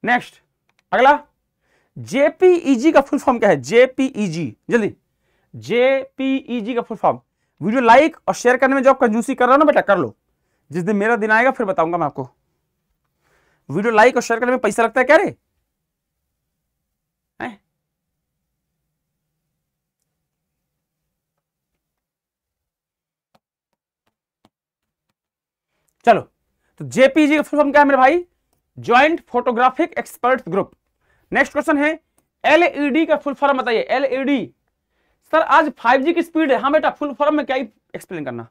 नेक्स्ट अगला जेपीईजी e का फुल फॉर्म क्या है जेपीईजी e जल्दी जेपीईजी e का फुल फॉर्म वीडियो लाइक और शेयर करने में जो आप कंजूसी कर रहा हो ना बेटा कर लो जिस दिन मेरा दिन आएगा फिर बताऊंगा मैं आपको वीडियो लाइक और शेयर करने में पैसा लगता है क्या रे चलो तो जेपीजी का फुल फॉर्म क्या है मेरे भाई joint photographic expert group next question है एलईडी e का फुल फॉर्म बताइए एलईडी सर e आज 5G की स्पीड है हाँ बेटा फुल फॉर्म में क्या एक्सप्लेन करना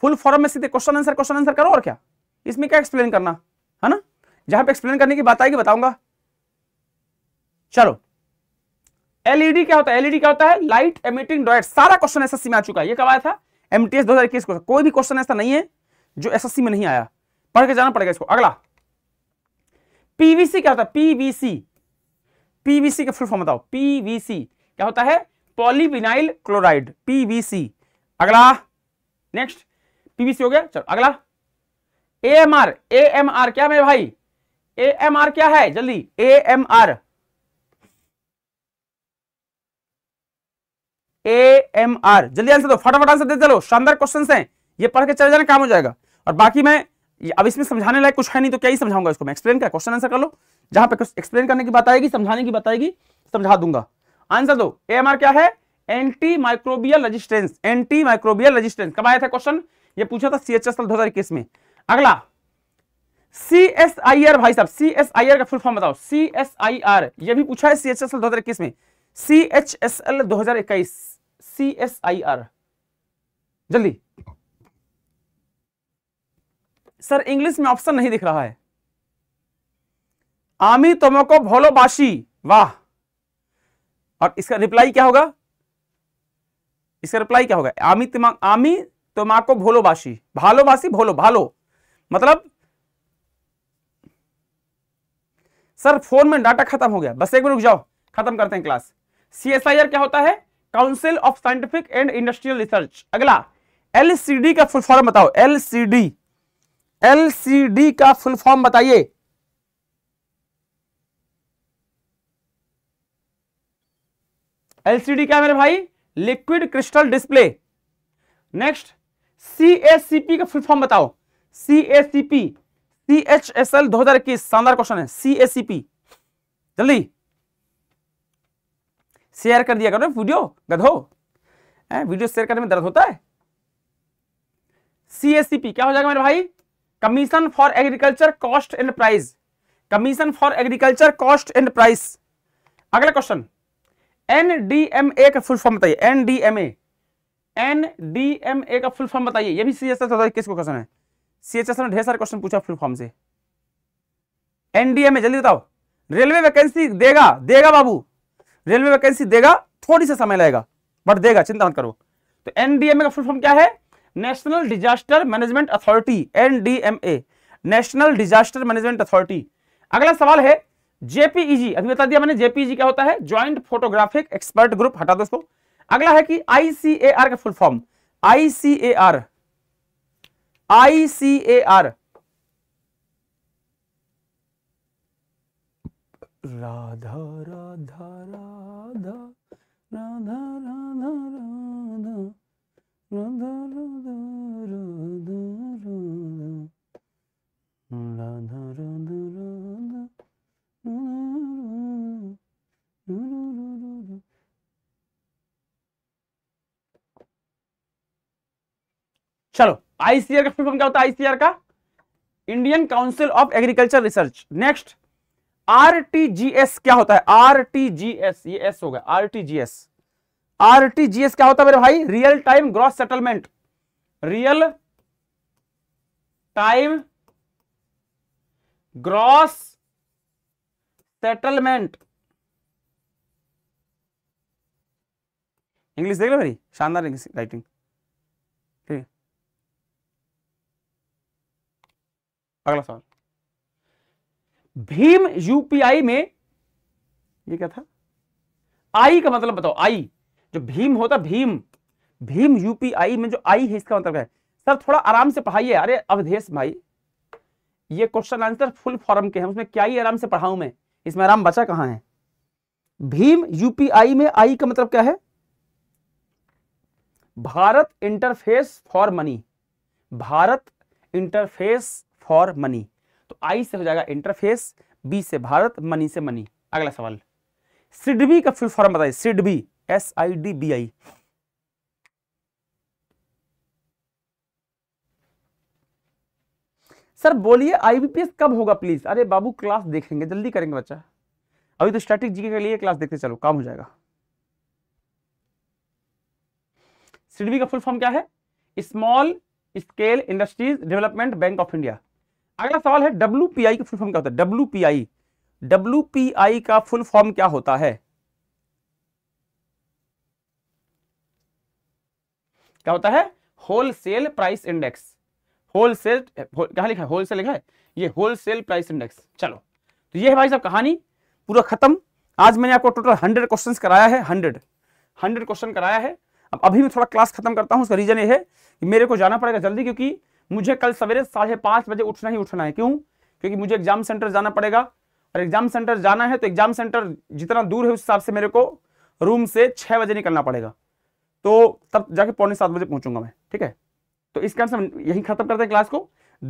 फुल फॉर्म में सीधे क्वेश्चन आंसर क्वेश्चन आंसर करो और क्या इसमें क्या एक्सप्लेन करना है ना जहां पे एक्सप्लेन करने की बात आएगी बताऊंगा चलो एलईडी e क्या होता है एलईडी क्या होता है लाइट एमिटिंग डॉयट सारा क्वेश्चन एसएससी में आ चुका है ये कब आया था एमटीएस 2021 क्वेश्चन कोई भी क्वेश्चन ऐसा नहीं है जो एसएससी में नहीं आया पढ़ के जाना पड़ेगा इसको अगला पीवीसी क्या होता है पीवीसी पीवीसी का फुल फॉर्म बताओ पीवीसी क्या होता है पॉलीविनाइल क्लोराइड पीवीसी अगला नेक्स्ट पीवीसी हो गया चलो अगला एएमआर एएमआर क्या मेरे भाई एएमआर क्या है जल्दी एएमआर एएमआर जल्दी आंसर दो फटाफट आंसर दे चलो शानदार क्वेश्चन हैं ये पढ़ के चले जाने काम हो जाएगा और बाकी मैं अब इसमें समझाने लायक कुछ है नहीं तो क्या ही समझाऊंगा इसको मैं एक्सप्लेन क्या क्वेश्चन आंसर कर लो जहां पे एक्सप्लेन करने की बात आएगी समझाने की बात आएगी समझा दूंगा आंसर दो ए क्या है antimicrobial resistance antimicrobial resistance कब आया था क्वेश्चन ये पूछा था सीएचएस दो हजार इक्कीस में अगला सी एस आई आर भाई साहब सी एस आई आर का फुल फॉर्म बताओ सी एस आई आर यह भी पूछा है सी एच एस एल दो हजार इक्कीस में सी एच एस एल दो हजार इक्कीस सी एस आई आर जल्दी सर इंग्लिश में ऑप्शन नहीं दिख रहा है आमी तुमको बाशी वाह और इसका रिप्लाई क्या होगा इसका रिप्लाई क्या होगा आमी तुमा आमी बाशी भालो भालोबासी भोलो भालो मतलब सर फोन में डाटा खत्म हो गया बस एक मिनट रुक जाओ खत्म करते हैं class C S I R क्या होता है council of scientific and industrial research अगला एलसीडी का फुल फॉर्म बताओ एलसीडी एलसीडी का फुल फॉर्म बताइए एलसीडी क्या मेरे भाई liquid crystal display next CSCP का फुल फॉर्म बताओ सीएससीपी हजार इक्कीस शानदार क्वेश्चन है सीएससीपी जल्दी शेयर कर दिया करो वीडियो गधो वीडियो शेयर करने में दर्द होता है सीएससीपी क्या हो जाएगा मेरे भाई commission for agriculture cost and price commission for agriculture cost and price अगला क्वेश्चन एनडीएमए का फुल फॉर्म बताइए एनडीएमए एनडीएमए का फुल फॉर्म बताइए ये भी सीएचएस होता है किसको क्वेश्चन है सीएचएस ने ढेर सारे क्वेश्चन पूछा फुल फॉर्म से एनडीएमए जल्दी बताओ रेलवे वैकेंसी देगा देगा बाबू रेलवे वैकेंसी देगा थोड़ी सा समय लगेगा बट देगा चिंता मत करो तो एनडीएमए का फुल फॉर्म क्या है national disaster management authority NDMA national disaster management authority अगला सवाल है जेपीईजी e अभी बता दिया मैंने जेपीईजी e क्या होता है ज्वाइंट फोटोग्राफिक एक्सपर्ट ग्रुप हटा दोस्तों अगला है कि आईसीएआर का full form ICAR ICAR Radha Radha Radha Radha चलो आईसीआर का फुल क्या होता है आईसीआर का Indian council of agriculture research next RTGS क्या होता है आरटीजीएस ये एस होगा आरटीजीएस आरटीजीएस क्या होता है मेरे भाई real time gross settlement real time gross settlement English देख लो मेरी शानदार इंग्लिश राइटिंग ठीक है अगला सवाल भीम यूपीआई में ये क्या था आई का मतलब बताओ आई जो भीम होता भीम भीम यूपीआई में जो आई है इसका मतलब है सर थोड़ा आराम से पढ़ाइए अरे अवधेश भाई ये क्वेश्चन आंसर फुल फॉर्म के हैं उसमें क्या ही आराम से पढ़ाऊं मैं इसमें आराम बचा कहां है भीम यूपीआई में आई का मतलब क्या है Bharat interface for money Bharat interface for money तो आई से हो जाएगा इंटरफेस बी से भारत मनी से मनी अगला सवाल सिडबी का फुल फॉर्म बताइए SIDBI S I D B I sir बोलिए आईबीपीएस कब होगा प्लीज अरे बाबू क्लास देखेंगे जल्दी करेंगे बच्चा अभी तो स्टैटिक जीके के लिए क्लास देखते चलो काम हो जाएगा सीडीबी का फुल फॉर्म क्या है small scale industries development bank of India अगला सवाल है डब्ल्यू का फुल फॉर्म क्या होता है डब्ल्यू पी का फुल फॉर्म क्या होता है क्या होता है होलसेल प्राइस इंडेक्स होलसेल कहा लिखा है होलसेल लिखा है ये होलसेल प्राइस इंडेक्स चलो तो ये है भाई साहब कहानी पूरा खत्म आज मैंने आपको टोटल हंड्रेड क्वेश्चन कराया है हंड्रेड हंड्रेड क्वेश्चन कराया है अब अभी मैं थोड़ा क्लास खत्म करता हूँ उसका रीजन ये है कि मेरे को जाना पड़ेगा जल्दी क्योंकि मुझे कल सवेरे साढ़े पाँच बजे उठना ही उठना है क्यों क्योंकि मुझे एग्जाम सेंटर जाना पड़ेगा और एग्जाम सेंटर जाना है तो एग्जाम सेंटर जितना दूर है उस हिसाब से मेरे को रूम से छः बजे निकलना पड़ेगा तो तब जाके पौने सात बजे पहुंचूंगा मैं ठीक है तो इस कारण से यही खत्म करते हैं क्लास को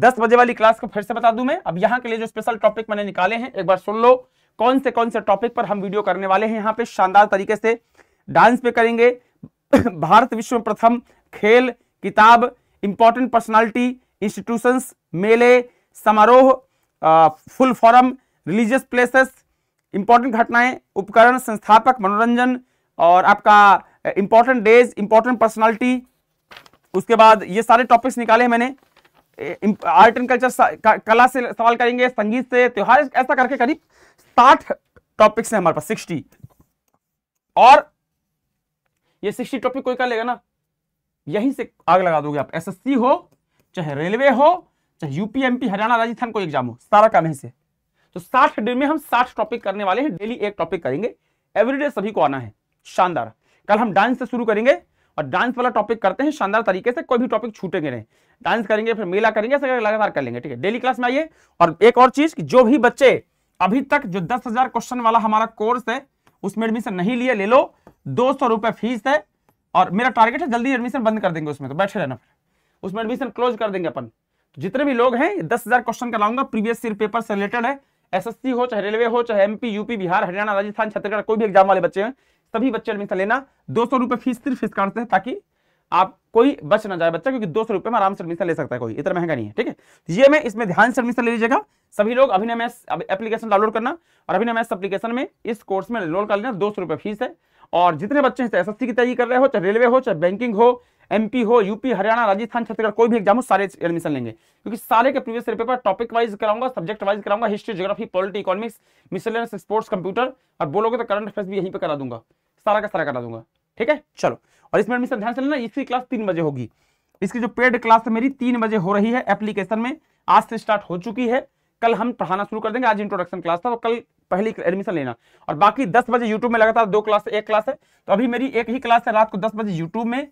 दस बजे वाली क्लास को फिर से बता दूं मैं अब यहाँ के लिए जो स्पेशल टॉपिक मैंने निकाले हैं एक बार सुन लो कौन से कौन से टॉपिक पर हम वीडियो करने वाले हैं यहाँ पे शानदार तरीके से डांस पे करेंगे भारत विश्व में प्रथम खेल किताब इंपॉर्टेंट पर्सनालिटी इंस्टीट्यूशंस मेले समारोह full form religious places important घटनाएं उपकरण संस्थापक मनोरंजन और आपका इंपॉर्टेंट डेज इंपॉर्टेंट पर्सनालिटी उसके बाद ये सारे टॉपिक्स निकाले हैं मैंने आर्ट एंड कल्चर कला से सवाल करेंगे संगीत से त्योहार ऐसा करके करीब साठ टॉपिक्स हैं हमारे पास सिक्सटी और ये सिक्सटी टॉपिक कोई कर लेगा ना यहीं से आग लगा दोगे आप एसएससी हो चाहे रेलवे हो चाहे यूपीएमपी हरियाणा राजस्थान कोई एग्जाम हो सारा काम है से तो साठ दिन में हम साठ टॉपिक करने वाले हैं डेली एक टॉपिक करेंगे एवरीडे सभी को आना है शानदार कल हम डांस से शुरू करेंगे और डांस वाला टॉपिक करते हैं शानदार तरीके से कोई भी टॉपिक छूटेंगे नहीं डांस करेंगे फिर मेला करेंगे लगातार कर लेंगे ठीक है डेली क्लास में आइए और एक और चीज जो भी बच्चे अभी तक जो दस हजार क्वेश्चन वाला हमारा कोर्स है उसमें एडमिशन नहीं लिए ले लो दो सौ रुपए फीस है और मेरा टारगेट है जल्दी एडमिशन बंद कर देंगे उसमें तो बैठे रहना फिर उसमें एडमिशन क्लोज कर देंगे अपन तो जितने भी लोग हैं दस हजार क्वेश्चन कराऊंगा प्रीवियस ईयर पेपर से रिलेटेड है एसएससी हो चाहे रेलवे हो चाहे एमपी यूपी बिहार हरियाणा राजस्थान छत्तीसगढ़ कोई भी एग्जाम वाले बच्चे हैं सभी बच्चे एडमिशन लेना दो सौ रुपए फीस सिर्फ इस कारण से ताकि आप कोई बच ना जाए बच्चा क्योंकि दो सौ रुपए में आराम से एडमिशन ले सकता है कोई इतना महंगा नहीं है ठीक है तो ये मैं इसमें ध्यान से एडमिशन ले लीजिएगा सभी लोग अभिनय मैथ्स एप्लीकेशन डाउनलोड करना और अभिनय मैथ्स एप्लीकेशन में इस कोर्स में एनरोल कर लेना दो सौ फीस है और जितने बच्चे हैं चाहे एस की तैयारी कर रहे हो चाहे रेलवे हो चाहे बैंकिंग हो एमपी हो यूपी हरियाणा राजस्थान छत्तीसगढ़ कोई भी एग्जाम हो सारे एडमिशन लेंगे क्योंकि सारे के प्रीवियस पेपर टॉपिक वाइज कराऊंगा सब्जेक्ट वाइज कराऊंगा history geography polity economics miscellaneous sports computer और बोलोगे तो करंट अफेयर्स भी यहीं पर करा दूंगा सारा का सारा करा दूंगा ठीक है चलो और इसमें एडमिशन ध्यान से लेना इसकी क्लास तीन बजे होगी इसकी जो पेड क्लास है मेरी तीन बजे हो रही है एप्लीकेशन में आज से स्टार्ट हो चुकी है कल हम पढ़ाना शुरू कर देंगे आज इंट्रोडक्शन क्लास था तो कल पहली एडमिशन लेना और बाकी दस बजे यूट्यूब में लगातार दो क्लास एक क्लास है तो अभी मेरी एक ही क्लास है रात को दस बजे यूट्यूब में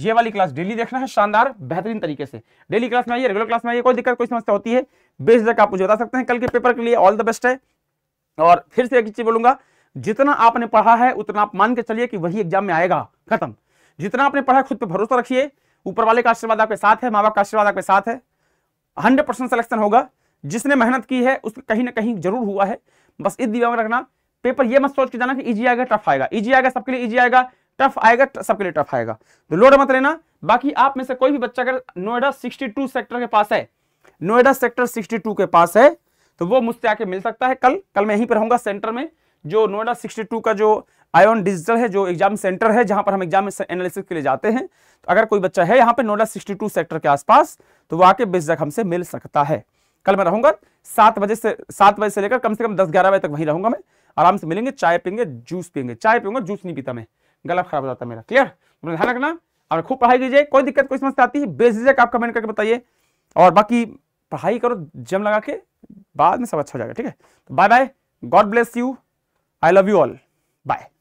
ये वाली क्लास डेली देखना है शानदार बेहतरीन तरीके से डेली क्लास में आइए रेगुलर क्लास में आइए कोई दिक्कत कोई समस्या होती है बेस बेझक आप मुझे बता सकते हैं कल के पेपर के लिए ऑल द बेस्ट है और फिर से एक चीज बोलूंगा जितना आपने पढ़ा है उतना आप मान के चलिए कि वही एग्जाम में आएगा खत्म जितना आपने पढ़ा है खुद पर भरोसा रखिए ऊपर वाले का आशीर्वाद आपके साथ है माँ बाप का आशीर्वाद आपके साथ है हंड्रेड परसेंट सिलेक्शन होगा जिसने मेहनत की है उसका कहीं ना कहीं जरूर हुआ है बस इस दिमाग में रखना पेपर ये मत सोच के जाना कि ईजी आएगा टफ आएगा ईजी आएगा सबके लिए ईजी आएगा टफ आएगा सबके लिए टफ आएगा तो लोड मत लेना बाकी आप में से कोई भी बच्चा अगर नोएडा 62 सेक्टर के पास है नोएडा सेक्टर 62 के पास है तो वो मुझसे आके मिल सकता है कल कल मैं यहीं पर रहूंगा सेंटर में जो नोएडा 62 का जो आयोन डिजिटल है जो एग्जाम सेंटर है जहां पर हम एग्जाम एनालिसिस के लिए जाते हैं तो अगर कोई बच्चा है यहाँ पे नोएडा 62 सेक्टर के आसपास तो वो आके बेशक हमसे मिल सकता है कल मैं रहूंगा सात बजे से सात बजे से लेकर कम से कम दस ग्यारह बजे तक वहीं रहूंगा मैं आराम से मिलेंगे चाय पीएंगे जूस पियेंगे चाय पीऊंगा जूस नहीं पीता मैं गला खराब हो जाता मेरा क्लियर ध्यान रखना और खूब पढ़ाई कीजिए कोई दिक्कत कोई समस्या आती है बेझिझक आप कमेंट करके बताइए और बाकी पढ़ाई करो जम लगा के बाद में सब अच्छा हो जाएगा ठीक है bye bye god bless you I love you all bye